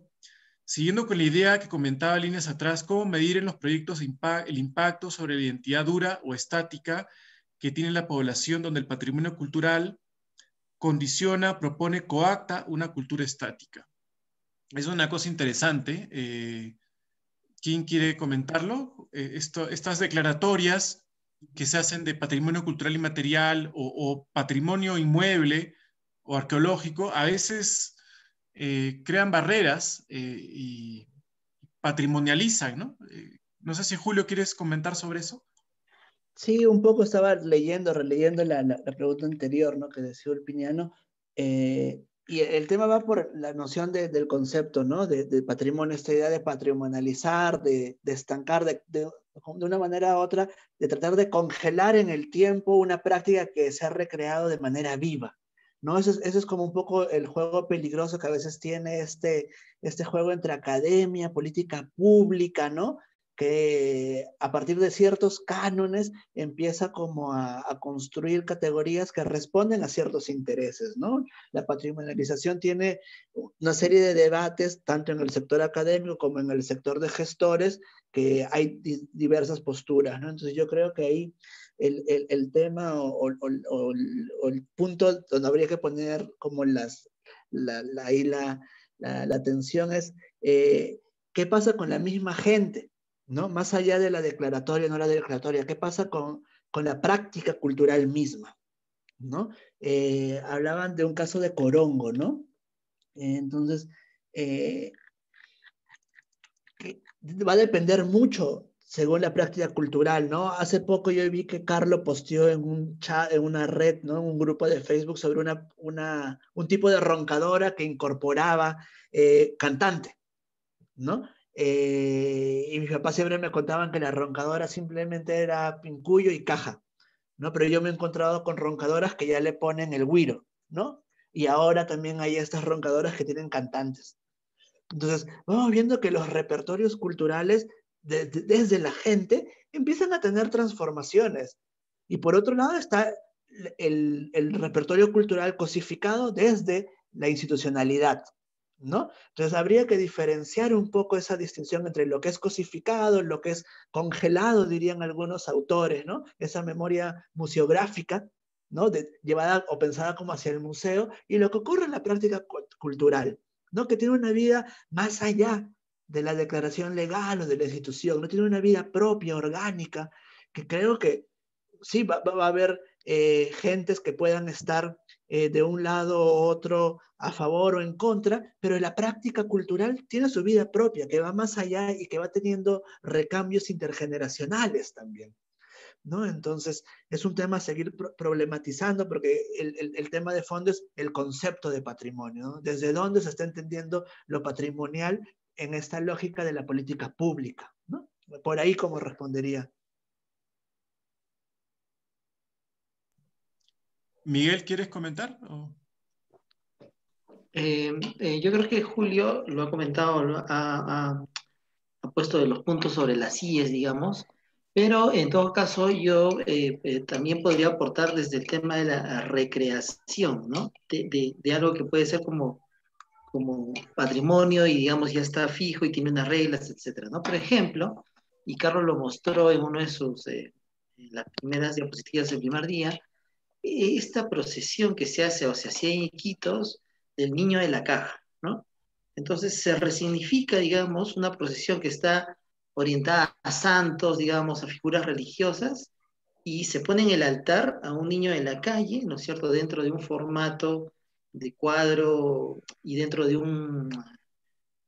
Siguiendo con la idea que comentaba líneas atrás, ¿cómo medir en los proyectos el impacto sobre la identidad dura o estática que tiene la población donde el patrimonio cultural condiciona, propone, coacta una cultura estática. Es una cosa interesante. Eh, ¿Quién quiere comentarlo? Eh, estas declaratorias que se hacen de patrimonio cultural inmaterial o, patrimonio inmueble o arqueológico, a veces eh, crean barreras y patrimonializan, no sé si Julio quieres comentar sobre eso. Sí, un poco estaba leyendo, releyendo la, pregunta anterior, ¿no? Que decía el Eh, y el tema va por la noción del concepto, ¿no? De, patrimonio, esta idea de patrimonializar, de, estancar de, una manera u otra, de tratar de congelar en el tiempo una práctica que se ha recreado de manera viva, ¿no? Ese es, como un poco el juego peligroso que a veces tiene este, este juego entre academia, política pública, ¿no? que a partir de ciertos cánones empieza como a, construir categorías que responden a ciertos intereses, ¿no? La patrimonialización tiene una serie de debates, tanto en el sector académico como en el sector de gestores, que hay diversas posturas, ¿no? Entonces yo creo que ahí el, tema o, el punto donde habría que poner como las, la, la, ahí la, la, atención es... Eh, ¿Qué pasa con la misma gente? ¿no? Más allá de la declaratoria, no la declaratoria, ¿qué pasa con, la práctica cultural misma? ¿No? Eh, hablaban de un caso de Corongo, ¿no? entonces, eh, va a depender mucho según la práctica cultural, ¿no? Hace poco yo vi que Carlos posteó en un en una red, ¿no? En un grupo de Facebook sobre una, un tipo de roncadora que incorporaba eh, cantante, ¿no? Eh, y mis papás siempre me contaban que la roncadora simplemente era pincuyo y caja, ¿no? Pero yo me he encontrado con roncadoras que ya le ponen el guiro, ¿no? Y ahora también hay estas roncadoras que tienen cantantes. Entonces, vamos viendo que los repertorios culturales desde la gente empiezan a tener transformaciones. Y por otro lado está el repertorio cultural cosificado desde la institucionalidad, entonces habría que diferenciar un poco esa distinción entre lo que es cosificado, lo que es congelado, dirían algunos autores, ¿no? Esa memoria museográfica, ¿no? llevada o pensada como hacia el museo, y lo que ocurre en la práctica cultural, ¿no? Que tiene una vida más allá de la declaración legal o de la institución, no tiene una vida propia, orgánica, que creo que sí va, a haber eh, gentes que puedan estar eh, de un lado u otro a favor o en contra, pero la práctica cultural tiene su vida propia, que va más allá y que va teniendo recambios intergeneracionales también. ¿No? Entonces, es un tema a seguir problematizando porque el, tema de fondo es el concepto de patrimonio, desde dónde se está entendiendo lo patrimonial en esta lógica de la política pública. ¿no? Por ahí como respondería Miguel, ¿quieres comentar? Eh, eh, yo creo que Julio lo ha comentado, ha, puesto de los puntos sobre las sillas, digamos, pero en todo caso yo eh, también podría aportar desde el tema de la recreación, ¿no? De, algo que puede ser como, como patrimonio y digamos ya está fijo y tiene unas reglas, etcétera, ¿no? Por ejemplo, y Carlos lo mostró en uno de sus, las primeras diapositivas del primer día, eh, esta procesión que se hace o se hacía en Iquitos del niño de la caja, ¿no? Entonces se resignifica, digamos, una procesión que está orientada a santos, digamos, a figuras religiosas, y se pone en el altar a un niño en la calle, ¿no es cierto?, dentro de un formato de cuadro y dentro de un,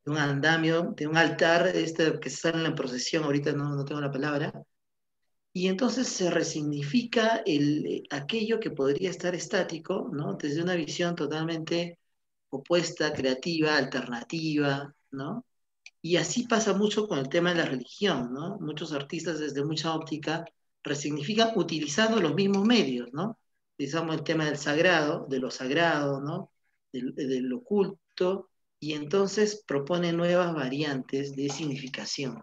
un andamio, de un altar, este que sale en la procesión, ahorita no, no tengo la palabra, y entonces se resignifica el, eh, aquello que podría estar estático, ¿no? Desde una visión totalmente opuesta, creativa, alternativa, Y así pasa mucho con el tema de la religión, Muchos artistas desde mucha óptica resignifican utilizando los mismos medios, ¿no? Utilizamos el tema del sagrado, de lo sagrado, ¿no? Del, eh, del oculto, y entonces propone nuevas variantes de significación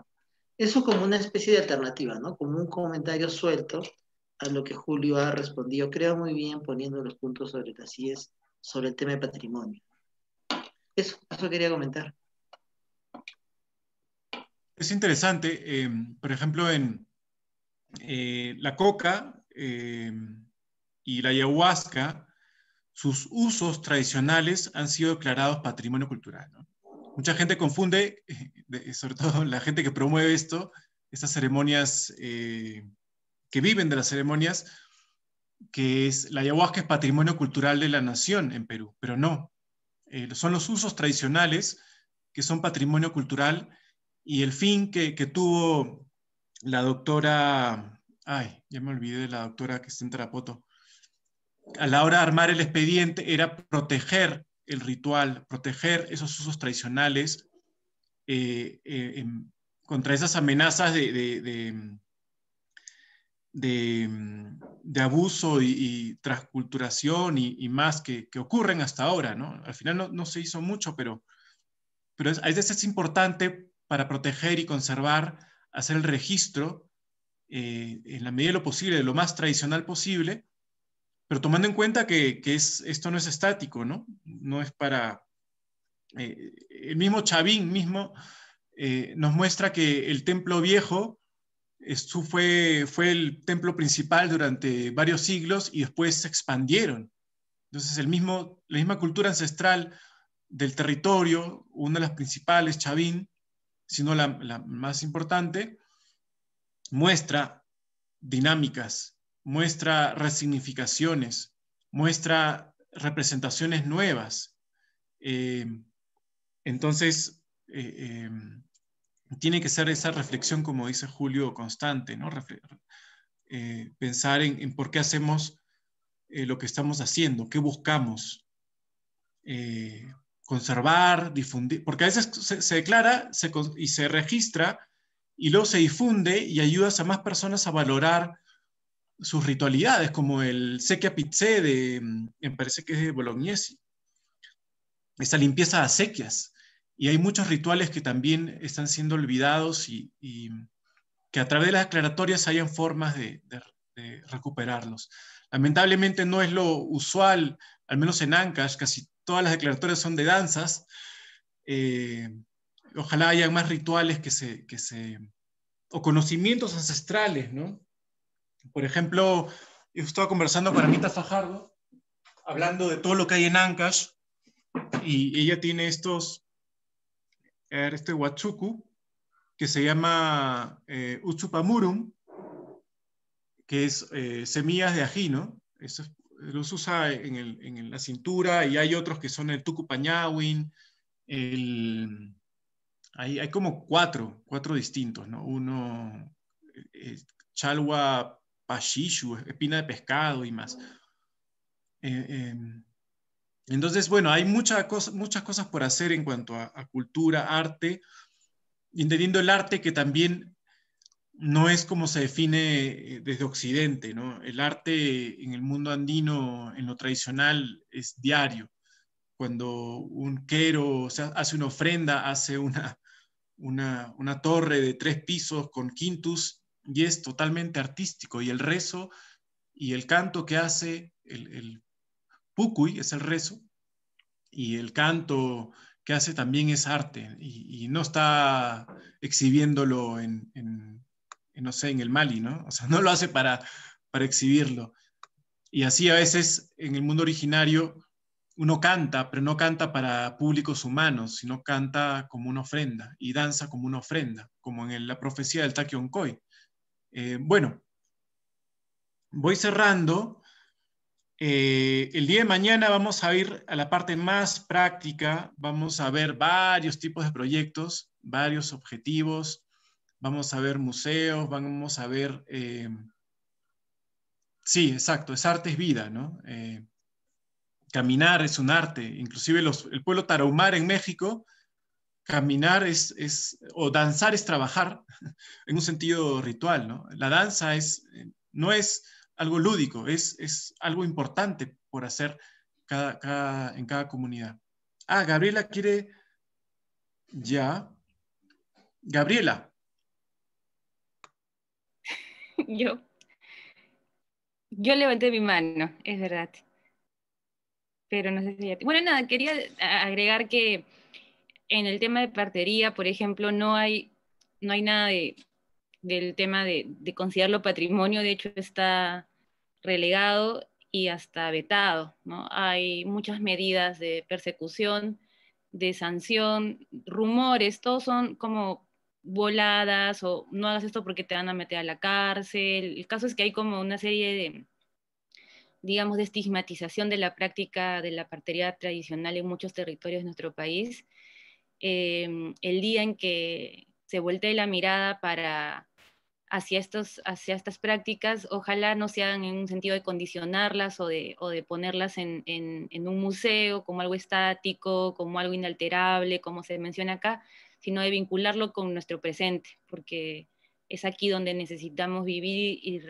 eso como una especie de alternativa, ¿no? Como un comentario suelto a lo que Julio ha respondido, creo muy bien, poniendo los puntos sobre las sobre el tema de patrimonio. Eso, quería comentar. Es interesante, em, por ejemplo, en eh, la coca em, y la ayahuasca, sus usos tradicionales han sido declarados patrimonio cultural, ¿no? mucha gente confunde, [LAUGHS] sobre todo la gente que promueve esto, estas ceremonias, eh, que viven de las ceremonias, que es la ayahuasca es patrimonio cultural de la nación en Perú, pero no. Eh, son los usos tradicionales que son patrimonio cultural y el fin que, tuvo la doctora, ay, ya me olvidé de la doctora que está en a la hora de armar el expediente era proteger el ritual, proteger esos usos tradicionales eh, eh, contra esas amenazas de, de, abuso y, transculturación y, más que, ocurren hasta ahora. Al final no, se hizo mucho, pero, pero a veces es importante para proteger y conservar, hacer el registro eh, en la medida de lo posible, de lo más tradicional posible, pero tomando en cuenta que, esto no es estático, ¿no? No es para... Eh, el mismo Chavín mismo eh, nos muestra que el templo viejo fue, fue el templo principal durante varios siglos y después se expandieron. Entonces, el mismo, la misma cultura ancestral del territorio, una de las principales, Chavín, sino la, la más importante, muestra dinámicas muestra resignificaciones, muestra representaciones nuevas. Eh, entonces, eh, eh, tiene que ser esa reflexión, como dice Julio, constante, ¿no? pensar en, por qué hacemos lo que estamos haciendo, qué buscamos, conservar, difundir, porque a veces se, declara y se registra y luego se difunde y ayudas a más personas a valorar sus ritualidades, como el sequia pizze de, mm, me parece que es de Bolognesi, Esa limpieza de acequias. Y hay muchos rituales que también están siendo olvidados y, que a través de las declaratorias hayan formas de, recuperarlos. Lamentablemente no es lo usual, al menos en Ancash, casi todas las declaratorias son de danzas. Eh, ojalá haya más rituales que se, que se, o conocimientos ancestrales, ¿no? Por ejemplo, yo estaba conversando con Anita Fajardo, hablando de todo lo que hay en Ancash, y ella tiene estos, este huachuku, que se llama eh, Uchupamurum, que es eh, semillas de ají, ¿no? Eso los usa en, la cintura y hay otros que son el Tucupañawin, el... Hay, como cuatro, cuatro distintos, ¿no? Uno, eh, Chalwa pashishu, espina de pescado y más. Eh, em, entonces, bueno, hay muchas cosas por hacer en cuanto a, cultura, arte, entendiendo el arte que también no es como se define eh, desde Occidente, El arte en el mundo andino, en lo tradicional, es diario. Cuando un quero hace una ofrenda, hace una, una, una torre de tres pisos con quintus y es totalmente artístico. Y el rezo y el canto que hace el, el es el rezo y el canto que hace también es arte y, no está exhibiéndolo en, no sé, en el Mali, ¿no? O sea, no lo hace para, para exhibirlo. Y así a veces en el mundo originario uno canta, pero no canta para públicos humanos, sino canta como una ofrenda y danza como una ofrenda, como en la profecía del takionkoi eh, bueno, voy cerrando. Eh, el día de mañana vamos a ir a la parte más práctica, vamos a ver varios tipos de proyectos, varios objetivos, vamos a ver museos, vamos a ver... Eh, sí, exacto, es arte es vida, ¿no? caminar es un arte, inclusive el pueblo Tarahumar en México caminar es, es, o danzar es trabajar [LAUGHS] en un sentido ritual, ¿no? La danza es, eh, no es algo lúdico, es, es algo importante por hacer en cada comunidad. Ah, Gabriela quiere ya. Gabriela. [LAUGHS] Yo. Yo levanté mi mano, es verdad. Pero no sé si ya... Bueno, nada, quería agregar que en el tema de partería, por ejemplo, no hay, nada del tema de, considerarlo patrimonio, de hecho está relegado y hasta vetado. Hay muchas medidas de persecución, de sanción, rumores, todos son como voladas o no hagas esto porque te van a meter a la cárcel. El caso es que hay como una serie de, digamos, de estigmatización de la práctica de la partería tradicional en muchos territorios de nuestro país Em, el día en que se voltee la mirada para hacia, estos, hacia estas prácticas, ojalá no se hagan en un sentido de condicionarlas o de, o de ponerlas en, en, un museo como algo estático, como algo inalterable, como se menciona acá, sino de vincularlo con nuestro presente, porque es aquí donde necesitamos vivir y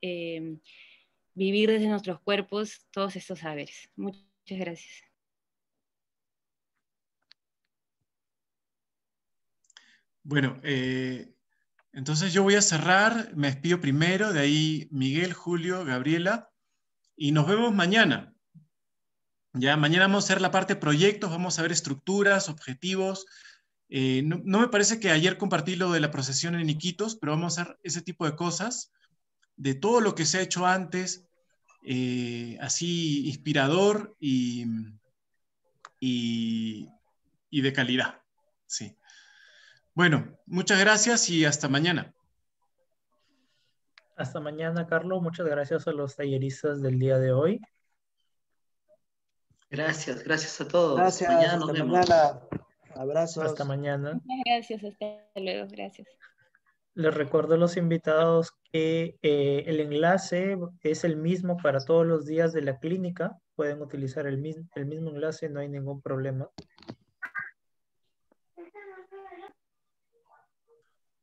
em, vivir desde nuestros cuerpos todos estos saberes. Muchas gracias. Bueno, eh, entonces yo voy a cerrar, me despido primero, de ahí Miguel, Julio, Gabriela, y nos vemos mañana. Ya, mañana vamos a hacer la parte proyectos, vamos a ver estructuras, objetivos. Eh, no, me parece que ayer compartí lo de la procesión en Iquitos, pero vamos a hacer ese tipo de cosas, de todo lo que se ha hecho antes, eh, así inspirador y, y de calidad. Sí. Bueno, muchas gracias y hasta mañana. Hasta mañana, Carlos. Muchas gracias a los talleristas del día de hoy. Gracias, gracias a todos. Gracias, mañana hasta mañana. Abrazos. Hasta mañana. Gracias, hasta luego, gracias. Les recuerdo a los invitados que eh, el enlace es el mismo para todos los días de la clínica. Pueden utilizar el, el mismo enlace, no hay ningún problema.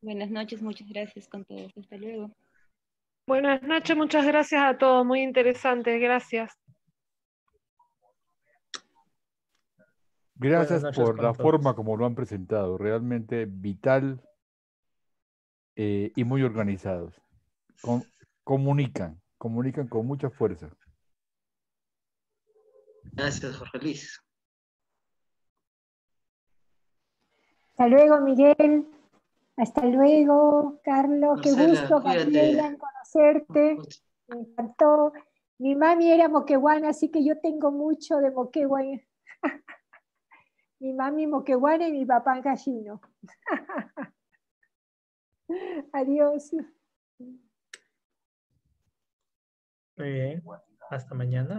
Buenas noches, muchas gracias con todos. Hasta luego. Buenas noches, muchas gracias a todos. Muy interesante, gracias. Gracias por la forma como lo han presentado, realmente vital eh, y muy organizados. comunican, comunican con mucha fuerza. Gracias, Jorge Luis. Hasta luego, Miguel. Hasta luego, Carlos. Qué gusto, Gabriela, en conocerte. Me encantó. Mi mami era moqueguana, así que yo tengo mucho de moqueguana. [LAUGHS] mi mami moqueguana y mi papá gallino. [LAUGHS] Adiós. Muy bien. Hasta mañana.